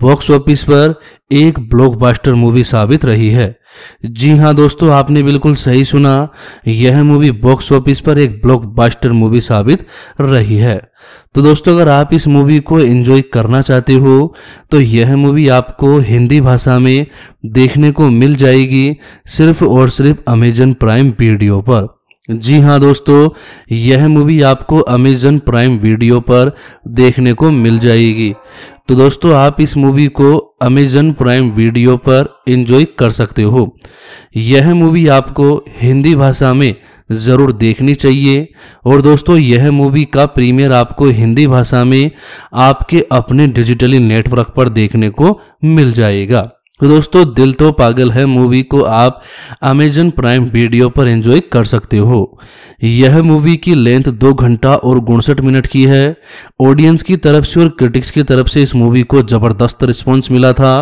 बॉक्स ऑफिस पर एक ब्लॉकबस्टर मूवी साबित रही है जी हाँ दोस्तों आपने बिल्कुल सही सुना यह मूवी बॉक्स ऑफिस पर एक ब्लॉकबस्टर मूवी साबित रही है तो दोस्तों अगर आप इस मूवी को एंजॉय करना चाहते हो तो यह मूवी आपको हिंदी भाषा में देखने को मिल जाएगी सिर्फ और सिर्फ अमेजन प्राइम वीडियो पर जी हाँ दोस्तों यह मूवी आपको अमेजन प्राइम वीडियो पर देखने को मिल जाएगी तो दोस्तों आप इस मूवी को अमेजन प्राइम वीडियो पर इन्जॉय कर सकते हो यह मूवी आपको हिंदी भाषा में ज़रूर देखनी चाहिए और दोस्तों यह मूवी का प्रीमियर आपको हिंदी भाषा में आपके अपने डिजिटली नेटवर्क पर देखने को मिल जाएगा तो दोस्तों दिल तो पागल है मूवी को आप अमेजन प्राइम वीडियो पर एंजॉय कर सकते हो यह मूवी की लेंथ दो घंटा और उनसठ मिनट की है ऑडियंस की तरफ से और क्रिटिक्स की तरफ से इस मूवी को जबरदस्त रिस्पॉन्स मिला था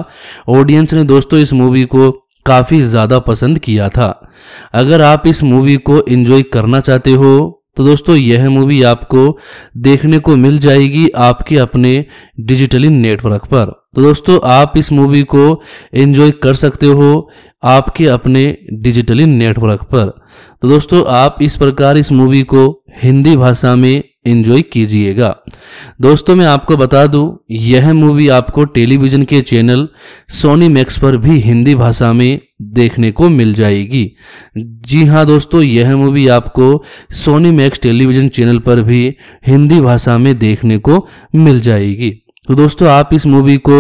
ऑडियंस ने दोस्तों इस मूवी को काफ़ी ज़्यादा पसंद किया था अगर आप इस मूवी को एंजॉय करना चाहते हो तो दोस्तों यह मूवी आपको देखने को मिल जाएगी आपके अपने डिजिटली नेटवर्क पर तो दोस्तों आप इस मूवी को एंजॉय कर सकते हो आपके अपने डिजिटली नेटवर्क पर तो दोस्तों आप इस प्रकार इस मूवी को हिंदी भाषा में एंजॉय कीजिएगा दोस्तों मैं आपको बता दूं यह मूवी आपको टेलीविजन के चैनल सोनी मैक्स पर भी हिंदी भाषा में देखने को मिल जाएगी जी हाँ दोस्तों यह मूवी आपको सोनी मैक्स टेलीविजन चैनल पर भी हिंदी भाषा में देखने को मिल जाएगी तो दोस्तों आप इस मूवी को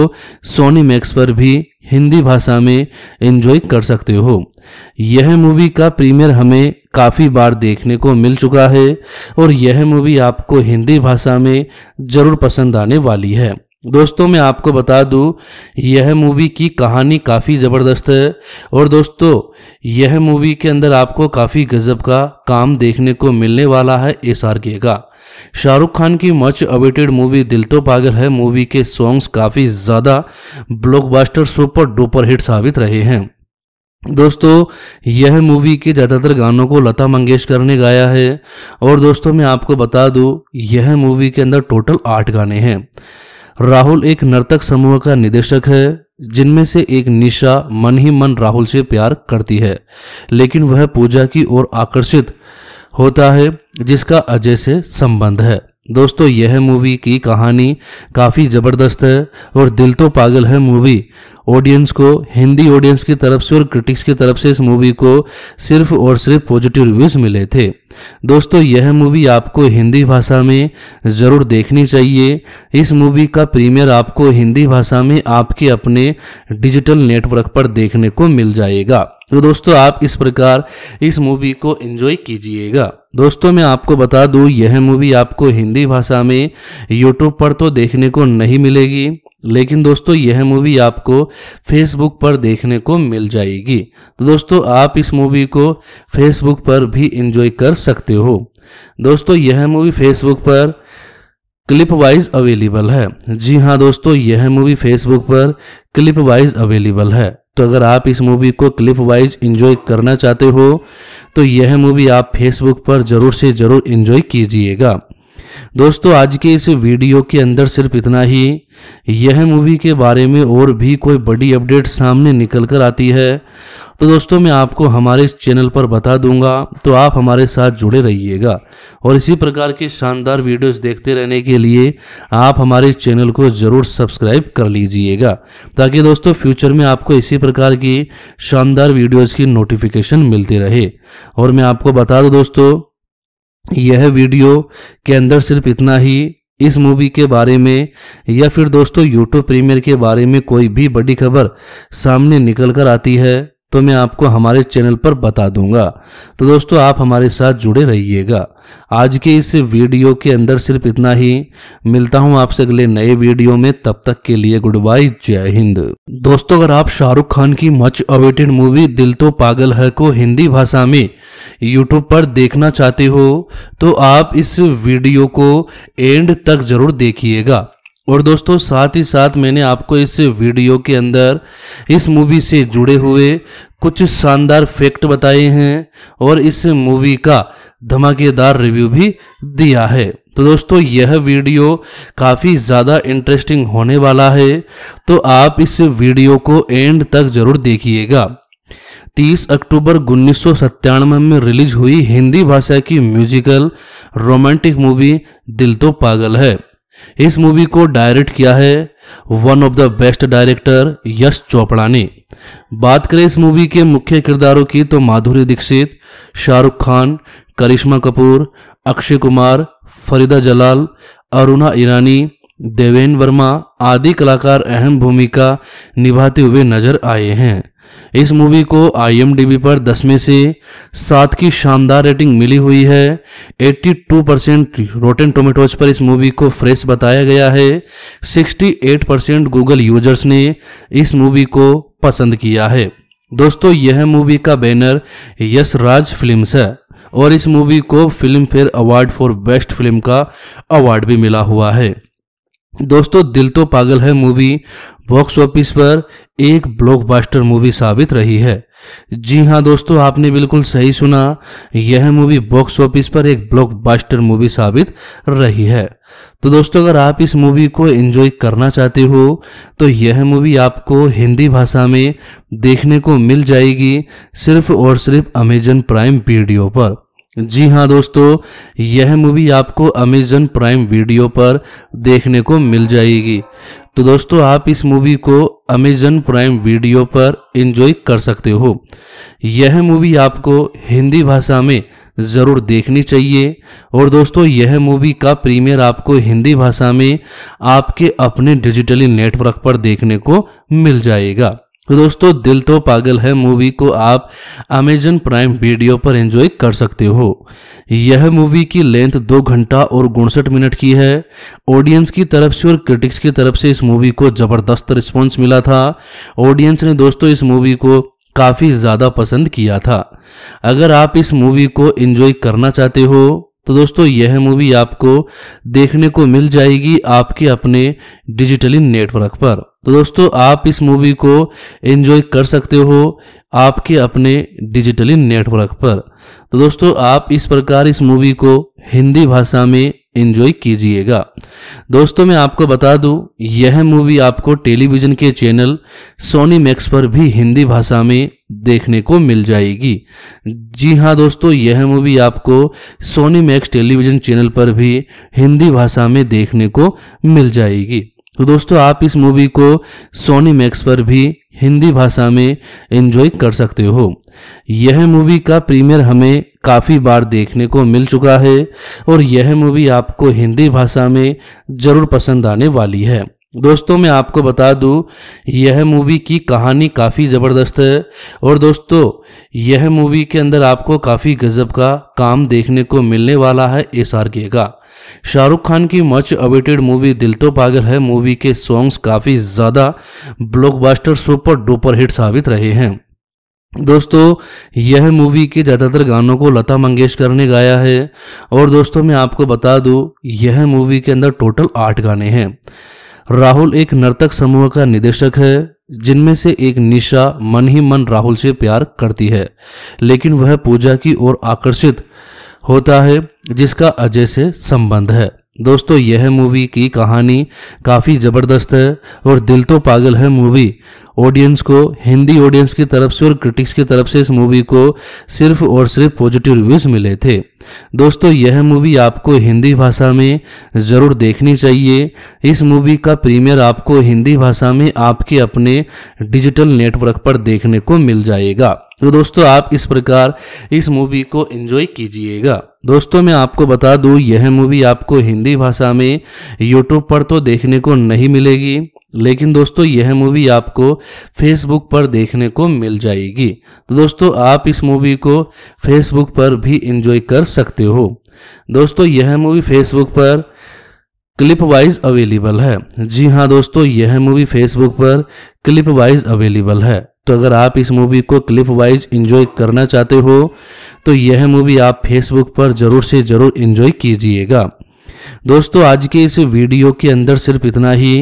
सोनी मैक्स पर भी हिंदी भाषा में एंजॉय कर सकते हो यह मूवी का प्रीमियर हमें काफ़ी बार देखने को मिल चुका है और यह मूवी आपको हिंदी भाषा में ज़रूर पसंद आने वाली है दोस्तों मैं आपको बता दूं यह मूवी की कहानी काफ़ी ज़बरदस्त है और दोस्तों यह मूवी के अंदर आपको काफ़ी गजब का काम देखने को मिलने वाला है एस आर के का शाहरुख खान की मच अवेटेड मूवी दिल तो पागल है मूवी के सॉन्ग्स काफ़ी ज़्यादा ब्लॉकबस्टर सुपर डुपर हिट साबित रहे हैं दोस्तों यह मूवी के ज़्यादातर गानों को लता मंगेशकर ने गाया है और दोस्तों मैं आपको बता दूं यह मूवी के अंदर टोटल आठ गाने हैं राहुल एक नर्तक समूह का निदेशक है जिनमें से एक निशा मन ही मन राहुल से प्यार करती है लेकिन वह पूजा की ओर आकर्षित होता है जिसका अजय से संबंध है दोस्तों यह मूवी की कहानी काफ़ी ज़बरदस्त है और दिल तो पागल है मूवी ऑडियंस को हिंदी ऑडियंस की तरफ से और क्रिटिक्स की तरफ से इस मूवी को सिर्फ और सिर्फ पॉजिटिव रिव्यूज़ मिले थे दोस्तों यह मूवी आपको हिंदी भाषा में ज़रूर देखनी चाहिए इस मूवी का प्रीमियर आपको हिंदी भाषा में आपके अपने डिजिटल नेटवर्क पर देखने को मिल जाएगा तो दोस्तों आप इस प्रकार इस मूवी को एंजॉय कीजिएगा दोस्तों मैं आपको बता दूं यह मूवी आपको हिंदी भाषा में यूट्यूब पर तो देखने को नहीं मिलेगी लेकिन दोस्तों यह मूवी आपको फेसबुक पर देखने को मिल जाएगी तो दोस्तों आप इस मूवी को फेसबुक पर भी इंजॉय कर सकते हो दोस्तों यह मूवी फेसबुक पर क्लिप वाइज अवेलेबल है जी हाँ दोस्तों यह मूवी फेसबुक पर क्लिप वाइज अवेलेबल है तो अगर आप इस मूवी को क्लिप वाइज इंजॉय करना चाहते हो तो यह मूवी आप फेसबुक पर ज़रूर से ज़रूर इंजॉय कीजिएगा दोस्तों आज के इस वीडियो के अंदर सिर्फ इतना ही यह मूवी के बारे में और भी कोई बड़ी अपडेट सामने निकल कर आती है तो दोस्तों मैं आपको हमारे इस चैनल पर बता दूंगा तो आप हमारे साथ जुड़े रहिएगा और इसी प्रकार की शानदार वीडियोस देखते रहने के लिए आप हमारे इस चैनल को ज़रूर सब्सक्राइब कर लीजिएगा ताकि दोस्तों फ्यूचर में आपको इसी प्रकार की शानदार वीडियोज़ की नोटिफिकेशन मिलती रहे और मैं आपको बता दूँ दोस्तों यह वीडियो के अंदर सिर्फ इतना ही इस मूवी के बारे में या फिर दोस्तों यूट्यूब प्रीमियर के बारे में कोई भी बड़ी खबर सामने निकल कर आती है तो मैं आपको हमारे चैनल पर बता दूंगा तो दोस्तों आप हमारे साथ जुड़े रहिएगा आज के इस वीडियो के अंदर सिर्फ इतना ही मिलता हूं आपसे अगले नए वीडियो में तब तक के लिए गुड बाय जय हिंद दोस्तों अगर आप शाहरुख खान की मच अवेटेड मूवी दिल तो पागल है को हिंदी भाषा में यूट्यूब पर देखना चाहते हो तो आप इस वीडियो को एंड तक जरूर देखिएगा और दोस्तों साथ ही साथ मैंने आपको इस वीडियो के अंदर इस मूवी से जुड़े हुए कुछ शानदार फैक्ट बताए हैं और इस मूवी का धमाकेदार रिव्यू भी दिया है तो दोस्तों यह वीडियो काफ़ी ज़्यादा इंटरेस्टिंग होने वाला है तो आप इस वीडियो को एंड तक ज़रूर देखिएगा 30 अक्टूबर उन्नीस में रिलीज हुई हिंदी भाषा की म्यूजिकल रोमांटिक मूवी दिल तो पागल है इस मूवी को डायरेक्ट किया है one of the best director Yash Chopra ने बात करें इस मूवी के मुख्य किरदारों की तो माधुरी दीक्षित शाहरुख खान करिश्मा कपूर अक्षय कुमार फरीदा जलाल अरुणा ईरानी देवेन वर्मा आदि कलाकार अहम भूमिका निभाते हुए नजर आए हैं इस मूवी को आई पर 10 में से सात की शानदार रेटिंग मिली हुई है 82 परसेंट रोटेन टोमेटोज पर इस मूवी को फ्रेश बताया गया है 68 परसेंट गूगल यूजर्स ने इस मूवी को पसंद किया है दोस्तों यह मूवी का बैनर यश राज फिल्म है और इस मूवी को Filmfare award for best film का अवार्ड भी मिला हुआ है दोस्तों दिल तो पागल है मूवी बॉक्स ऑफिस पर एक ब्लॉकबस्टर मूवी साबित रही है जी हाँ दोस्तों आपने बिल्कुल सही सुना यह मूवी बॉक्स ऑफिस पर एक ब्लॉकबस्टर मूवी साबित रही है तो दोस्तों अगर आप इस मूवी को एंजॉय करना चाहते हो तो यह मूवी आपको हिंदी भाषा में देखने को मिल जाएगी सिर्फ और सिर्फ अमेजन प्राइम वीडियो पर जी हाँ दोस्तों यह मूवी आपको अमेजन प्राइम वीडियो पर देखने को मिल जाएगी तो दोस्तों आप इस मूवी को अमेजन प्राइम वीडियो पर इंजॉय कर सकते हो यह मूवी आपको हिंदी भाषा में ज़रूर देखनी चाहिए और दोस्तों यह मूवी का प्रीमियर आपको हिंदी भाषा में आपके अपने डिजिटली नेटवर्क पर देखने को मिल जाएगा तो दोस्तों दिल तो पागल है मूवी को आप अमेजन प्राइम वीडियो पर एंजॉय कर सकते हो यह मूवी की लेंथ दो घंटा और उनसठ मिनट की है ऑडियंस की तरफ से और क्रिटिक्स की तरफ से इस मूवी को जबरदस्त रिस्पॉन्स मिला था ऑडियंस ने दोस्तों इस मूवी को काफ़ी ज़्यादा पसंद किया था अगर आप इस मूवी को एंजॉय करना चाहते हो तो दोस्तों यह मूवी आपको देखने को मिल जाएगी आपके अपने डिजिटली नेटवर्क पर तो दोस्तों आप इस मूवी को एंजॉय कर सकते हो आपके अपने डिजिटली नेटवर्क पर तो दोस्तों आप इस प्रकार इस मूवी को हिंदी भाषा में एंजॉय कीजिएगा दोस्तों मैं आपको बता दूं यह मूवी आपको टेलीविज़न के चैनल सोनी मैक्स पर भी हिंदी भाषा में देखने को मिल जाएगी जी हाँ दोस्तों यह मूवी आपको सोनी मैक्स टेलीविज़न चैनल पर भी हिंदी भाषा में देखने को मिल जाएगी तो दोस्तों आप इस मूवी को सोनी मैक्स पर भी हिंदी भाषा में एंजॉय कर सकते हो यह मूवी का प्रीमियर हमें काफ़ी बार देखने को मिल चुका है और यह मूवी आपको हिंदी भाषा में ज़रूर पसंद आने वाली है दोस्तों मैं आपको बता दूं यह मूवी की कहानी काफ़ी ज़बरदस्त है और दोस्तों यह मूवी के अंदर आपको काफ़ी गजब का काम देखने को मिलने वाला है एस आर के का शाहरुख खान की मच अवेटेड मूवी दिल तो पागल है मूवी के सॉन्ग्स काफ़ी ज़्यादा ब्लॉकबस्टर सुपर डुपर हिट साबित रहे हैं दोस्तों यह मूवी के ज़्यादातर गानों को लता मंगेशकर ने गाया है और दोस्तों मैं आपको बता दूं यह मूवी के अंदर टोटल आठ गाने हैं राहुल एक नर्तक समूह का निदेशक है जिनमें से एक निशा मन ही मन राहुल से प्यार करती है लेकिन वह पूजा की ओर आकर्षित होता है जिसका अजय से संबंध है दोस्तों यह मूवी की कहानी काफ़ी ज़बरदस्त है और दिल तो पागल है मूवी ऑडियंस को हिंदी ऑडियंस की तरफ से और क्रिटिक्स की तरफ से इस मूवी को सिर्फ और सिर्फ पॉजिटिव रिव्यूज़ मिले थे दोस्तों यह मूवी आपको हिंदी भाषा में ज़रूर देखनी चाहिए इस मूवी का प्रीमियर आपको हिंदी भाषा में आपके अपने डिजिटल नेटवर्क पर देखने को मिल जाएगा तो दोस्तों आप इस प्रकार इस मूवी को एंजॉय कीजिएगा दोस्तों मैं आपको बता दूं यह मूवी आपको हिंदी भाषा में यूट्यूब पर तो देखने को नहीं मिलेगी लेकिन दोस्तों यह मूवी आपको फेसबुक पर देखने को मिल जाएगी तो दोस्तों आप इस मूवी को फेसबुक पर भी एंजॉय कर सकते हो दोस्तों यह मूवी फेसबुक पर क्लिप वाइज अवेलेबल है जी हाँ दोस्तों यह मूवी फेसबुक पर क्लिप वाइज अवेलेबल है तो अगर आप इस मूवी को क्लिप वाइज इंजॉय करना चाहते हो तो यह मूवी आप फेसबुक पर ज़रूर से ज़रूर इंजॉय कीजिएगा दोस्तों आज के इस वीडियो के अंदर सिर्फ इतना ही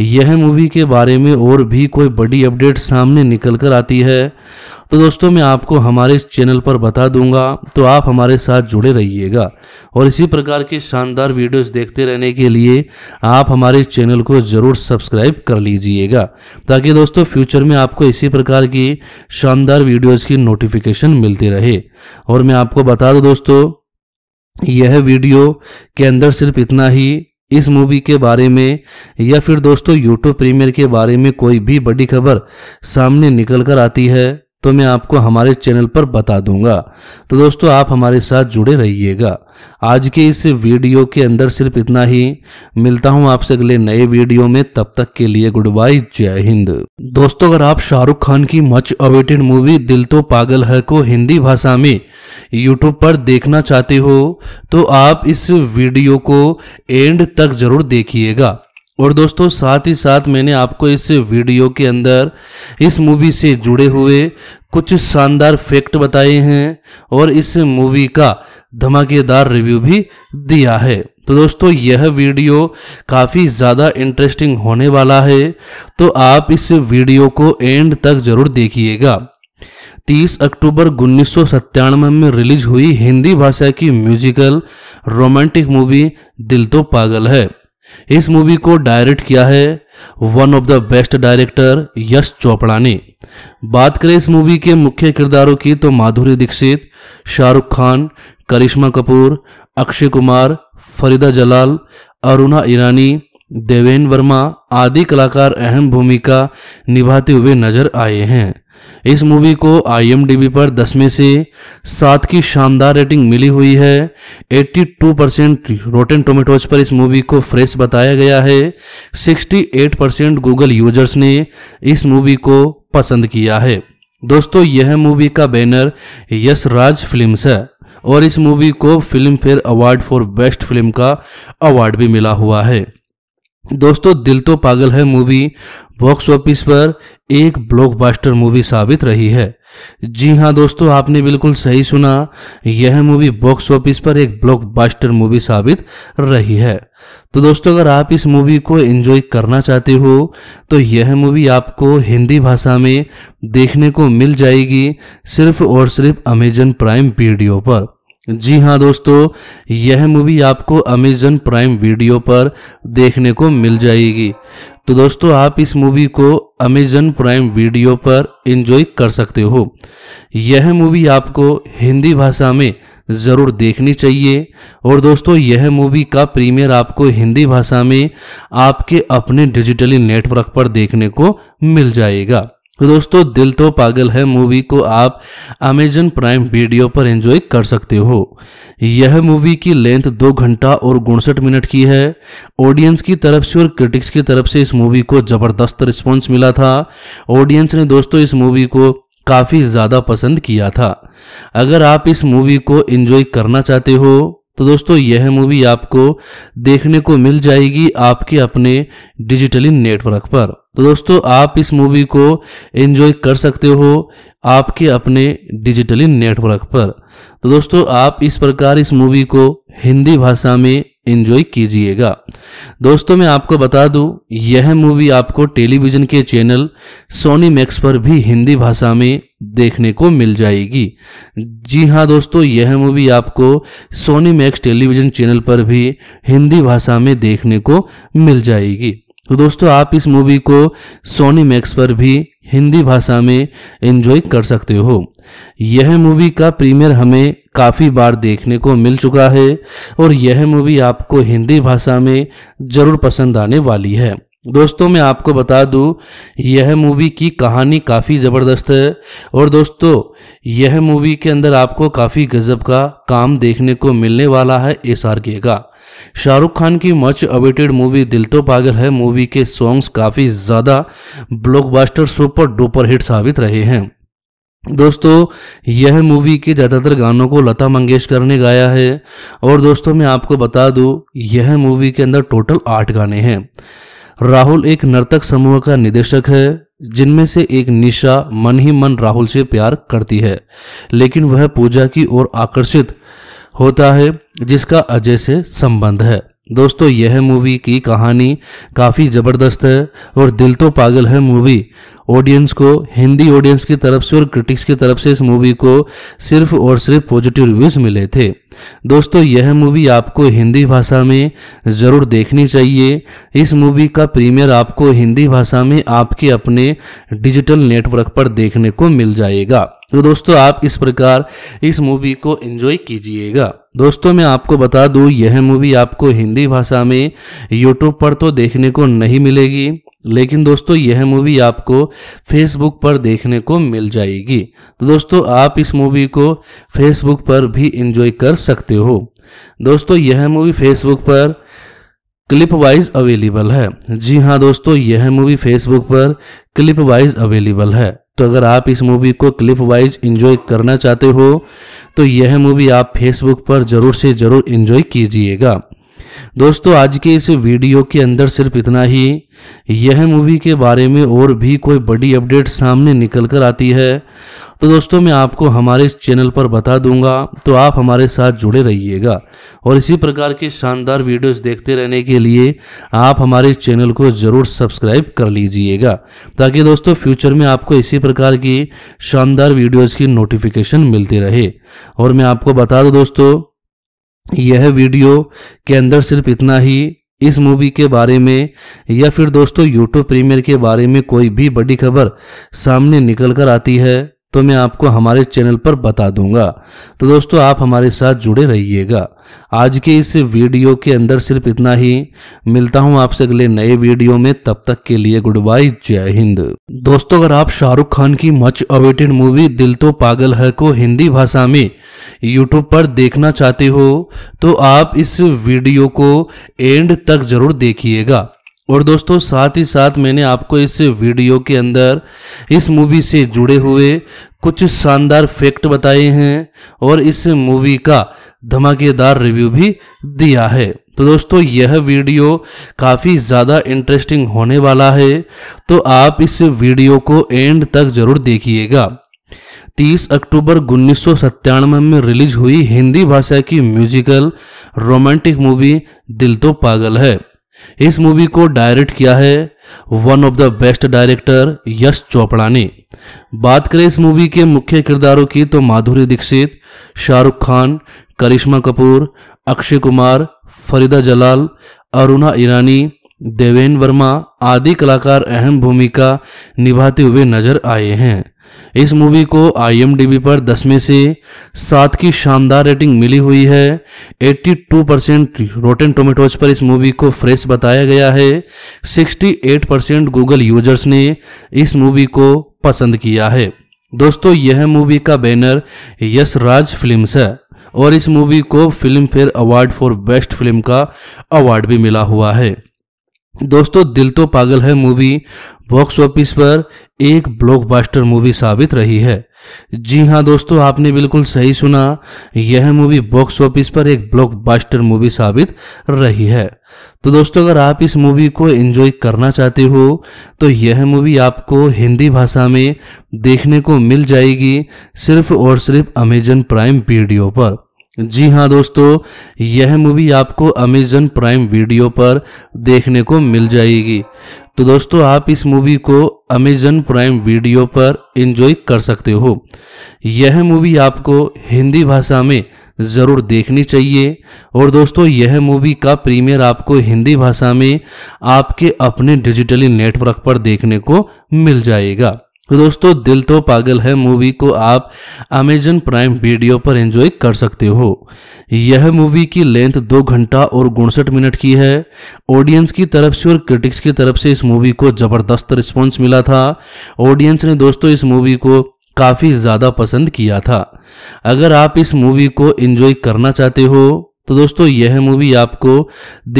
यह मूवी के बारे में और भी कोई बड़ी अपडेट सामने निकल कर आती है तो दोस्तों मैं आपको हमारे इस चैनल पर बता दूंगा तो आप हमारे साथ जुड़े रहिएगा और इसी प्रकार की शानदार वीडियोस देखते रहने के लिए आप हमारे इस चैनल को ज़रूर सब्सक्राइब कर लीजिएगा ताकि दोस्तों फ्यूचर में आपको इसी प्रकार की शानदार वीडियोज़ की नोटिफिकेशन मिलती रहे और मैं आपको बता दूँ दोस्तों यह वीडियो के अंदर सिर्फ इतना ही इस मूवी के बारे में या फिर दोस्तों यूट्यूब प्रीमियर के बारे में कोई भी बड़ी खबर सामने निकल कर आती है तो मैं आपको हमारे चैनल पर बता दूंगा तो दोस्तों आप हमारे साथ जुड़े रहिएगा आज के इस वीडियो के अंदर सिर्फ इतना ही मिलता हूं आपसे अगले नए वीडियो में तब तक के लिए गुड बाय जय हिंद दोस्तों अगर आप शाहरुख खान की मच अवेटेड मूवी दिल तो पागल है को हिंदी भाषा में यूट्यूब पर देखना चाहते हो तो आप इस वीडियो को एंड तक जरूर देखिएगा और दोस्तों साथ ही साथ मैंने आपको इस वीडियो के अंदर इस मूवी से जुड़े हुए कुछ शानदार फैक्ट बताए हैं और इस मूवी का धमाकेदार रिव्यू भी दिया है तो दोस्तों यह वीडियो काफ़ी ज़्यादा इंटरेस्टिंग होने वाला है तो आप इस वीडियो को एंड तक ज़रूर देखिएगा 30 अक्टूबर उन्नीस में रिलीज हुई हिंदी भाषा की म्यूजिकल रोमांटिक मूवी दिल तो पागल है इस मूवी को डायरेक्ट किया है one of the best director Yash Chopra ने बात करें इस मूवी के मुख्य किरदारों की तो माधुरी दीक्षित शाहरुख खान करिश्मा कपूर अक्षय कुमार फरीदा जलाल अरुणा ईरानी देवेन वर्मा आदि कलाकार अहम भूमिका निभाते हुए नजर आए हैं इस मूवी को आई पर 10 में से सात की शानदार रेटिंग मिली हुई है 82 परसेंट रोटेन टोमेटोज पर इस मूवी को फ्रेश बताया गया है 68 परसेंट गूगल यूजर्स ने इस मूवी को पसंद किया है दोस्तों यह मूवी का बैनर यश राज फिल्म है और इस मूवी को Filmfare award for best film का अवार्ड भी मिला हुआ है दोस्तों दिल तो पागल है मूवी बॉक्स ऑफिस पर एक ब्लॉकबस्टर मूवी साबित रही है जी हाँ दोस्तों आपने बिल्कुल सही सुना यह मूवी बॉक्स ऑफिस पर एक ब्लॉकबस्टर मूवी साबित रही है तो दोस्तों अगर आप इस मूवी को एंजॉय करना चाहते हो तो यह मूवी आपको हिंदी भाषा में देखने को मिल जाएगी सिर्फ और सिर्फ अमेजन प्राइम वीडियो पर जी हाँ दोस्तों यह मूवी आपको अमेजन प्राइम वीडियो पर देखने को मिल जाएगी तो दोस्तों आप इस मूवी को अमेजन प्राइम वीडियो पर इन्जॉय कर सकते हो यह मूवी आपको हिंदी भाषा में ज़रूर देखनी चाहिए और दोस्तों यह मूवी का प्रीमियर आपको हिंदी भाषा में आपके अपने डिजिटली नेटवर्क पर देखने को मिल जाएगा तो दोस्तों दिल तो पागल है मूवी को आप अमेजन प्राइम वीडियो पर एंजॉय कर सकते हो यह मूवी की लेंथ दो घंटा और उनसठ मिनट की है ऑडियंस की तरफ से और क्रिटिक्स की तरफ से इस मूवी को जबरदस्त रिस्पॉन्स मिला था ऑडियंस ने दोस्तों इस मूवी को काफ़ी ज़्यादा पसंद किया था अगर आप इस मूवी को एंजॉय करना चाहते हो तो दोस्तों यह मूवी आपको देखने को मिल जाएगी आपके अपने डिजिटली नेटवर्क पर तो दोस्तों आप इस मूवी को एंजॉय कर सकते हो आपके अपने डिजिटली नेटवर्क पर तो दोस्तों आप इस प्रकार इस मूवी को हिंदी भाषा में इन्जॉय कीजिएगा दोस्तों मैं आपको बता दूं यह मूवी आपको टेलीविज़न के चैनल सोनी मैक्स पर भी हिंदी भाषा में देखने को मिल जाएगी जी हाँ दोस्तों यह मूवी आपको सोनी मैक्स टेलीविज़न चैनल पर भी हिंदी भाषा में देखने को मिल जाएगी तो दोस्तों आप इस मूवी को सोनी मैक्स पर भी हिंदी भाषा में एंजॉय कर सकते हो यह मूवी का प्रीमियर हमें काफ़ी बार देखने को मिल चुका है और यह मूवी आपको हिंदी भाषा में ज़रूर पसंद आने वाली है दोस्तों मैं आपको बता दूं यह मूवी की कहानी काफ़ी ज़बरदस्त है और दोस्तों यह मूवी के अंदर आपको काफ़ी गजब का काम देखने को मिलने वाला है एस आर के का शाहरुख खान की मच अवेटेड मूवी दिल तो पागल है मूवी के सॉन्ग्स काफ़ी ज़्यादा ब्लॉकबस्टर सुपर डुपर हिट साबित रहे हैं दोस्तों यह मूवी के ज़्यादातर गानों को लता मंगेशकर ने गाया है और दोस्तों मैं आपको बता दूं यह मूवी के अंदर टोटल आठ गाने हैं राहुल एक नर्तक समूह का निदेशक है जिनमें से एक निशा मन ही मन राहुल से प्यार करती है लेकिन वह पूजा की ओर आकर्षित होता है जिसका अजय से संबंध है दोस्तों यह मूवी की कहानी काफ़ी ज़बरदस्त है और दिल तो पागल है मूवी ऑडियंस को हिंदी ऑडियंस की तरफ से और क्रिटिक्स की तरफ से इस मूवी को सिर्फ और सिर्फ पॉजिटिव रिव्यूज़ मिले थे दोस्तों यह मूवी आपको हिंदी भाषा में ज़रूर देखनी चाहिए इस मूवी का प्रीमियर आपको हिंदी भाषा में आपके अपने डिजिटल नेटवर्क पर देखने को मिल जाएगा तो दोस्तों आप इस प्रकार इस मूवी को एंजॉय कीजिएगा दोस्तों मैं आपको बता दूं यह मूवी आपको हिंदी भाषा में यूट्यूब पर तो देखने को नहीं मिलेगी लेकिन दोस्तों यह मूवी आपको फेसबुक पर देखने को मिल जाएगी तो दोस्तों आप इस मूवी को फेसबुक पर भी एंजॉय कर सकते हो दोस्तों यह मूवी फेसबुक पर क्लिप वाइज अवेलेबल है जी हाँ दोस्तों यह मूवी फेसबुक पर क्लिप वाइज अवेलेबल है तो अगर आप इस मूवी को क्लिप वाइज इंजॉय करना चाहते हो तो यह मूवी आप फेसबुक पर ज़रूर से ज़रूर इंजॉय कीजिएगा दोस्तों आज के इस वीडियो के अंदर सिर्फ इतना ही यह मूवी के बारे में और भी कोई बड़ी अपडेट सामने निकल कर आती है तो दोस्तों मैं आपको हमारे इस चैनल पर बता दूंगा तो आप हमारे साथ जुड़े रहिएगा और इसी प्रकार की शानदार वीडियोस देखते रहने के लिए आप हमारे इस चैनल को ज़रूर सब्सक्राइब कर लीजिएगा ताकि दोस्तों फ्यूचर में आपको इसी प्रकार की शानदार वीडियोज़ की नोटिफिकेशन मिलती रहे और मैं आपको बता दूँ दोस्तों यह वीडियो के अंदर सिर्फ इतना ही इस मूवी के बारे में या फिर दोस्तों यूट्यूब प्रीमियर के बारे में कोई भी बड़ी खबर सामने निकल कर आती है तो मैं आपको हमारे चैनल पर बता दूंगा तो दोस्तों आप हमारे साथ जुड़े रहिएगा आज के इस वीडियो के अंदर सिर्फ इतना ही मिलता हूं आपसे अगले नए वीडियो में तब तक के लिए गुड बाय जय हिंद दोस्तों अगर आप शाहरुख खान की मच अवेटेड मूवी दिल तो पागल है को हिंदी भाषा में यूट्यूब पर देखना चाहते हो तो आप इस वीडियो को एंड तक जरूर देखिएगा और दोस्तों साथ ही साथ मैंने आपको इस वीडियो के अंदर इस मूवी से जुड़े हुए कुछ शानदार फैक्ट बताए हैं और इस मूवी का धमाकेदार रिव्यू भी दिया है तो दोस्तों यह वीडियो काफ़ी ज़्यादा इंटरेस्टिंग होने वाला है तो आप इस वीडियो को एंड तक ज़रूर देखिएगा 30 अक्टूबर उन्नीस में रिलीज हुई हिंदी भाषा की म्यूजिकल रोमांटिक मूवी दिल तो पागल है इस मूवी को डायरेक्ट किया है one of the best director Yash Chopra ने बात करें इस मूवी के मुख्य किरदारों की तो माधुरी दीक्षित शाहरुख खान करिश्मा कपूर अक्षय कुमार फरीदा जलाल अरुणा ईरानी देवेन वर्मा आदि कलाकार अहम भूमिका निभाते हुए नजर आए हैं इस मूवी को आई पर 10 में से सात की शानदार रेटिंग मिली हुई है 82 परसेंट रोटेन टोमेटोज पर इस मूवी को फ्रेश बताया गया है 68 परसेंट गूगल यूजर्स ने इस मूवी को पसंद किया है दोस्तों यह मूवी का बैनर यश राज फिल्म है और इस मूवी को Filmfare award for best film का अवार्ड भी मिला हुआ है दोस्तों दिल तो पागल है मूवी बॉक्स ऑफिस पर एक ब्लॉकबस्टर मूवी साबित रही है जी हाँ दोस्तों आपने बिल्कुल सही सुना यह मूवी बॉक्स ऑफिस पर एक ब्लॉकबस्टर मूवी साबित रही है तो दोस्तों अगर आप इस मूवी को एंजॉय करना चाहते हो तो यह मूवी आपको हिंदी भाषा में देखने को मिल जाएगी सिर्फ और सिर्फ अमेजन प्राइम वीडियो पर जी हाँ दोस्तों यह मूवी आपको अमेजन प्राइम वीडियो पर देखने को मिल जाएगी तो दोस्तों आप इस मूवी को अमेजन प्राइम वीडियो पर इंजॉय कर सकते हो यह मूवी आपको हिंदी भाषा में ज़रूर देखनी चाहिए और दोस्तों यह मूवी का प्रीमियर आपको हिंदी भाषा में आपके अपने डिजिटली नेटवर्क पर देखने को मिल जाएगा तो दोस्तों दिल तो पागल है मूवी को आप अमेजन प्राइम वीडियो पर एंजॉय कर सकते हो यह मूवी की लेंथ दो घंटा और उनसठ मिनट की है ऑडियंस की तरफ से और क्रिटिक्स की तरफ से इस मूवी को जबरदस्त रिस्पॉन्स मिला था ऑडियंस ने दोस्तों इस मूवी को काफ़ी ज़्यादा पसंद किया था अगर आप इस मूवी को एंजॉय करना चाहते हो तो दोस्तों यह मूवी आपको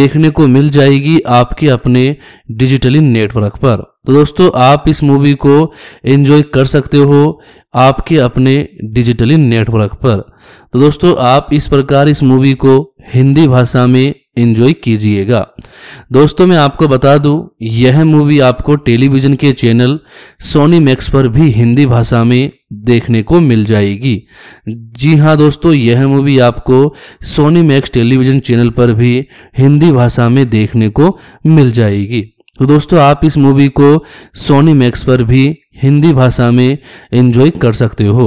देखने को मिल जाएगी आपके अपने डिजिटली नेटवर्क पर तो दोस्तों आप इस मूवी को एंजॉय कर सकते हो आपके अपने डिजिटली नेटवर्क पर तो दोस्तों आप इस प्रकार इस मूवी को हिंदी भाषा में एंजॉय कीजिएगा दोस्तों मैं आपको बता दूं यह मूवी आपको टेलीविजन के चैनल सोनी मैक्स पर भी हिंदी भाषा में देखने को मिल जाएगी जी हाँ दोस्तों यह मूवी आपको सोनी मैक्स टेलीविजन चैनल पर भी हिंदी भाषा में देखने को मिल जाएगी तो दोस्तों आप इस मूवी को सोनी मैक्स पर भी हिंदी भाषा में एंजॉय कर सकते हो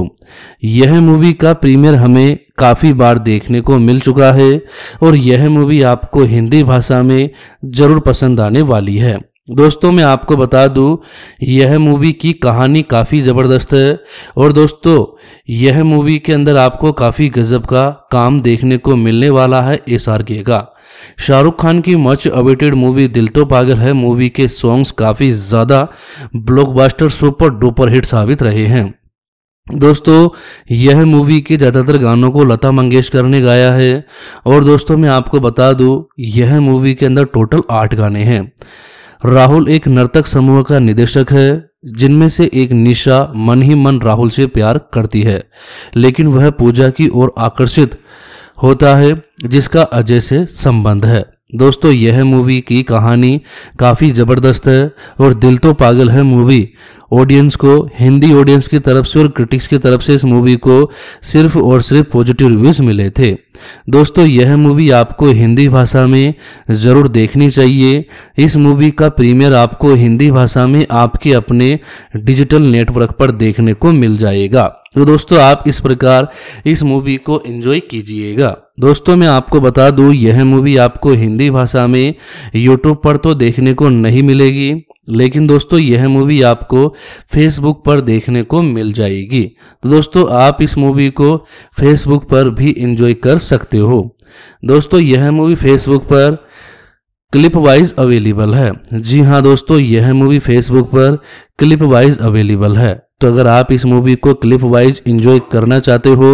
यह मूवी का प्रीमियर हमें काफ़ी बार देखने को मिल चुका है और यह मूवी आपको हिंदी भाषा में ज़रूर पसंद आने वाली है दोस्तों मैं आपको बता दूं यह मूवी की कहानी काफ़ी ज़बरदस्त है और दोस्तों यह मूवी के अंदर आपको काफ़ी गजब का काम देखने को मिलने वाला है एस आर के का शाहरुख खान की मच अवेटेड मूवी दिल तो पागल है मूवी के सॉन्ग्स काफ़ी ज़्यादा ब्लॉकबस्टर सुपर डुपर हिट साबित रहे हैं दोस्तों यह मूवी के ज़्यादातर गानों को लता मंगेशकर ने गाया है और दोस्तों मैं आपको बता दूं यह मूवी के अंदर टोटल आठ गाने हैं राहुल एक नर्तक समूह का निदेशक है जिनमें से एक निशा मन ही मन राहुल से प्यार करती है लेकिन वह पूजा की ओर आकर्षित होता है जिसका अजय से संबंध है दोस्तों यह मूवी की कहानी काफ़ी ज़बरदस्त है और दिल तो पागल है मूवी ऑडियंस को हिंदी ऑडियंस की तरफ से और क्रिटिक्स की तरफ से इस मूवी को सिर्फ और सिर्फ पॉजिटिव रिव्यूज़ मिले थे दोस्तों यह मूवी आपको हिंदी भाषा में ज़रूर देखनी चाहिए इस मूवी का प्रीमियर आपको हिंदी भाषा में आपके अपने डिजिटल नेटवर्क पर देखने को मिल जाएगा तो दोस्तों आप इस प्रकार इस मूवी को एंजॉय कीजिएगा दोस्तों मैं आपको बता दूं यह मूवी आपको हिंदी भाषा में यूट्यूब पर तो देखने को नहीं मिलेगी लेकिन दोस्तों यह मूवी आपको फेसबुक पर देखने को मिल जाएगी तो दोस्तों आप इस मूवी को फेसबुक पर भी एंजॉय कर सकते हो दोस्तों यह मूवी फेसबुक पर क्लिप वाइज अवेलेबल है जी हाँ दोस्तों यह मूवी फेसबुक पर क्लिप वाइज अवेलेबल है तो अगर आप इस मूवी को क्लिप वाइज इंजॉय करना चाहते हो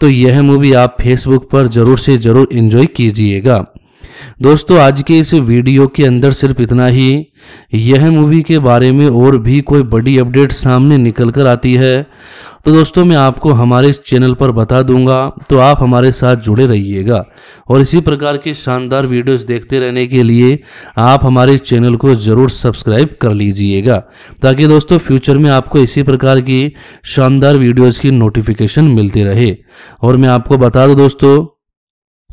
तो यह मूवी आप फेसबुक पर ज़रूर से ज़रूर इंजॉय कीजिएगा दोस्तों आज के इस वीडियो के अंदर सिर्फ इतना ही यह मूवी के बारे में और भी कोई बड़ी अपडेट सामने निकल कर आती है तो दोस्तों मैं आपको हमारे इस चैनल पर बता दूंगा तो आप हमारे साथ जुड़े रहिएगा और इसी प्रकार की शानदार वीडियोस देखते रहने के लिए आप हमारे इस चैनल को ज़रूर सब्सक्राइब कर लीजिएगा ताकि दोस्तों फ्यूचर में आपको इसी प्रकार की शानदार वीडियोज़ की नोटिफिकेशन मिलती रहे और मैं आपको बता दूँ दोस्तों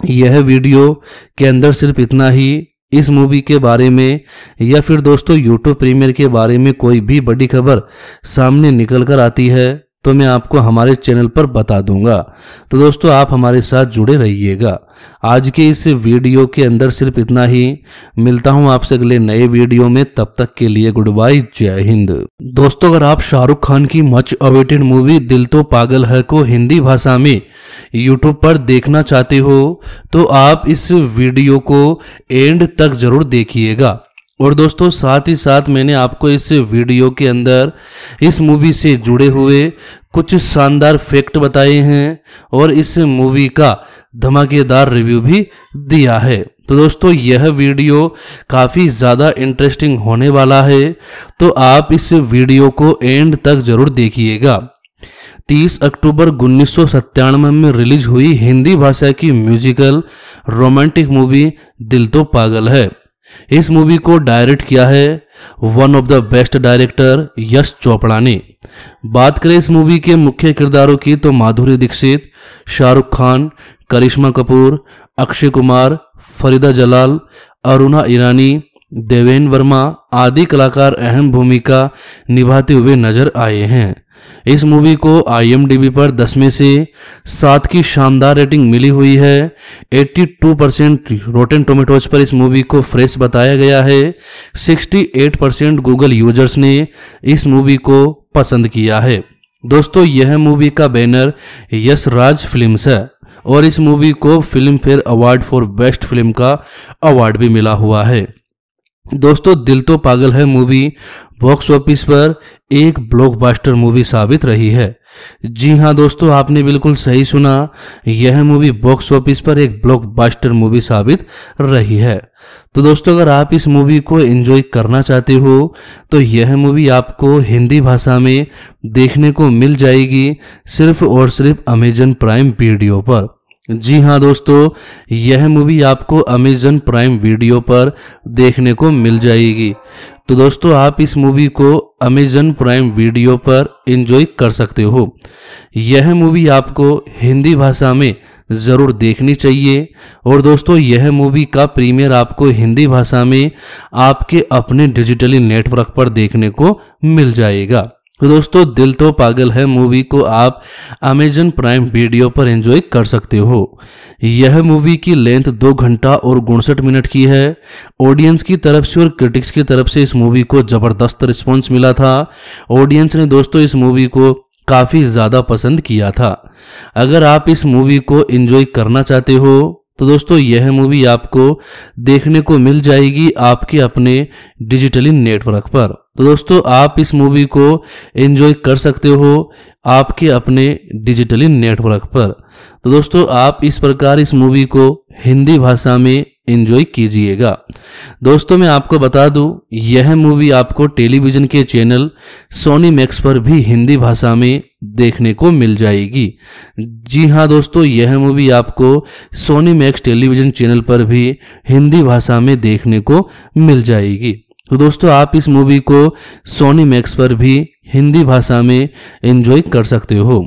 यह वीडियो के अंदर सिर्फ इतना ही इस मूवी के बारे में या फिर दोस्तों यूट्यूब प्रीमियर के बारे में कोई भी बड़ी खबर सामने निकल कर आती है तो मैं आपको हमारे चैनल पर बता दूंगा तो दोस्तों आप हमारे साथ जुड़े रहिएगा आज के इस वीडियो के अंदर सिर्फ इतना ही मिलता हूं आपसे अगले नए वीडियो में तब तक के लिए गुड बाय जय हिंद दोस्तों अगर आप शाहरुख खान की मच अवेटेड मूवी दिल तो पागल है को हिंदी भाषा में यूट्यूब पर देखना चाहते हो तो आप इस वीडियो को एंड तक जरूर देखिएगा और दोस्तों साथ ही साथ मैंने आपको इस वीडियो के अंदर इस मूवी से जुड़े हुए कुछ शानदार फैक्ट बताए हैं और इस मूवी का धमाकेदार रिव्यू भी दिया है तो दोस्तों यह वीडियो काफ़ी ज़्यादा इंटरेस्टिंग होने वाला है तो आप इस वीडियो को एंड तक ज़रूर देखिएगा 30 अक्टूबर उन्नीस में रिलीज हुई हिंदी भाषा की म्यूजिकल रोमांटिक मूवी दिल तो पागल है इस मूवी को डायरेक्ट किया है one of the best director Yash Chopra ने बात करें इस मूवी के मुख्य किरदारों की तो माधुरी दीक्षित शाहरुख खान करिश्मा कपूर अक्षय कुमार फरीदा जलाल अरुणा ईरानी देवेन वर्मा आदि कलाकार अहम भूमिका निभाते हुए नजर आए हैं इस मूवी को आई पर 10 में से सात की शानदार रेटिंग मिली हुई है 82 परसेंट रोटेन टोमेटोज पर इस मूवी को फ्रेश बताया गया है 68 परसेंट गूगल यूजर्स ने इस मूवी को पसंद किया है दोस्तों यह मूवी का बैनर यश राज फिल्म है और इस मूवी को Filmfare award for best film का अवार्ड भी मिला हुआ है दोस्तों दिल तो पागल है मूवी बॉक्स ऑफिस पर एक ब्लॉकबस्टर मूवी साबित रही है जी हाँ दोस्तों आपने बिल्कुल सही सुना यह मूवी बॉक्स ऑफिस पर एक ब्लॉकबस्टर मूवी साबित रही है तो दोस्तों अगर आप इस मूवी को एंजॉय करना चाहते हो तो यह मूवी आपको हिंदी भाषा में देखने को मिल जाएगी सिर्फ और सिर्फ अमेजन प्राइम वीडियो पर जी हाँ दोस्तों यह मूवी आपको अमेजन प्राइम वीडियो पर देखने को मिल जाएगी तो दोस्तों आप इस मूवी को अमेजन प्राइम वीडियो पर इंजॉय कर सकते हो यह मूवी आपको हिंदी भाषा में ज़रूर देखनी चाहिए और दोस्तों यह मूवी का प्रीमियर आपको हिंदी भाषा में आपके अपने डिजिटली नेटवर्क पर देखने को मिल जाएगा तो दोस्तों दिल तो पागल है मूवी को आप अमेजन प्राइम वीडियो पर एंजॉय कर सकते हो यह मूवी की लेंथ दो घंटा और उनसठ मिनट की है ऑडियंस की तरफ से और क्रिटिक्स की तरफ से इस मूवी को जबरदस्त रिस्पॉन्स मिला था ऑडियंस ने दोस्तों इस मूवी को काफ़ी ज़्यादा पसंद किया था अगर आप इस मूवी को एंजॉय करना चाहते हो तो दोस्तों यह मूवी आपको देखने को मिल जाएगी आपके अपने डिजिटली नेटवर्क पर तो दोस्तों आप इस मूवी को एंजॉय कर सकते हो आपके अपने डिजिटली नेटवर्क पर तो दोस्तों आप इस प्रकार इस मूवी को हिंदी भाषा में एंजॉय कीजिएगा दोस्तों मैं आपको बता दूं यह मूवी आपको टेलीविजन के चैनल सोनी मैक्स पर भी हिंदी भाषा में देखने को मिल जाएगी जी हाँ दोस्तों यह मूवी आपको सोनी मैक्स टेलीविजन चैनल पर भी हिंदी भाषा में देखने को मिल जाएगी तो दोस्तों आप इस मूवी को सोनी मैक्स पर भी हिंदी भाषा में एंजॉय कर सकते हो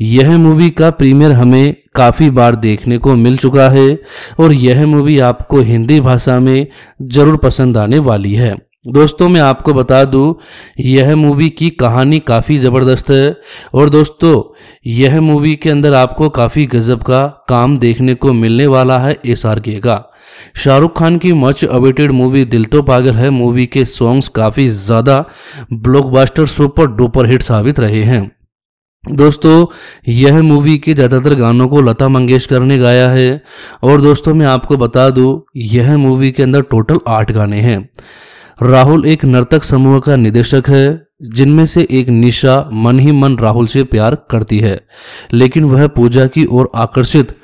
यह मूवी का प्रीमियर हमें काफ़ी बार देखने को मिल चुका है और यह मूवी आपको हिंदी भाषा में ज़रूर पसंद आने वाली है दोस्तों मैं आपको बता दूं यह मूवी की कहानी काफ़ी ज़बरदस्त है और दोस्तों यह मूवी के अंदर आपको काफ़ी गजब का काम देखने को मिलने वाला है एस आर के का शाहरुख खान की मच अवेटेड मूवी दिल तो पागल है मूवी के सॉन्ग्स काफ़ी ज़्यादा ब्लॉकबस्टर सुपर डुपर हिट साबित रहे हैं दोस्तों यह मूवी के ज़्यादातर गानों को लता मंगेशकर ने गाया है और दोस्तों मैं आपको बता दूं यह मूवी के अंदर टोटल आठ गाने हैं राहुल एक नर्तक समूह का निदेशक है जिनमें से एक निशा मन ही मन राहुल से प्यार करती है लेकिन वह पूजा की ओर आकर्षित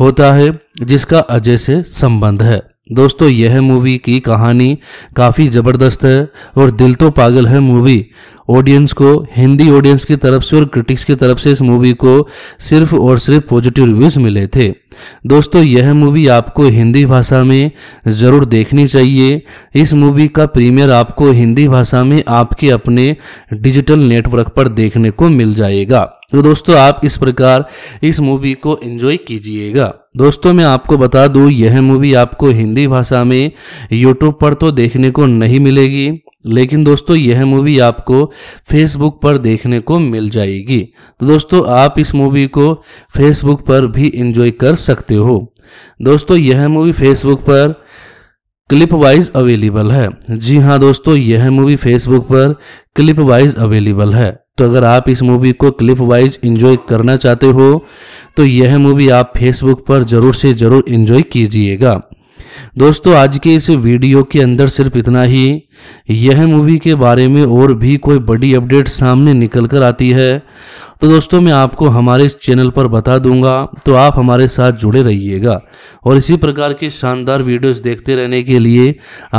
होता है जिसका अजय से संबंध है दोस्तों यह मूवी की कहानी काफ़ी ज़बरदस्त है और दिल तो पागल है मूवी ऑडियंस को हिंदी ऑडियंस की तरफ से और क्रिटिक्स की तरफ से इस मूवी को सिर्फ और सिर्फ पॉजिटिव रिव्यूज़ मिले थे दोस्तों यह मूवी आपको हिंदी भाषा में ज़रूर देखनी चाहिए इस मूवी का प्रीमियर आपको हिंदी भाषा में आपके अपने डिजिटल नेटवर्क पर देखने को मिल जाएगा तो दोस्तों आप इस प्रकार इस मूवी को एंजॉय कीजिएगा दोस्तों मैं आपको बता दूं यह मूवी आपको हिंदी भाषा में यूट्यूब पर तो देखने को नहीं मिलेगी लेकिन दोस्तों यह मूवी आपको फेसबुक पर देखने को मिल जाएगी तो दोस्तों आप इस मूवी को फेसबुक पर भी एंजॉय कर सकते हो दोस्तों यह मूवी फेसबुक पर क्लिप वाइज अवेलेबल है जी हाँ दोस्तों यह मूवी फेसबुक पर क्लिप वाइज अवेलेबल है तो अगर आप इस मूवी को क्लिप वाइज इंजॉय करना चाहते हो तो यह मूवी आप फेसबुक पर ज़रूर से ज़रूर इंजॉय कीजिएगा दोस्तों आज के इस वीडियो के अंदर सिर्फ इतना ही यह मूवी के बारे में और भी कोई बड़ी अपडेट सामने निकल कर आती है तो दोस्तों मैं आपको हमारे इस चैनल पर बता दूंगा तो आप हमारे साथ जुड़े रहिएगा और इसी प्रकार की शानदार वीडियोस देखते रहने के लिए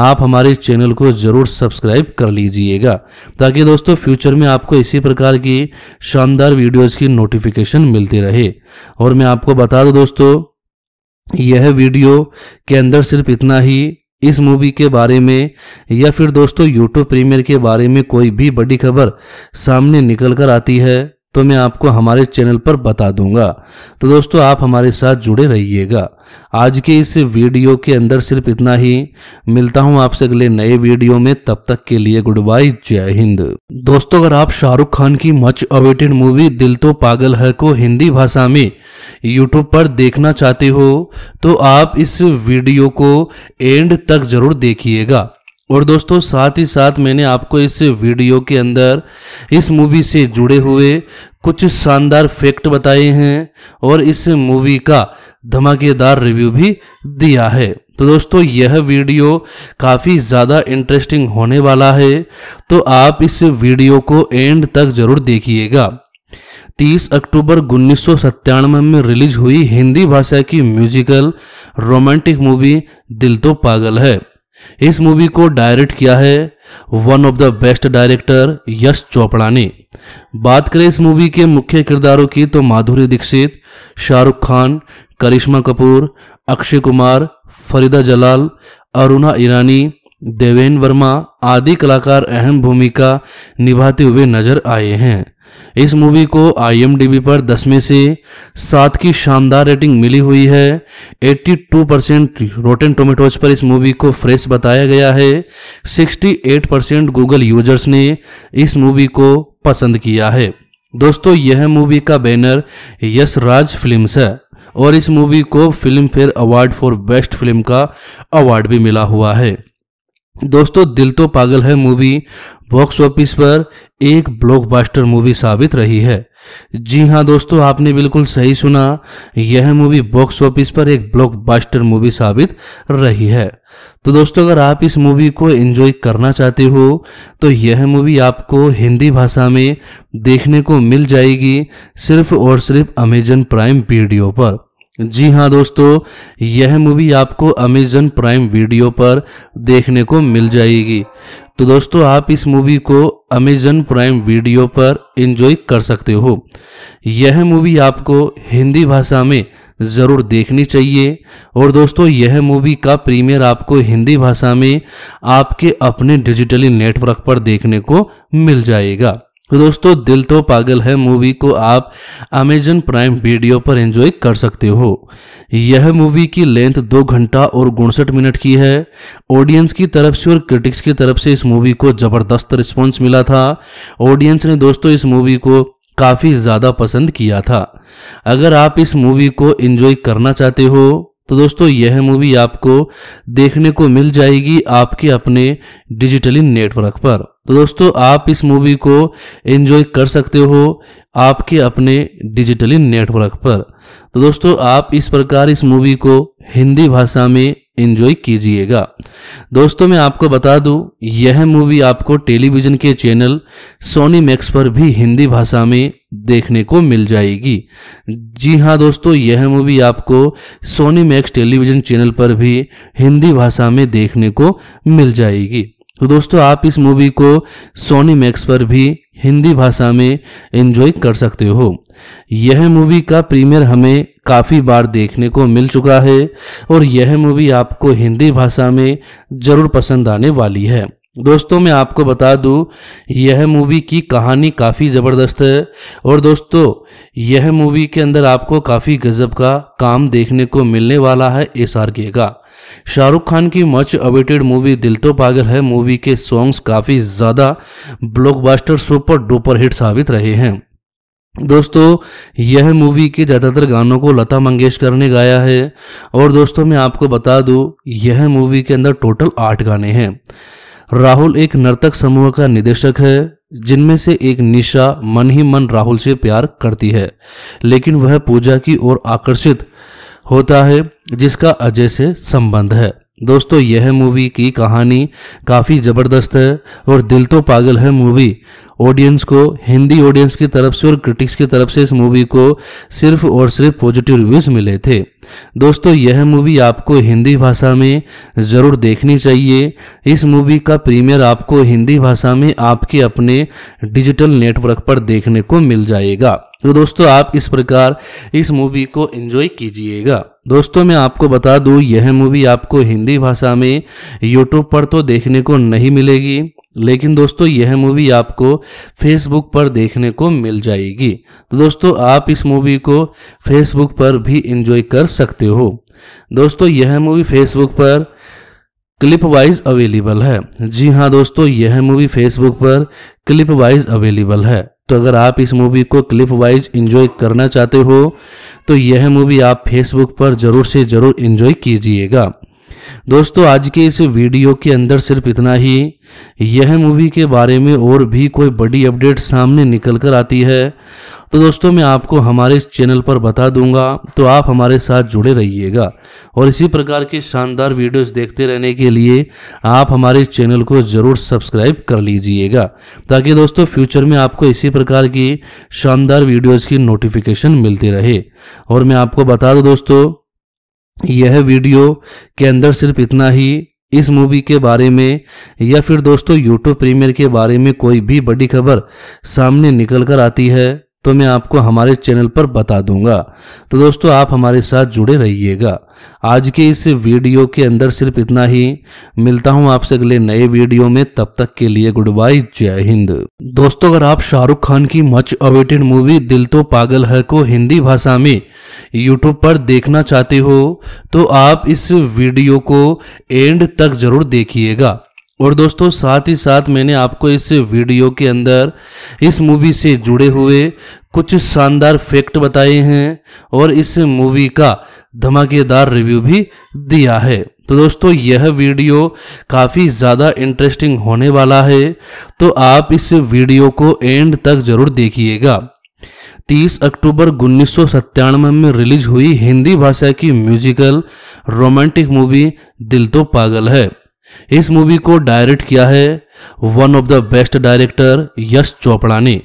आप हमारे इस चैनल को ज़रूर सब्सक्राइब कर लीजिएगा ताकि दोस्तों फ्यूचर में आपको इसी प्रकार की शानदार वीडियोज़ की नोटिफिकेशन मिलती रहे और मैं आपको बता दूँ दोस्तों यह वीडियो के अंदर सिर्फ इतना ही इस मूवी के बारे में या फिर दोस्तों यूट्यूब प्रीमियर के बारे में कोई भी बड़ी खबर सामने निकल कर आती है तो मैं आपको हमारे चैनल पर बता दूंगा तो दोस्तों आप हमारे साथ जुड़े रहिएगा आज के इस वीडियो के अंदर सिर्फ इतना ही मिलता हूं आपसे अगले नए वीडियो में तब तक के लिए गुड बाय जय हिंद दोस्तों अगर आप शाहरुख खान की मच अवेटेड मूवी दिल तो पागल है को हिंदी भाषा में यूट्यूब पर देखना चाहते हो तो आप इस वीडियो को एंड तक जरूर देखिएगा और दोस्तों साथ ही साथ मैंने आपको इस वीडियो के अंदर इस मूवी से जुड़े हुए कुछ शानदार फैक्ट बताए हैं और इस मूवी का धमाकेदार रिव्यू भी दिया है तो दोस्तों यह वीडियो काफ़ी ज़्यादा इंटरेस्टिंग होने वाला है तो आप इस वीडियो को एंड तक ज़रूर देखिएगा 30 अक्टूबर उन्नीस में रिलीज हुई हिंदी भाषा की म्यूजिकल रोमांटिक मूवी दिल तो पागल है इस मूवी को डायरेक्ट किया है one of the best director Yash Chopra ने बात करें इस मूवी के मुख्य किरदारों की तो माधुरी दीक्षित शाहरुख खान करिश्मा कपूर अक्षय कुमार फरीदा जलाल अरुणा ईरानी देवेन वर्मा आदि कलाकार अहम भूमिका निभाते हुए नजर आए हैं इस मूवी को आई पर 10 में से सात की शानदार रेटिंग मिली हुई है 82 परसेंट रोटेन टोमेटोज पर इस मूवी को फ्रेश बताया गया है 68 परसेंट गूगल यूजर्स ने इस मूवी को पसंद किया है दोस्तों यह मूवी का बैनर यश राज फिल्म है और इस मूवी को Filmfare award for best film का अवार्ड भी मिला हुआ है दोस्तों दिल तो पागल है मूवी बॉक्स ऑफिस पर एक ब्लॉकबस्टर मूवी साबित रही है जी हाँ दोस्तों आपने बिल्कुल सही सुना यह मूवी बॉक्स ऑफिस पर एक ब्लॉकबस्टर मूवी साबित रही है तो दोस्तों अगर आप इस मूवी को एंजॉय करना चाहते हो तो यह मूवी आपको हिंदी भाषा में देखने को मिल जाएगी सिर्फ और सिर्फ अमेजन प्राइम वीडियो पर जी हाँ दोस्तों यह मूवी आपको अमेजन प्राइम वीडियो पर देखने को मिल जाएगी तो दोस्तों आप इस मूवी को अमेजन प्राइम वीडियो पर इन्जॉय कर सकते हो यह मूवी आपको हिंदी भाषा में ज़रूर देखनी चाहिए और दोस्तों यह मूवी का प्रीमियर आपको हिंदी भाषा में आपके अपने डिजिटली नेटवर्क पर देखने को मिल जाएगा तो दोस्तों दिल तो पागल है मूवी को आप अमेजन प्राइम वीडियो पर एंजॉय कर सकते हो यह मूवी की लेंथ दो घंटा और उनसठ मिनट की है ऑडियंस की तरफ से और क्रिटिक्स की तरफ से इस मूवी को जबरदस्त रिस्पॉन्स मिला था ऑडियंस ने दोस्तों इस मूवी को काफ़ी ज़्यादा पसंद किया था अगर आप इस मूवी को इन्जॉय करना चाहते हो तो दोस्तों यह मूवी आपको देखने को मिल जाएगी आपके अपने डिजिटली नेटवर्क पर तो दोस्तों आप इस मूवी को एंजॉय कर सकते हो आपके अपने डिजिटली नेटवर्क पर तो दोस्तों आप इस प्रकार इस मूवी को हिंदी भाषा में एंजॉय कीजिएगा दोस्तों मैं आपको बता दूं यह मूवी आपको टेलीविज़न के चैनल सोनी मैक्स पर भी हिंदी भाषा में देखने को मिल जाएगी जी हाँ दोस्तों यह मूवी आपको सोनी मैक्स टेलीविजन चैनल पर भी हिंदी भाषा में देखने को मिल जाएगी तो दोस्तों आप इस मूवी को सोनी मैक्स पर भी हिंदी भाषा में एंजॉय कर सकते हो यह मूवी का प्रीमियर हमें काफ़ी बार देखने को मिल चुका है और यह मूवी आपको हिंदी भाषा में ज़रूर पसंद आने वाली है दोस्तों मैं आपको बता दूं यह मूवी की कहानी काफ़ी ज़बरदस्त है और दोस्तों यह मूवी के अंदर आपको काफ़ी गजब का काम देखने को मिलने वाला है एस आर के का शाहरुख खान की मच अवेटेड मूवी दिल तो पागल है मूवी के सॉन्ग्स काफ़ी ज़्यादा ब्लॉकबस्टर सुपर डुपर हिट साबित रहे हैं दोस्तों यह मूवी के ज़्यादातर गानों को लता मंगेशकर ने गाया है और दोस्तों मैं आपको बता दूँ यह मूवी के अंदर टोटल आठ गाने हैं राहुल एक नर्तक समूह का निदेशक है जिनमें से एक निशा मन ही मन राहुल से प्यार करती है लेकिन वह पूजा की ओर आकर्षित होता है जिसका अजय से संबंध है दोस्तों यह मूवी की कहानी काफ़ी ज़बरदस्त है और दिल तो पागल है मूवी ऑडियंस को हिंदी ऑडियंस की तरफ से और क्रिटिक्स की तरफ से इस मूवी को सिर्फ और सिर्फ पॉजिटिव रिव्यूज़ मिले थे दोस्तों यह मूवी आपको हिंदी भाषा में ज़रूर देखनी चाहिए इस मूवी का प्रीमियर आपको हिंदी भाषा में आपके अपने डिजिटल नेटवर्क पर देखने को मिल जाएगा तो दोस्तों आप इस प्रकार इस मूवी को एंजॉय कीजिएगा दोस्तों मैं आपको बता दूं यह मूवी आपको हिंदी भाषा में यूट्यूब पर तो देखने को नहीं मिलेगी लेकिन दोस्तों यह मूवी आपको फेसबुक पर देखने को मिल जाएगी तो दोस्तों आप इस मूवी को फेसबुक पर भी एंजॉय कर सकते हो दोस्तों यह मूवी फेसबुक पर क्लिप वाइज अवेलेबल है जी हाँ दोस्तों यह मूवी फेसबुक पर क्लिप वाइज अवेलेबल है तो अगर आप इस मूवी को क्लिप वाइज इंजॉय करना चाहते हो तो यह मूवी आप फेसबुक पर ज़रूर से ज़रूर इंजॉय कीजिएगा दोस्तों आज के इस वीडियो के अंदर सिर्फ इतना ही यह मूवी के बारे में और भी कोई बड़ी अपडेट सामने निकल कर आती है तो दोस्तों मैं आपको हमारे इस चैनल पर बता दूंगा तो आप हमारे साथ जुड़े रहिएगा और इसी प्रकार की शानदार वीडियोस देखते रहने के लिए आप हमारे इस चैनल को ज़रूर सब्सक्राइब कर लीजिएगा ताकि दोस्तों फ्यूचर में आपको इसी प्रकार की शानदार वीडियोज़ की नोटिफिकेशन मिलती रहे और मैं आपको बता दूँ दोस्तों यह वीडियो के अंदर सिर्फ इतना ही इस मूवी के बारे में या फिर दोस्तों यूट्यूब प्रीमियर के बारे में कोई भी बड़ी खबर सामने निकल कर आती है तो मैं आपको हमारे चैनल पर बता दूंगा तो दोस्तों आप हमारे साथ जुड़े रहिएगा आज के इस वीडियो के अंदर सिर्फ इतना ही मिलता हूं आपसे अगले नए वीडियो में तब तक के लिए गुड बाय जय हिंद दोस्तों अगर आप शाहरुख खान की मच अवेटेड मूवी दिल तो पागल है को हिंदी भाषा में यूट्यूब पर देखना चाहते हो तो आप इस वीडियो को एंड तक जरूर देखिएगा और दोस्तों साथ ही साथ मैंने आपको इस वीडियो के अंदर इस मूवी से जुड़े हुए कुछ शानदार फैक्ट बताए हैं और इस मूवी का धमाकेदार रिव्यू भी दिया है तो दोस्तों यह वीडियो काफ़ी ज़्यादा इंटरेस्टिंग होने वाला है तो आप इस वीडियो को एंड तक ज़रूर देखिएगा 30 अक्टूबर उन्नीस में रिलीज हुई हिंदी भाषा की म्यूजिकल रोमांटिक मूवी दिल तो पागल है इस मूवी को डायरेक्ट किया है one of the best director Yash Chopra ने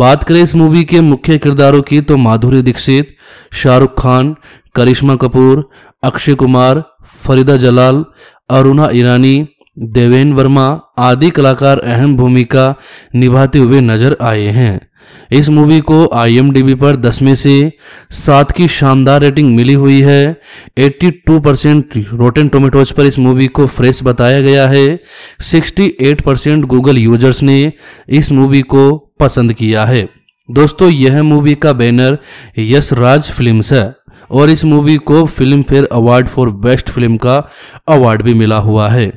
बात करें इस मूवी के मुख्य किरदारों की तो माधुरी दीक्षित शाहरुख खान करिश्मा कपूर अक्षय कुमार फरीदा जलाल अरुणा ईरानी देवेन वर्मा आदि कलाकार अहम भूमिका निभाते हुए नजर आए हैं इस मूवी को आई पर दस में से सात की शानदार रेटिंग मिली हुई है 82 परसेंट रोटेन टोमेटोज पर इस मूवी को फ्रेश बताया गया है 68 परसेंट गूगल यूजर्स ने इस मूवी को पसंद किया है दोस्तों यह मूवी का बैनर यश राज फिल्म है और इस मूवी को Filmfare award for best film का अवार्ड भी मिला हुआ है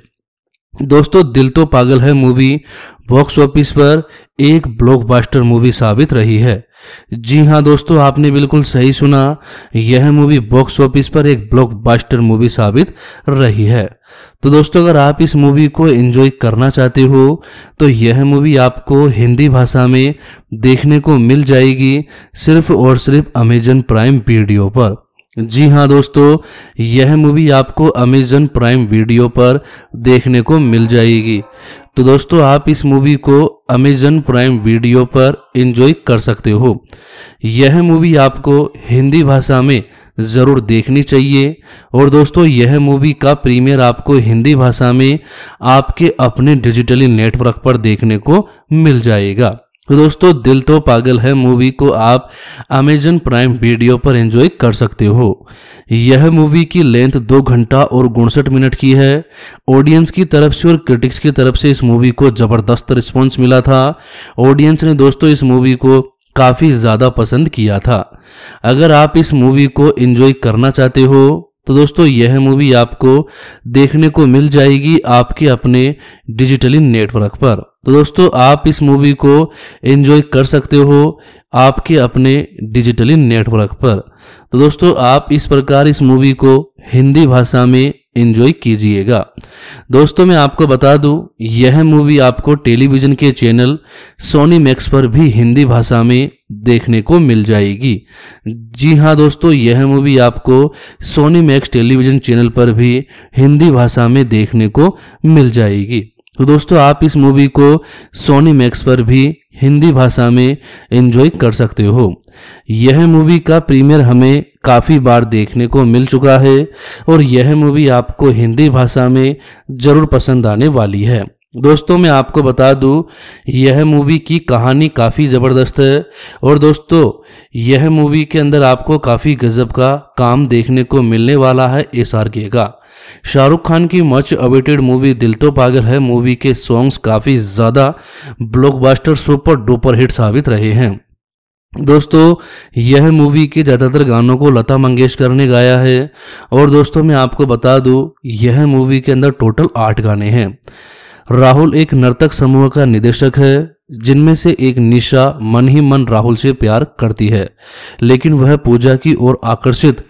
दोस्तों दिल तो पागल है मूवी बॉक्स ऑफिस पर एक ब्लॉकबस्टर मूवी साबित रही है जी हाँ दोस्तों आपने बिल्कुल सही सुना यह मूवी बॉक्स ऑफिस पर एक ब्लॉकबस्टर मूवी साबित रही है तो दोस्तों अगर आप इस मूवी को एंजॉय करना चाहते हो तो यह मूवी आपको हिंदी भाषा में देखने को मिल जाएगी सिर्फ और सिर्फ अमेजन प्राइम वीडियो पर जी हाँ दोस्तों यह मूवी आपको अमेजन प्राइम वीडियो पर देखने को मिल जाएगी तो दोस्तों आप इस मूवी को अमेजन प्राइम वीडियो पर इंजॉय कर सकते हो यह मूवी आपको हिंदी भाषा में ज़रूर देखनी चाहिए और दोस्तों यह मूवी का प्रीमियर आपको हिंदी भाषा में आपके अपने डिजिटली नेटवर्क पर देखने को मिल जाएगा तो दोस्तों दिल तो पागल है मूवी को आप अमेजन प्राइम वीडियो पर एंजॉय कर सकते हो यह मूवी की लेंथ दो घंटा और उनसठ मिनट की है ऑडियंस की तरफ से और क्रिटिक्स की तरफ से इस मूवी को जबरदस्त रिस्पॉन्स मिला था ऑडियंस ने दोस्तों इस मूवी को काफ़ी ज़्यादा पसंद किया था अगर आप इस मूवी को एंजॉय करना चाहते हो तो दोस्तों यह मूवी आपको देखने को मिल जाएगी आपके अपने डिजिटली नेटवर्क पर तो दोस्तों आप इस मूवी को एंजॉय कर सकते हो आपके अपने डिजिटली नेटवर्क पर तो दोस्तों आप इस प्रकार इस मूवी को हिंदी भाषा में एंजॉय कीजिएगा दोस्तों मैं आपको बता दूं यह मूवी आपको टेलीविज़न के चैनल सोनी मैक्स पर भी हिंदी भाषा में देखने को मिल जाएगी जी हाँ दोस्तों यह मूवी आपको सोनी मैक्स टेलीविज़न चैनल पर भी हिंदी भाषा में देखने को मिल जाएगी तो दोस्तों आप इस मूवी को सोनी मैक्स पर भी हिंदी भाषा में एंजॉय कर सकते हो यह मूवी का प्रीमियर हमें काफ़ी बार देखने को मिल चुका है और यह मूवी आपको हिंदी भाषा में ज़रूर पसंद आने वाली है दोस्तों मैं आपको बता दूं यह मूवी की कहानी काफ़ी ज़बरदस्त है और दोस्तों यह मूवी के अंदर आपको काफ़ी गजब का काम देखने को मिलने वाला है एस आर के का शाहरुख खान की मच अवेटेड मूवी दिल तो पागल है मूवी के सॉन्ग्स काफ़ी ज़्यादा ब्लॉकबस्टर सुपर डुपर हिट साबित रहे हैं दोस्तों यह मूवी के ज़्यादातर गानों को लता मंगेशकर ने गाया है और दोस्तों मैं आपको बता दूं यह मूवी के अंदर टोटल आठ गाने हैं राहुल एक नर्तक समूह का निदेशक है जिनमें से एक निशा मन ही मन राहुल से प्यार करती है लेकिन वह पूजा की ओर आकर्षित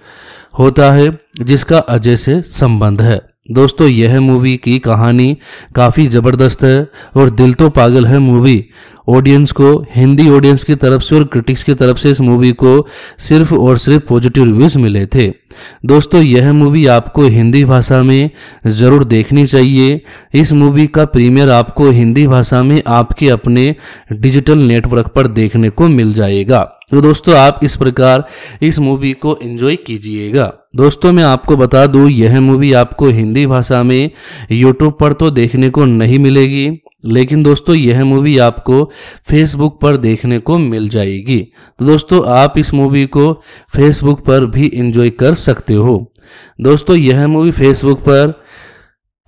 होता है जिसका अजय से संबंध है दोस्तों यह मूवी की कहानी काफ़ी ज़बरदस्त है और दिल तो पागल है मूवी ऑडियंस को हिंदी ऑडियंस की तरफ से और क्रिटिक्स की तरफ से इस मूवी को सिर्फ और सिर्फ पॉजिटिव रिव्यूज़ मिले थे दोस्तों यह मूवी आपको हिंदी भाषा में ज़रूर देखनी चाहिए इस मूवी का प्रीमियर आपको हिंदी भाषा में आपके अपने डिजिटल नेटवर्क पर देखने को मिल जाएगा तो दोस्तों आप इस प्रकार इस मूवी को एंजॉय कीजिएगा दोस्तों मैं आपको बता दूं यह मूवी आपको हिंदी भाषा में यूट्यूब पर तो देखने को नहीं मिलेगी लेकिन दोस्तों यह मूवी आपको फेसबुक पर देखने को मिल जाएगी तो दोस्तों आप इस मूवी को फेसबुक पर भी एंजॉय कर सकते हो दोस्तों यह मूवी फेसबुक पर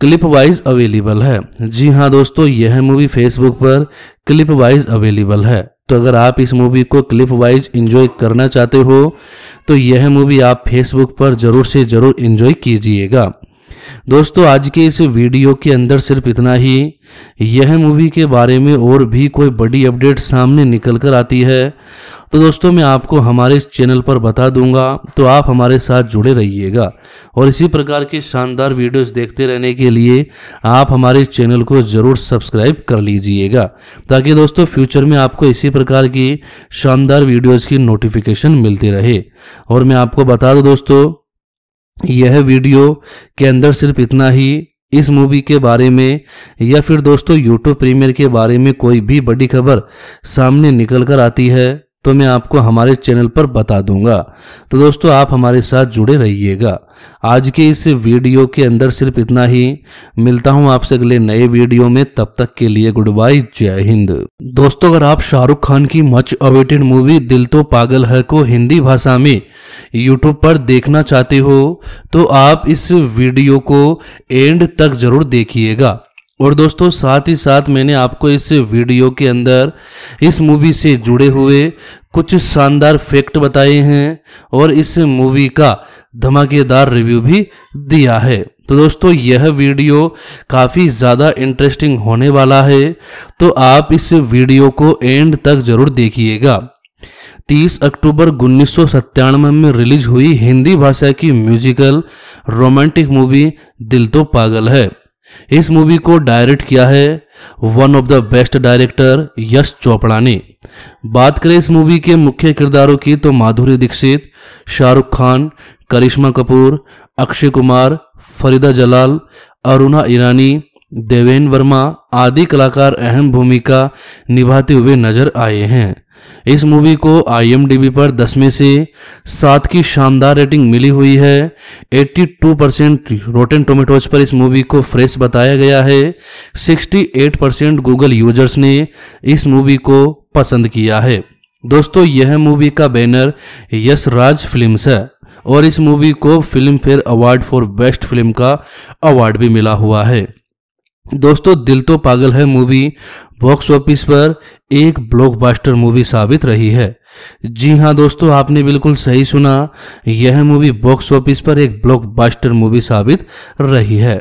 क्लिप वाइज अवेलेबल है जी हाँ दोस्तों यह मूवी फेसबुक पर क्लिप वाइज अवेलेबल है तो अगर आप इस मूवी को क्लिप वाइज इंजॉय करना चाहते हो तो यह मूवी आप फेसबुक पर जरूर से जरूर इंजॉय कीजिएगा दोस्तों आज के इस वीडियो के अंदर सिर्फ इतना ही यह मूवी के बारे में और भी कोई बड़ी अपडेट सामने निकल कर आती है तो दोस्तों मैं आपको हमारे इस चैनल पर बता दूंगा तो आप हमारे साथ जुड़े रहिएगा और इसी प्रकार की शानदार वीडियोस देखते रहने के लिए आप हमारे इस चैनल को ज़रूर सब्सक्राइब कर लीजिएगा ताकि दोस्तों फ्यूचर में आपको इसी प्रकार की शानदार वीडियोज़ की नोटिफिकेशन मिलती रहे और मैं आपको बता दूँ दोस्तों यह वीडियो के अंदर सिर्फ इतना ही इस मूवी के बारे में या फिर दोस्तों यूट्यूब प्रीमियर के बारे में कोई भी बड़ी खबर सामने निकल कर आती है तो मैं आपको हमारे चैनल पर बता दूंगा तो दोस्तों आप हमारे साथ जुड़े रहिएगा आज के इस वीडियो के अंदर सिर्फ इतना ही मिलता हूं आपसे अगले नए वीडियो में तब तक के लिए गुड बाय जय हिंद दोस्तों अगर आप शाहरुख खान की मच अवेटेड मूवी दिल तो पागल है को हिंदी भाषा में यूट्यूब पर देखना चाहते हो तो आप इस वीडियो को एंड तक जरूर देखिएगा और दोस्तों साथ ही साथ मैंने आपको इस वीडियो के अंदर इस मूवी से जुड़े हुए कुछ शानदार फैक्ट बताए हैं और इस मूवी का धमाकेदार रिव्यू भी दिया है तो दोस्तों यह वीडियो काफ़ी ज़्यादा इंटरेस्टिंग होने वाला है तो आप इस वीडियो को एंड तक ज़रूर देखिएगा 30 अक्टूबर उन्नीस में रिलीज हुई हिंदी भाषा की म्यूजिकल रोमांटिक मूवी दिल तो पागल है इस मूवी को डायरेक्ट किया है one of the best director Yash Chopra ने बात करें इस मूवी के मुख्य किरदारों की तो माधुरी दीक्षित शाहरुख खान करिश्मा कपूर अक्षय कुमार फरीदा जलाल अरुणा ईरानी देवेन वर्मा आदि कलाकार अहम भूमिका निभाते हुए नजर आए हैं इस मूवी को आई पर 10 में से सात की शानदार रेटिंग मिली हुई है 82 परसेंट रोटेन टोमेटोज पर इस मूवी को फ्रेश बताया गया है 68 परसेंट गूगल यूजर्स ने इस मूवी को पसंद किया है दोस्तों यह मूवी का बैनर यश राज फिल्म है और इस मूवी को Filmfare award for best film का अवार्ड भी मिला हुआ है दोस्तों दिल तो पागल है मूवी बॉक्स ऑफिस पर एक ब्लॉकबस्टर मूवी साबित रही है जी हाँ दोस्तों आपने बिल्कुल सही सुना यह मूवी बॉक्स ऑफिस पर एक ब्लॉकबस्टर मूवी साबित रही है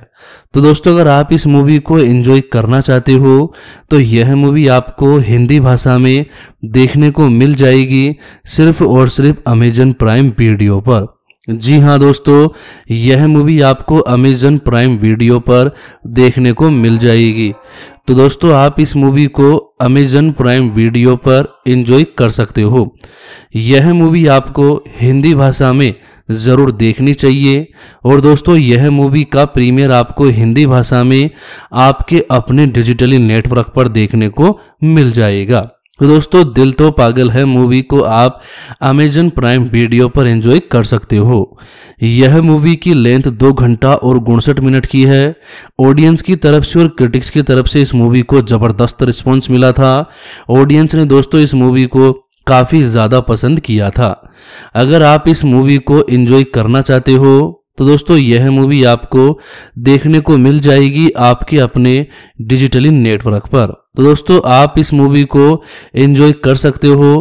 तो दोस्तों अगर आप इस मूवी को एंजॉय करना चाहते हो तो यह मूवी आपको हिंदी भाषा में देखने को मिल जाएगी सिर्फ और सिर्फ अमेजन प्राइम वीडियो पर जी हाँ दोस्तों यह मूवी आपको अमेजन प्राइम वीडियो पर देखने को मिल जाएगी तो दोस्तों आप इस मूवी को अमेजन प्राइम वीडियो पर इंजॉय कर सकते हो यह मूवी आपको हिंदी भाषा में ज़रूर देखनी चाहिए और दोस्तों यह मूवी का प्रीमियर आपको हिंदी भाषा में आपके अपने डिजिटली नेटवर्क पर देखने को मिल जाएगा तो दोस्तों दिल तो पागल है मूवी को आप अमेजन प्राइम वीडियो पर एंजॉय कर सकते हो यह मूवी की लेंथ दो घंटा और उनसठ मिनट की है ऑडियंस की तरफ से और क्रिटिक्स की तरफ से इस मूवी को जबरदस्त रिस्पॉन्स मिला था ऑडियंस ने दोस्तों इस मूवी को काफ़ी ज़्यादा पसंद किया था अगर आप इस मूवी को एंजॉय करना चाहते हो तो दोस्तों यह मूवी आपको देखने को मिल जाएगी आपके अपने डिजिटली नेटवर्क पर तो दोस्तों आप इस मूवी को एंजॉय कर सकते हो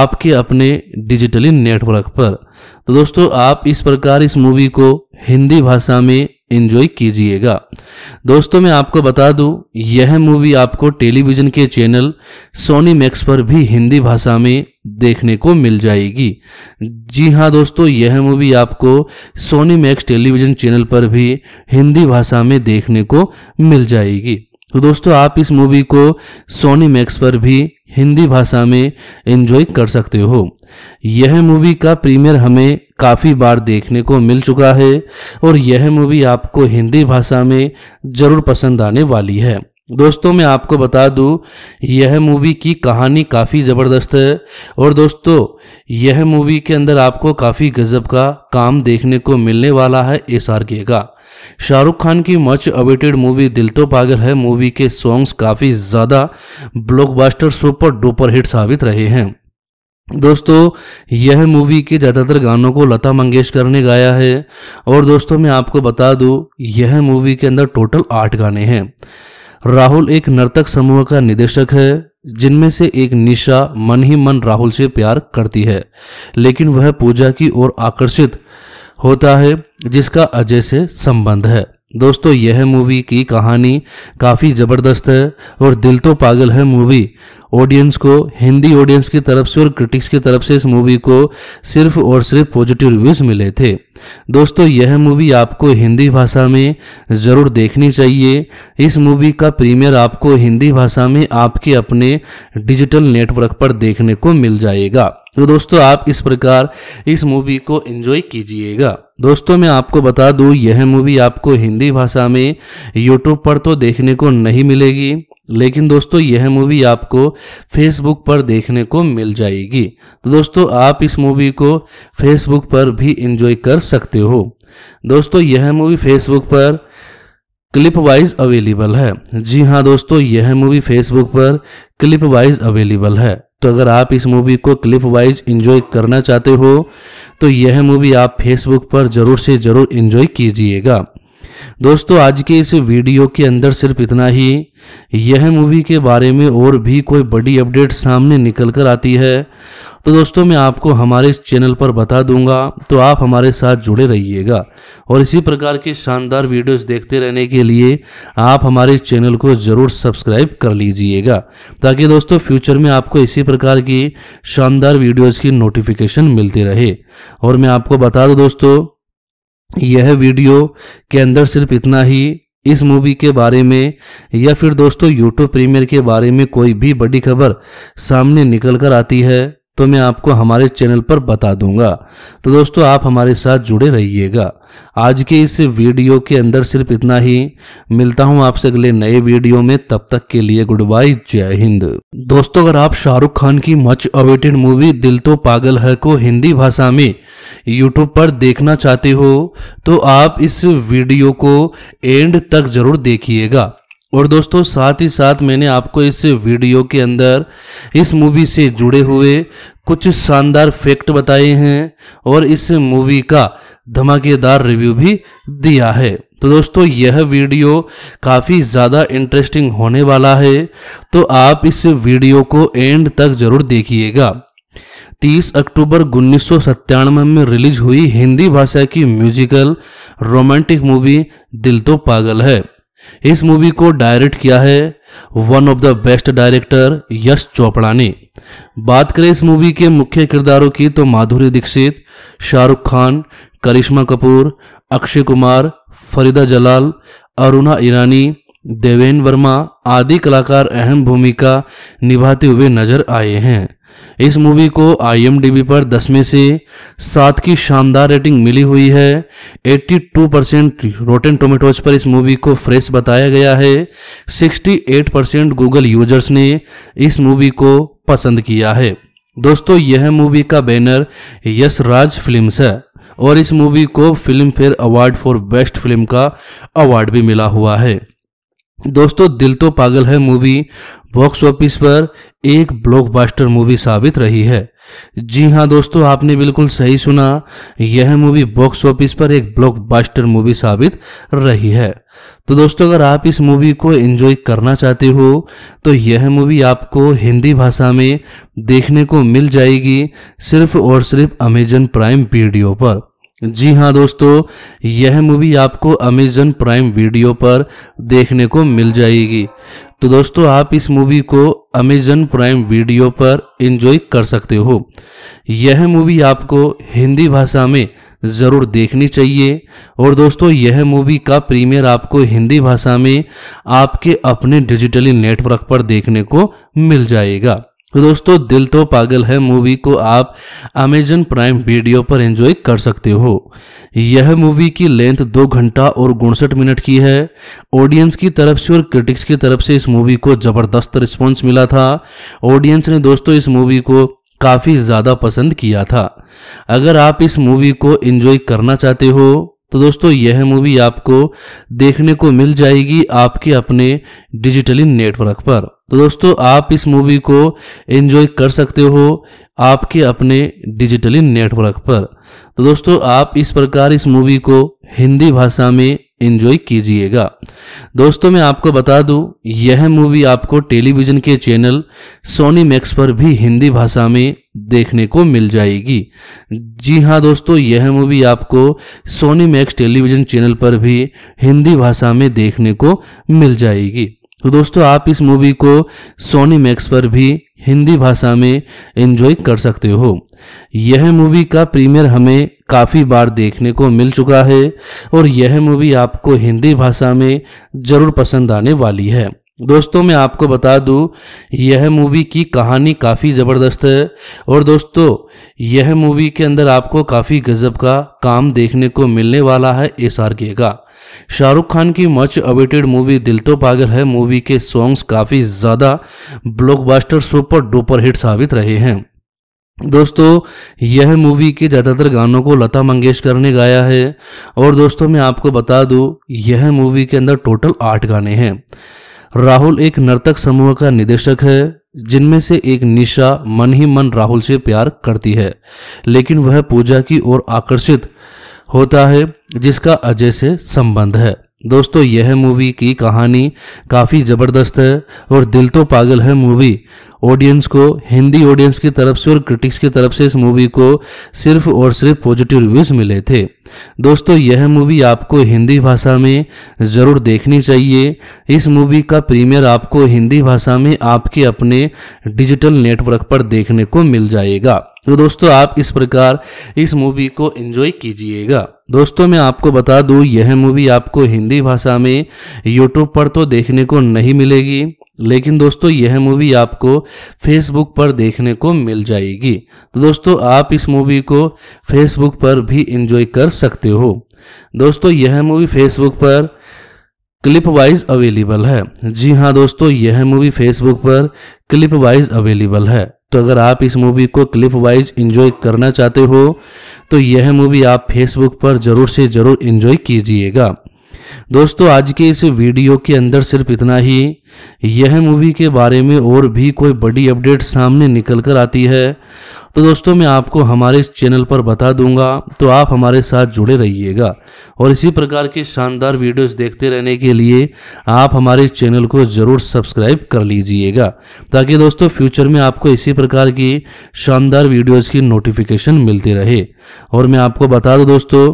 आपके अपने डिजिटली नेटवर्क पर तो दोस्तों आप इस प्रकार इस मूवी को हिंदी भाषा में एंजॉय कीजिएगा दोस्तों मैं आपको बता दूं यह मूवी आपको टेलीविज़न के चैनल सोनी मैक्स पर भी हिंदी भाषा में देखने को मिल जाएगी जी हाँ दोस्तों यह मूवी आपको सोनी मैक्स टेलीविज़न चैनल पर भी हिंदी भाषा में देखने को मिल जाएगी तो दोस्तों आप इस मूवी को सोनी मैक्स पर भी हिंदी भाषा में एंजॉय कर सकते हो यह मूवी का प्रीमियर हमें काफ़ी बार देखने को मिल चुका है और यह मूवी आपको हिंदी भाषा में ज़रूर पसंद आने वाली है दोस्तों मैं आपको बता दूं यह मूवी की कहानी काफ़ी ज़बरदस्त है और दोस्तों यह मूवी के अंदर आपको काफ़ी गजब का काम देखने को मिलने वाला है एस आर के का शाहरुख खान की मच अवेटेड मूवी दिल तो पागल है मूवी के सॉन्ग्स काफ़ी ज़्यादा ब्लॉकबस्टर सुपर डुपर हिट साबित रहे हैं दोस्तों यह मूवी के ज़्यादातर गानों को लता मंगेशकर ने गाया है और दोस्तों मैं आपको बता दूँ यह मूवी के अंदर टोटल आठ गाने हैं राहुल एक नर्तक समूह का निदेशक है जिनमें से एक निशा मन ही मन राहुल से प्यार करती है लेकिन वह पूजा की ओर आकर्षित होता है जिसका अजय से संबंध है दोस्तों यह मूवी की कहानी काफ़ी ज़बरदस्त है और दिल तो पागल है मूवी ऑडियंस को हिंदी ऑडियंस की तरफ से और क्रिटिक्स की तरफ से इस मूवी को सिर्फ और सिर्फ पॉजिटिव रिव्यूज़ मिले थे दोस्तों यह मूवी आपको हिंदी भाषा में ज़रूर देखनी चाहिए इस मूवी का प्रीमियर आपको हिंदी भाषा में आपके अपने डिजिटल नेटवर्क पर देखने को मिल जाएगा तो दोस्तों आप इस प्रकार इस मूवी को एंजॉय कीजिएगा दोस्तों मैं आपको बता दूं यह मूवी आपको हिंदी भाषा में यूट्यूब पर तो देखने को नहीं मिलेगी लेकिन दोस्तों यह मूवी आपको फेसबुक पर देखने को मिल जाएगी तो दोस्तों आप इस मूवी को फेसबुक पर भी इंजॉय कर सकते हो दोस्तों यह मूवी फेसबुक पर क्लिप वाइज अवेलेबल है जी हाँ दोस्तों यह मूवी फेसबुक पर क्लिप वाइज अवेलेबल है तो अगर आप इस मूवी को क्लिप वाइज इंजॉय करना चाहते हो तो यह मूवी आप फेसबुक पर ज़रूर से ज़रूर इंजॉय कीजिएगा दोस्तों आज के इस वीडियो के अंदर सिर्फ इतना ही यह मूवी के बारे में और भी कोई बड़ी अपडेट सामने निकल कर आती है तो दोस्तों मैं आपको हमारे इस चैनल पर बता दूंगा तो आप हमारे साथ जुड़े रहिएगा और इसी प्रकार की शानदार वीडियोस देखते रहने के लिए आप हमारे इस चैनल को ज़रूर सब्सक्राइब कर लीजिएगा ताकि दोस्तों फ्यूचर में आपको इसी प्रकार की शानदार वीडियोज़ की नोटिफिकेशन मिलती रहे और मैं आपको बता दूँ दोस्तों यह वीडियो के अंदर सिर्फ इतना ही इस मूवी के बारे में या फिर दोस्तों यूट्यूब प्रीमियर के बारे में कोई भी बड़ी खबर सामने निकल कर आती है तो मैं आपको हमारे चैनल पर बता दूंगा तो दोस्तों आप हमारे साथ जुड़े रहिएगा आज के इस वीडियो के अंदर सिर्फ इतना ही मिलता हूं आपसे अगले नए वीडियो में तब तक के लिए गुड बाय जय हिंद दोस्तों अगर आप शाहरुख खान की मच अवेटेड मूवी दिल तो पागल है को हिंदी भाषा में यूट्यूब पर देखना चाहते हो तो आप इस वीडियो को एंड तक जरूर देखिएगा और दोस्तों साथ ही साथ मैंने आपको इस वीडियो के अंदर इस मूवी से जुड़े हुए कुछ शानदार फैक्ट बताए हैं और इस मूवी का धमाकेदार रिव्यू भी दिया है तो दोस्तों यह वीडियो काफ़ी ज़्यादा इंटरेस्टिंग होने वाला है तो आप इस वीडियो को एंड तक ज़रूर देखिएगा 30 अक्टूबर उन्नीस में रिलीज हुई हिंदी भाषा की म्यूजिकल रोमांटिक मूवी दिल तो पागल है इस मूवी को डायरेक्ट किया है one of the best director Yash Chopra ने बात करें इस मूवी के मुख्य किरदारों की तो माधुरी दीक्षित शाहरुख खान करिश्मा कपूर अक्षय कुमार फरीदा जलाल अरुणा ईरानी देवेन वर्मा आदि कलाकार अहम भूमिका निभाते हुए नजर आए हैं इस मूवी को आई पर दस में से सात की शानदार रेटिंग मिली हुई है 82 परसेंट रोटेन टोमेटोज पर इस मूवी को फ्रेश बताया गया है 68 परसेंट गूगल यूजर्स ने इस मूवी को पसंद किया है दोस्तों यह मूवी का बैनर यश राज फिल्म है और इस मूवी को Filmfare award for best film का अवार्ड भी मिला हुआ है दोस्तों दिल तो पागल है मूवी बॉक्स ऑफिस पर एक ब्लॉकबस्टर मूवी साबित रही है जी हाँ दोस्तों आपने बिल्कुल सही सुना यह मूवी बॉक्स ऑफिस पर एक ब्लॉकबस्टर मूवी साबित रही है तो दोस्तों अगर आप इस मूवी को एंजॉय करना चाहते हो तो यह मूवी आपको हिंदी भाषा में देखने को मिल जाएगी सिर्फ और सिर्फ अमेजन प्राइम वीडियो पर जी हाँ दोस्तों यह मूवी आपको अमेजन प्राइम वीडियो पर देखने को मिल जाएगी तो दोस्तों आप इस मूवी को अमेजन प्राइम वीडियो पर इन्जॉय कर सकते हो यह मूवी आपको हिंदी भाषा में ज़रूर देखनी चाहिए और दोस्तों यह मूवी का प्रीमियर आपको हिंदी भाषा में आपके अपने डिजिटली नेटवर्क पर देखने को मिल जाएगा तो दोस्तों दिल तो पागल है मूवी को आप अमेजन प्राइम वीडियो पर एंजॉय कर सकते हो यह मूवी की लेंथ दो घंटा और उनसठ मिनट की है ऑडियंस की तरफ से और क्रिटिक्स की तरफ से इस मूवी को जबरदस्त रिस्पॉन्स मिला था ऑडियंस ने दोस्तों इस मूवी को काफ़ी ज़्यादा पसंद किया था अगर आप इस मूवी को एंजॉय करना चाहते हो तो दोस्तों यह मूवी आपको देखने को मिल जाएगी आपके अपने डिजिटली नेटवर्क पर तो दोस्तों आप इस मूवी को एंजॉय कर सकते हो आपके अपने डिजिटली नेटवर्क पर तो दोस्तों आप इस प्रकार इस मूवी को हिंदी भाषा में इंजॉय कीजिएगा दोस्तों मैं आपको बता दूं यह मूवी आपको टेलीविज़न के चैनल सोनी मैक्स पर भी हिंदी भाषा में देखने को मिल जाएगी जी हाँ दोस्तों यह मूवी आपको सोनी मैक्स टेलीविज़न चैनल पर भी हिंदी भाषा में देखने को मिल जाएगी तो दोस्तों आप इस मूवी को सोनी मैक्स पर भी हिंदी भाषा में एंजॉय कर सकते हो यह मूवी का प्रीमियर हमें काफ़ी बार देखने को मिल चुका है और यह मूवी आपको हिंदी भाषा में ज़रूर पसंद आने वाली है दोस्तों मैं आपको बता दूं यह मूवी की कहानी काफ़ी ज़बरदस्त है और दोस्तों यह मूवी के अंदर आपको काफ़ी गजब का काम देखने को मिलने वाला है एस आर के का शाहरुख खान की मच अवेटेड मूवी दिल तो पागल है मूवी के सॉन्ग्स काफ़ी ज़्यादा ब्लॉकबस्टर सुपर डुपर हिट साबित रहे हैं दोस्तों यह मूवी के ज़्यादातर गानों को लता मंगेशकर ने गाया है और दोस्तों मैं आपको बता दूँ यह मूवी के अंदर टोटल आठ गाने हैं राहुल एक नर्तक समूह का निदेशक है जिनमें से एक निशा मन ही मन राहुल से प्यार करती है लेकिन वह पूजा की ओर आकर्षित होता है जिसका अजय से संबंध है दोस्तों यह मूवी की कहानी काफ़ी ज़बरदस्त है और दिल तो पागल है मूवी ऑडियंस को हिंदी ऑडियंस की तरफ से और क्रिटिक्स की तरफ से इस मूवी को सिर्फ और सिर्फ पॉजिटिव रिव्यूज़ मिले थे दोस्तों यह मूवी आपको हिंदी भाषा में ज़रूर देखनी चाहिए इस मूवी का प्रीमियर आपको हिंदी भाषा में आपके अपने डिजिटल नेटवर्क पर देखने को मिल जाएगा तो दोस्तों आप इस प्रकार इस मूवी को एंजॉय कीजिएगा दोस्तों मैं आपको बता दूं यह मूवी आपको हिंदी भाषा में यूट्यूब पर तो देखने को नहीं मिलेगी लेकिन दोस्तों यह मूवी आपको फेसबुक पर देखने को मिल जाएगी तो दोस्तों आप इस मूवी को फेसबुक पर भी इंजॉय कर सकते हो दोस्तों यह मूवी फेसबुक पर क्लिप वाइज अवेलेबल है जी हाँ दोस्तों यह मूवी फेसबुक पर क्लिप वाइज अवेलेबल है तो अगर आप इस मूवी को क्लिप वाइज इंजॉय करना चाहते हो तो यह मूवी आप फेसबुक पर जरूर से जरूर इंजॉय कीजिएगा दोस्तों आज के इस वीडियो के अंदर सिर्फ इतना ही यह मूवी के बारे में और भी कोई बड़ी अपडेट सामने निकल कर आती है तो दोस्तों मैं आपको हमारे इस चैनल पर बता दूंगा तो आप हमारे साथ जुड़े रहिएगा और इसी प्रकार की शानदार वीडियोस देखते रहने के लिए आप हमारे इस चैनल को ज़रूर सब्सक्राइब कर लीजिएगा ताकि दोस्तों फ्यूचर में आपको इसी प्रकार की शानदार वीडियोज़ की नोटिफिकेशन मिलती रहे और मैं आपको बता दूँ दोस्तों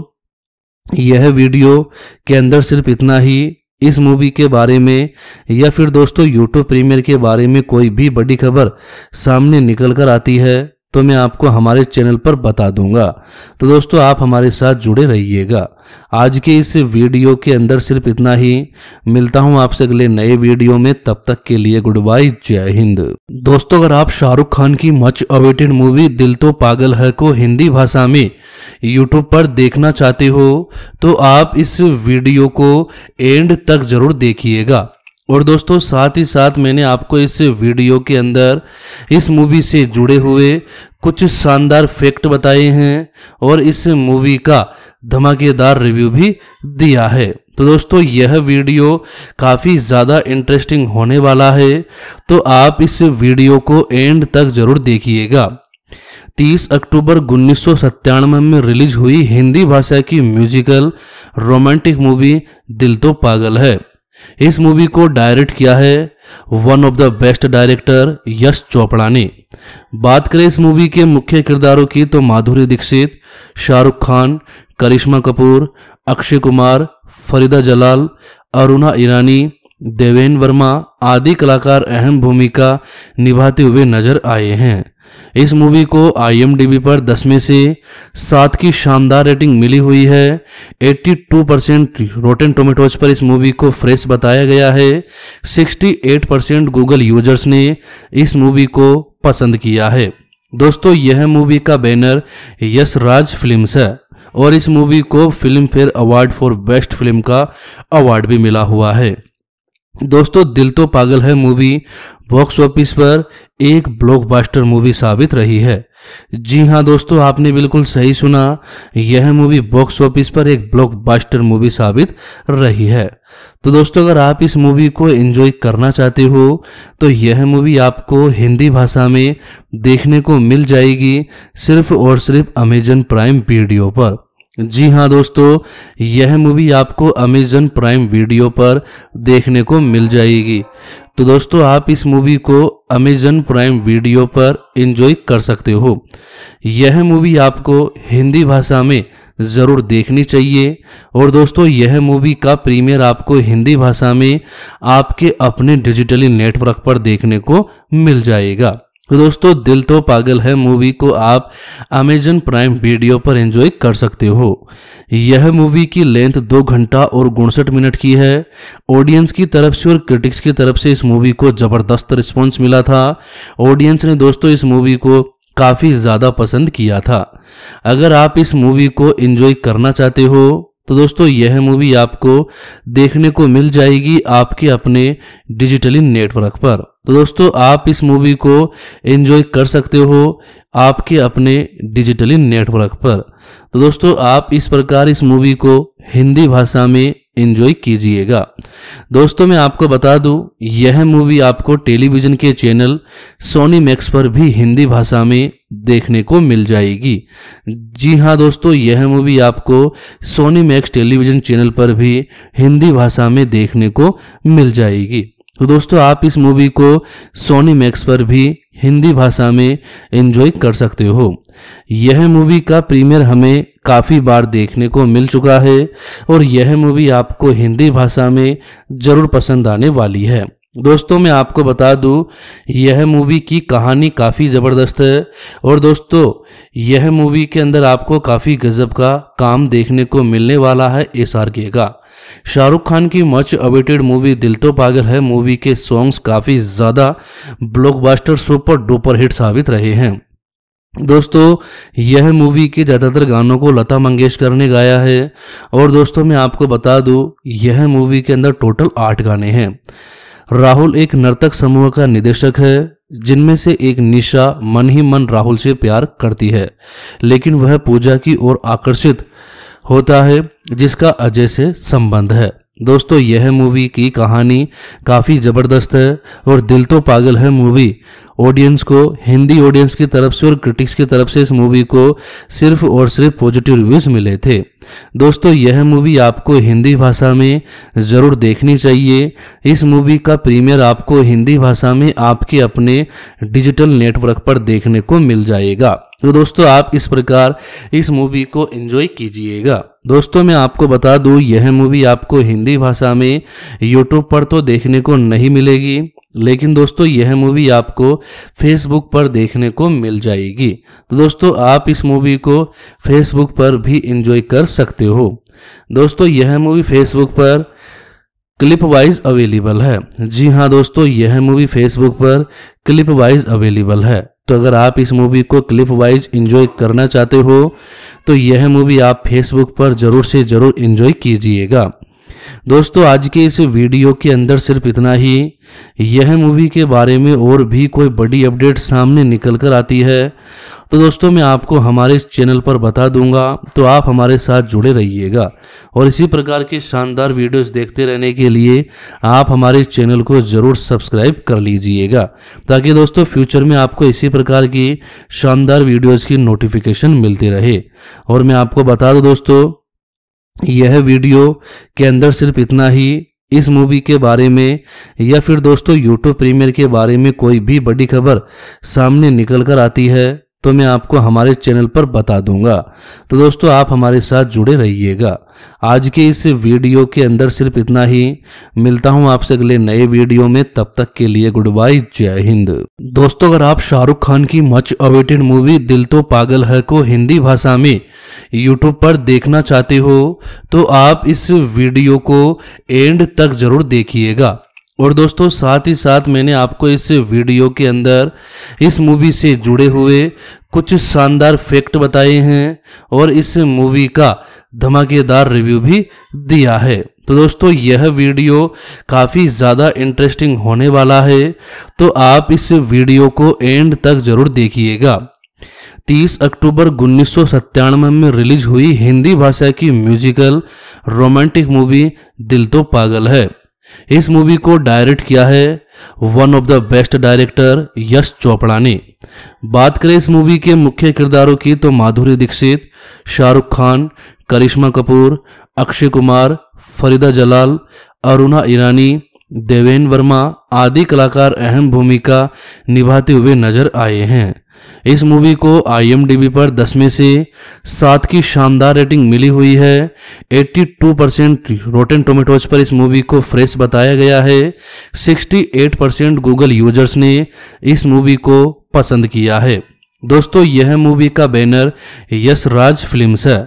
यह वीडियो के अंदर सिर्फ इतना ही इस मूवी के बारे में या फिर दोस्तों यूट्यूब प्रीमियर के बारे में कोई भी बड़ी खबर सामने निकल कर आती है तो मैं आपको हमारे चैनल पर बता दूंगा तो दोस्तों आप हमारे साथ जुड़े रहिएगा आज के इस वीडियो के अंदर सिर्फ इतना ही मिलता हूं आपसे अगले नए वीडियो में तब तक के लिए गुड बाय जय हिंद दोस्तों अगर आप शाहरुख खान की मच अवेटेड मूवी दिल तो पागल है को हिंदी भाषा में यूट्यूब पर देखना चाहते हो तो आप इस वीडियो को एंड तक जरूर देखिएगा और दोस्तों साथ ही साथ मैंने आपको इस वीडियो के अंदर इस मूवी से जुड़े हुए कुछ शानदार फैक्ट बताए हैं और इस मूवी का धमाकेदार रिव्यू भी दिया है तो दोस्तों यह वीडियो काफ़ी ज़्यादा इंटरेस्टिंग होने वाला है तो आप इस वीडियो को एंड तक ज़रूर देखिएगा 30 अक्टूबर उन्नीस में रिलीज हुई हिंदी भाषा की म्यूजिकल रोमांटिक मूवी दिल तो पागल है इस मूवी को डायरेक्ट किया है one of the best director Yash Chopra ने बात करें इस मूवी के मुख्य किरदारों की तो माधुरी दीक्षित शाहरुख खान करिश्मा कपूर अक्षय कुमार फरीदा जलाल अरुणा ईरानी देवेन वर्मा आदि कलाकार अहम भूमिका निभाते हुए नजर आए हैं इस मूवी को आई पर 10 में से सात की शानदार रेटिंग मिली हुई है 82 परसेंट रोटेन टोमेटोज पर इस मूवी को फ्रेश बताया गया है 68 परसेंट गूगल यूजर्स ने इस मूवी को पसंद किया है दोस्तों यह मूवी का बैनर यश राज फिल्म है और इस मूवी को Filmfare award for best film का अवार्ड भी मिला हुआ है दोस्तों दिल तो पागल है मूवी बॉक्स ऑफिस पर एक ब्लॉकबस्टर मूवी साबित रही है जी हाँ दोस्तों आपने बिल्कुल सही सुना यह मूवी बॉक्स ऑफिस पर एक ब्लॉकबस्टर मूवी साबित रही है तो दोस्तों अगर आप इस मूवी को एंजॉय करना चाहते हो तो यह मूवी आपको हिंदी भाषा में देखने को मिल जाएगी सिर्फ और सिर्फ अमेजन प्राइम वीडियो पर जी हाँ दोस्तों यह मूवी आपको अमेजन प्राइम वीडियो पर देखने को मिल जाएगी तो दोस्तों आप इस मूवी को अमेजन प्राइम वीडियो पर इंजॉय कर सकते हो यह मूवी आपको हिंदी भाषा में ज़रूर देखनी चाहिए और दोस्तों यह मूवी का प्रीमियर आपको हिंदी भाषा में आपके अपने डिजिटली नेटवर्क पर देखने को मिल जाएगा तो दोस्तों दिल तो पागल है मूवी को आप अमेजन प्राइम वीडियो पर एंजॉय कर सकते हो यह मूवी की लेंथ दो घंटा और उनसठ मिनट की है ऑडियंस की तरफ से और क्रिटिक्स की तरफ से इस मूवी को जबरदस्त रिस्पॉन्स मिला था ऑडियंस ने दोस्तों इस मूवी को काफ़ी ज़्यादा पसंद किया था अगर आप इस मूवी को एंजॉय करना चाहते हो तो दोस्तों यह मूवी आपको देखने को मिल जाएगी आपके अपने डिजिटली नेटवर्क पर तो दोस्तों आप इस मूवी को एंजॉय कर सकते हो आपके अपने डिजिटली नेटवर्क पर तो दोस्तों आप इस प्रकार इस मूवी को हिंदी भाषा में एंजॉय कीजिएगा दोस्तों मैं आपको बता दूं यह मूवी आपको टेलीविज़न के चैनल सोनी मैक्स पर भी हिंदी भाषा में देखने को मिल जाएगी जी हाँ दोस्तों यह मूवी आपको सोनी मैक्स टेलीविज़न चैनल पर भी हिंदी भाषा में देखने को मिल जाएगी तो दोस्तों आप इस मूवी को सोनी मैक्स पर भी हिंदी भाषा में एंजॉय कर सकते हो यह मूवी का प्रीमियर हमें काफ़ी बार देखने को मिल चुका है और यह मूवी आपको हिंदी भाषा में ज़रूर पसंद आने वाली है दोस्तों मैं आपको बता दूं यह मूवी की कहानी काफ़ी ज़बरदस्त है और दोस्तों यह मूवी के अंदर आपको काफ़ी गजब का काम देखने को मिलने वाला है एस आर के का शाहरुख खान की मच अवेटेड मूवी दिल तो पागल है मूवी के सॉन्ग्स काफ़ी ज़्यादा ब्लॉकबस्टर सुपर डुपर हिट साबित रहे हैं दोस्तों यह मूवी के ज़्यादातर गानों को लता मंगेशकर ने गाया है और दोस्तों मैं आपको बता दूं यह मूवी के अंदर टोटल आठ गाने हैं राहुल एक नर्तक समूह का निदेशक है जिनमें से एक निशा मन ही मन राहुल से प्यार करती है लेकिन वह पूजा की ओर आकर्षित होता है जिसका अजय से संबंध है दोस्तों यह मूवी की कहानी काफ़ी ज़बरदस्त है और दिल तो पागल है मूवी ऑडियंस को हिंदी ऑडियंस की तरफ से और क्रिटिक्स की तरफ से इस मूवी को सिर्फ और सिर्फ पॉजिटिव रिव्यूज़ मिले थे दोस्तों यह मूवी आपको हिंदी भाषा में ज़रूर देखनी चाहिए इस मूवी का प्रीमियर आपको हिंदी भाषा में आपके अपने डिजिटल नेटवर्क पर देखने को मिल जाएगा तो दोस्तों आप इस प्रकार इस मूवी को एंजॉय कीजिएगा दोस्तों मैं आपको बता दूं यह मूवी आपको हिंदी भाषा में यूट्यूब पर तो देखने को नहीं मिलेगी लेकिन दोस्तों यह मूवी आपको फेसबुक पर देखने को मिल जाएगी तो दोस्तों आप इस मूवी को फेसबुक पर भी एंजॉय कर सकते हो दोस्तों यह मूवी फेसबुक पर क्लिप वाइज अवेलेबल है जी हाँ दोस्तों यह मूवी फेसबुक पर क्लिप वाइज अवेलेबल है तो अगर आप इस मूवी को क्लिप वाइज इंजॉय करना चाहते हो तो यह मूवी आप फेसबुक पर ज़रूर से ज़रूर इंजॉय कीजिएगा दोस्तों आज के इस वीडियो के अंदर सिर्फ इतना ही यह मूवी के बारे में और भी कोई बड़ी अपडेट सामने निकल कर आती है तो दोस्तों मैं आपको हमारे इस चैनल पर बता दूंगा तो आप हमारे साथ जुड़े रहिएगा और इसी प्रकार की शानदार वीडियोस देखते रहने के लिए आप हमारे इस चैनल को ज़रूर सब्सक्राइब कर लीजिएगा ताकि दोस्तों फ्यूचर में आपको इसी प्रकार की शानदार वीडियोज़ की नोटिफिकेशन मिलती रहे और मैं आपको बता दूँ दोस्तों यह वीडियो के अंदर सिर्फ इतना ही इस मूवी के बारे में या फिर दोस्तों यूट्यूब प्रीमियर के बारे में कोई भी बड़ी खबर सामने निकल कर आती है तो मैं आपको हमारे चैनल पर बता दूंगा तो दोस्तों आप हमारे साथ जुड़े रहिएगा आज के इस वीडियो के अंदर सिर्फ इतना ही मिलता हूं आपसे अगले नए वीडियो में तब तक के लिए गुड बाय जय हिंद दोस्तों अगर आप शाहरुख खान की मच अवेटेड मूवी दिल तो पागल है को हिंदी भाषा में यूट्यूब पर देखना चाहते हो तो आप इस वीडियो को एंड तक जरूर देखिएगा और दोस्तों साथ ही साथ मैंने आपको इस वीडियो के अंदर इस मूवी से जुड़े हुए कुछ शानदार फैक्ट बताए हैं और इस मूवी का धमाकेदार रिव्यू भी दिया है तो दोस्तों यह वीडियो काफ़ी ज़्यादा इंटरेस्टिंग होने वाला है तो आप इस वीडियो को एंड तक ज़रूर देखिएगा 30 अक्टूबर उन्नीस में रिलीज हुई हिंदी भाषा की म्यूजिकल रोमांटिक मूवी दिल तो पागल है इस मूवी को डायरेक्ट किया है one of the best director Yash Chopra ने बात करें इस मूवी के मुख्य किरदारों की तो माधुरी दीक्षित शाहरुख खान करिश्मा कपूर अक्षय कुमार फरीदा जलाल अरुणा ईरानी देवेन वर्मा आदि कलाकार अहम भूमिका निभाते हुए नजर आए हैं इस मूवी को आई पर 10 में से सात की शानदार रेटिंग मिली हुई है 82 परसेंट रोटेन टोमेटोज पर इस मूवी को फ्रेश बताया गया है 68 परसेंट गूगल यूजर्स ने इस मूवी को पसंद किया है दोस्तों यह मूवी का बैनर यश राज फिल्म है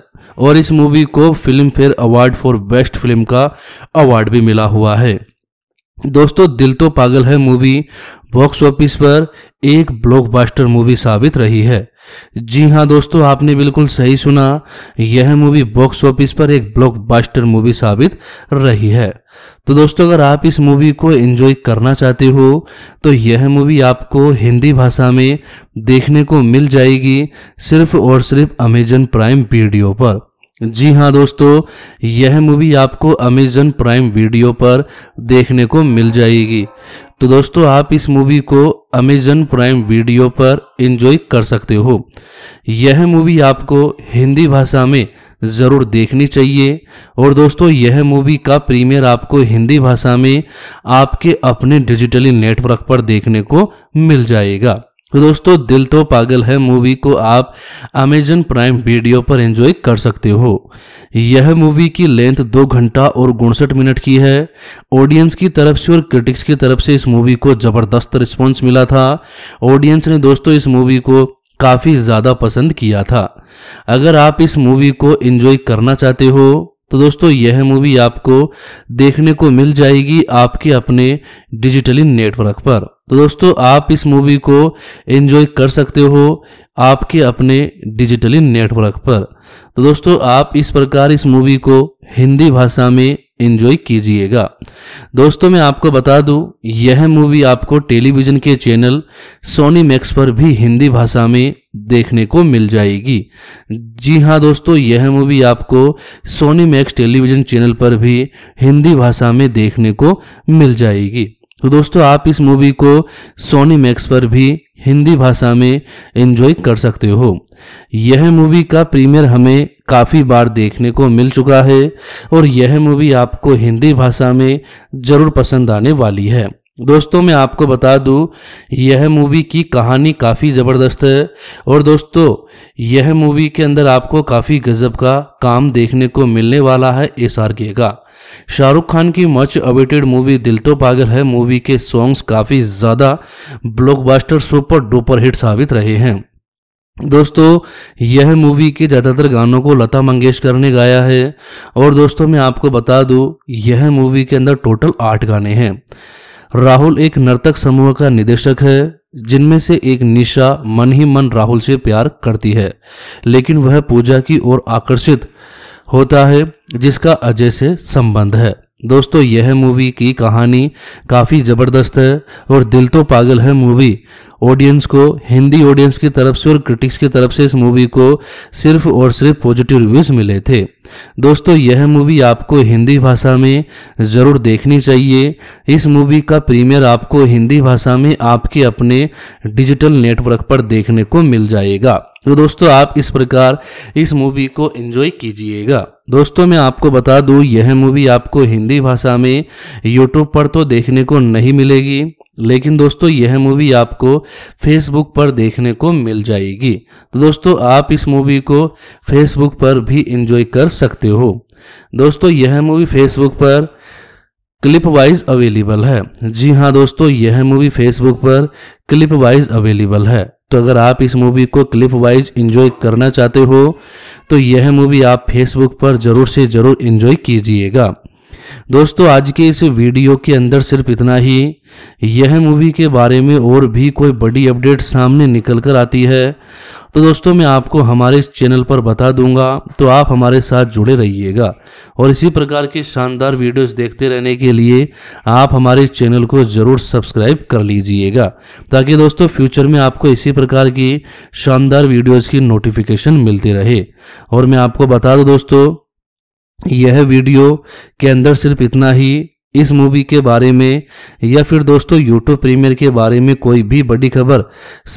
और इस मूवी को Filmfare award for best film का अवार्ड भी मिला हुआ है दोस्तों दिल तो पागल है मूवी बॉक्स ऑफिस पर एक ब्लॉकबस्टर मूवी साबित रही है जी हाँ दोस्तों आपने बिल्कुल सही सुना यह मूवी बॉक्स ऑफिस पर एक ब्लॉकबस्टर मूवी साबित रही है तो दोस्तों अगर आप इस मूवी को एंजॉय करना चाहते हो तो यह मूवी आपको हिंदी भाषा में देखने को मिल जाएगी सिर्फ और सिर्फ अमेजन प्राइम वीडियो पर जी हाँ दोस्तों यह मूवी आपको अमेजन प्राइम वीडियो पर देखने को मिल जाएगी तो दोस्तों आप इस मूवी को अमेजन प्राइम वीडियो पर इंजॉय कर सकते हो यह मूवी आपको हिंदी भाषा में ज़रूर देखनी चाहिए और दोस्तों यह मूवी का प्रीमियर आपको हिंदी भाषा में आपके अपने डिजिटली नेटवर्क पर देखने को मिल जाएगा तो दोस्तों दिल तो पागल है मूवी को आप अमेजन प्राइम वीडियो पर एंजॉय कर सकते हो यह मूवी की लेंथ दो घंटा और उनसठ मिनट की है ऑडियंस की तरफ से और क्रिटिक्स की तरफ से इस मूवी को जबरदस्त रिस्पॉन्स मिला था ऑडियंस ने दोस्तों इस मूवी को काफ़ी ज़्यादा पसंद किया था अगर आप इस मूवी को इन्जॉय करना चाहते हो तो दोस्तों यह मूवी आपको देखने को मिल जाएगी आपके अपने डिजिटली नेटवर्क पर तो दोस्तों आप इस मूवी को एंजॉय कर सकते हो आपके अपने डिजिटली नेटवर्क पर तो दोस्तों आप इस प्रकार इस मूवी को हिंदी भाषा में इन्जॉय कीजिएगा दोस्तों मैं आपको बता दूं यह मूवी आपको टेलीविज़न के चैनल सोनी मैक्स पर भी हिंदी भाषा में देखने को मिल जाएगी जी हाँ दोस्तों यह मूवी आपको सोनी मैक्स टेलीविज़न चैनल पर भी हिंदी भाषा में देखने को मिल जाएगी तो दोस्तों आप इस मूवी को सोनी मैक्स पर भी हिंदी भाषा में एंजॉय कर सकते हो यह मूवी का प्रीमियर हमें काफ़ी बार देखने को मिल चुका है और यह मूवी आपको हिंदी भाषा में ज़रूर पसंद आने वाली है दोस्तों मैं आपको बता दूं यह मूवी की कहानी काफ़ी ज़बरदस्त है और दोस्तों यह मूवी के अंदर आपको काफ़ी गजब का काम देखने को मिलने वाला है एस आर के का शाहरुख खान की मच अवेटेड मूवी दिल तो पागल है मूवी के सॉन्ग्स काफ़ी ज़्यादा ब्लॉकबस्टर सुपर डुपर हिट साबित रहे हैं दोस्तों यह मूवी के ज़्यादातर गानों को लता मंगेशकर ने गाया है और दोस्तों मैं आपको बता दूं यह मूवी के अंदर टोटल आठ गाने हैं राहुल एक नर्तक समूह का निदेशक है जिनमें से एक निशा मन ही मन राहुल से प्यार करती है लेकिन वह पूजा की ओर आकर्षित होता है जिसका अजय से संबंध है दोस्तों यह मूवी की कहानी काफ़ी ज़बरदस्त है और दिल तो पागल है मूवी ऑडियंस को हिंदी ऑडियंस की तरफ से और क्रिटिक्स की तरफ से इस मूवी को सिर्फ और सिर्फ पॉजिटिव रिव्यूज़ मिले थे दोस्तों यह मूवी आपको हिंदी भाषा में ज़रूर देखनी चाहिए इस मूवी का प्रीमियर आपको हिंदी भाषा में आपके अपने डिजिटल नेटवर्क पर देखने को मिल जाएगा तो दोस्तों आप इस प्रकार इस मूवी को एंजॉय कीजिएगा दोस्तों मैं आपको बता दूं यह मूवी आपको हिंदी भाषा में यूट्यूब पर तो देखने को नहीं मिलेगी लेकिन दोस्तों यह मूवी आपको फेसबुक पर देखने को मिल जाएगी तो दोस्तों आप इस मूवी को फेसबुक पर भी एंजॉय कर सकते हो दोस्तों यह मूवी फेसबुक पर क्लिप वाइज अवेलेबल है जी हाँ दोस्तों यह मूवी फेसबुक पर क्लिप वाइज अवेलेबल है तो अगर आप इस मूवी को क्लिप वाइज इंजॉय करना चाहते हो तो यह मूवी आप फेसबुक पर ज़रूर से ज़रूर इंजॉय कीजिएगा दोस्तों आज के इस वीडियो के अंदर सिर्फ इतना ही यह मूवी के बारे में और भी कोई बड़ी अपडेट सामने निकल कर आती है तो दोस्तों मैं आपको हमारे इस चैनल पर बता दूंगा तो आप हमारे साथ जुड़े रहिएगा और इसी प्रकार की शानदार वीडियोस देखते रहने के लिए आप हमारे इस चैनल को ज़रूर सब्सक्राइब कर लीजिएगा ताकि दोस्तों फ्यूचर में आपको इसी प्रकार की शानदार वीडियोज़ की नोटिफिकेशन मिलती रहे और मैं आपको बता दूँ दोस्तों यह वीडियो के अंदर सिर्फ इतना ही इस मूवी के बारे में या फिर दोस्तों यूट्यूब प्रीमियर के बारे में कोई भी बड़ी खबर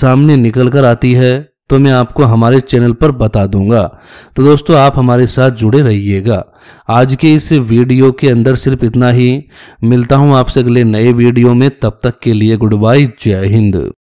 सामने निकल कर आती है तो मैं आपको हमारे चैनल पर बता दूंगा तो दोस्तों आप हमारे साथ जुड़े रहिएगा आज के इस वीडियो के अंदर सिर्फ इतना ही मिलता हूं आपसे अगले नए वीडियो में तब तक के लिए गुड बाय जय हिंद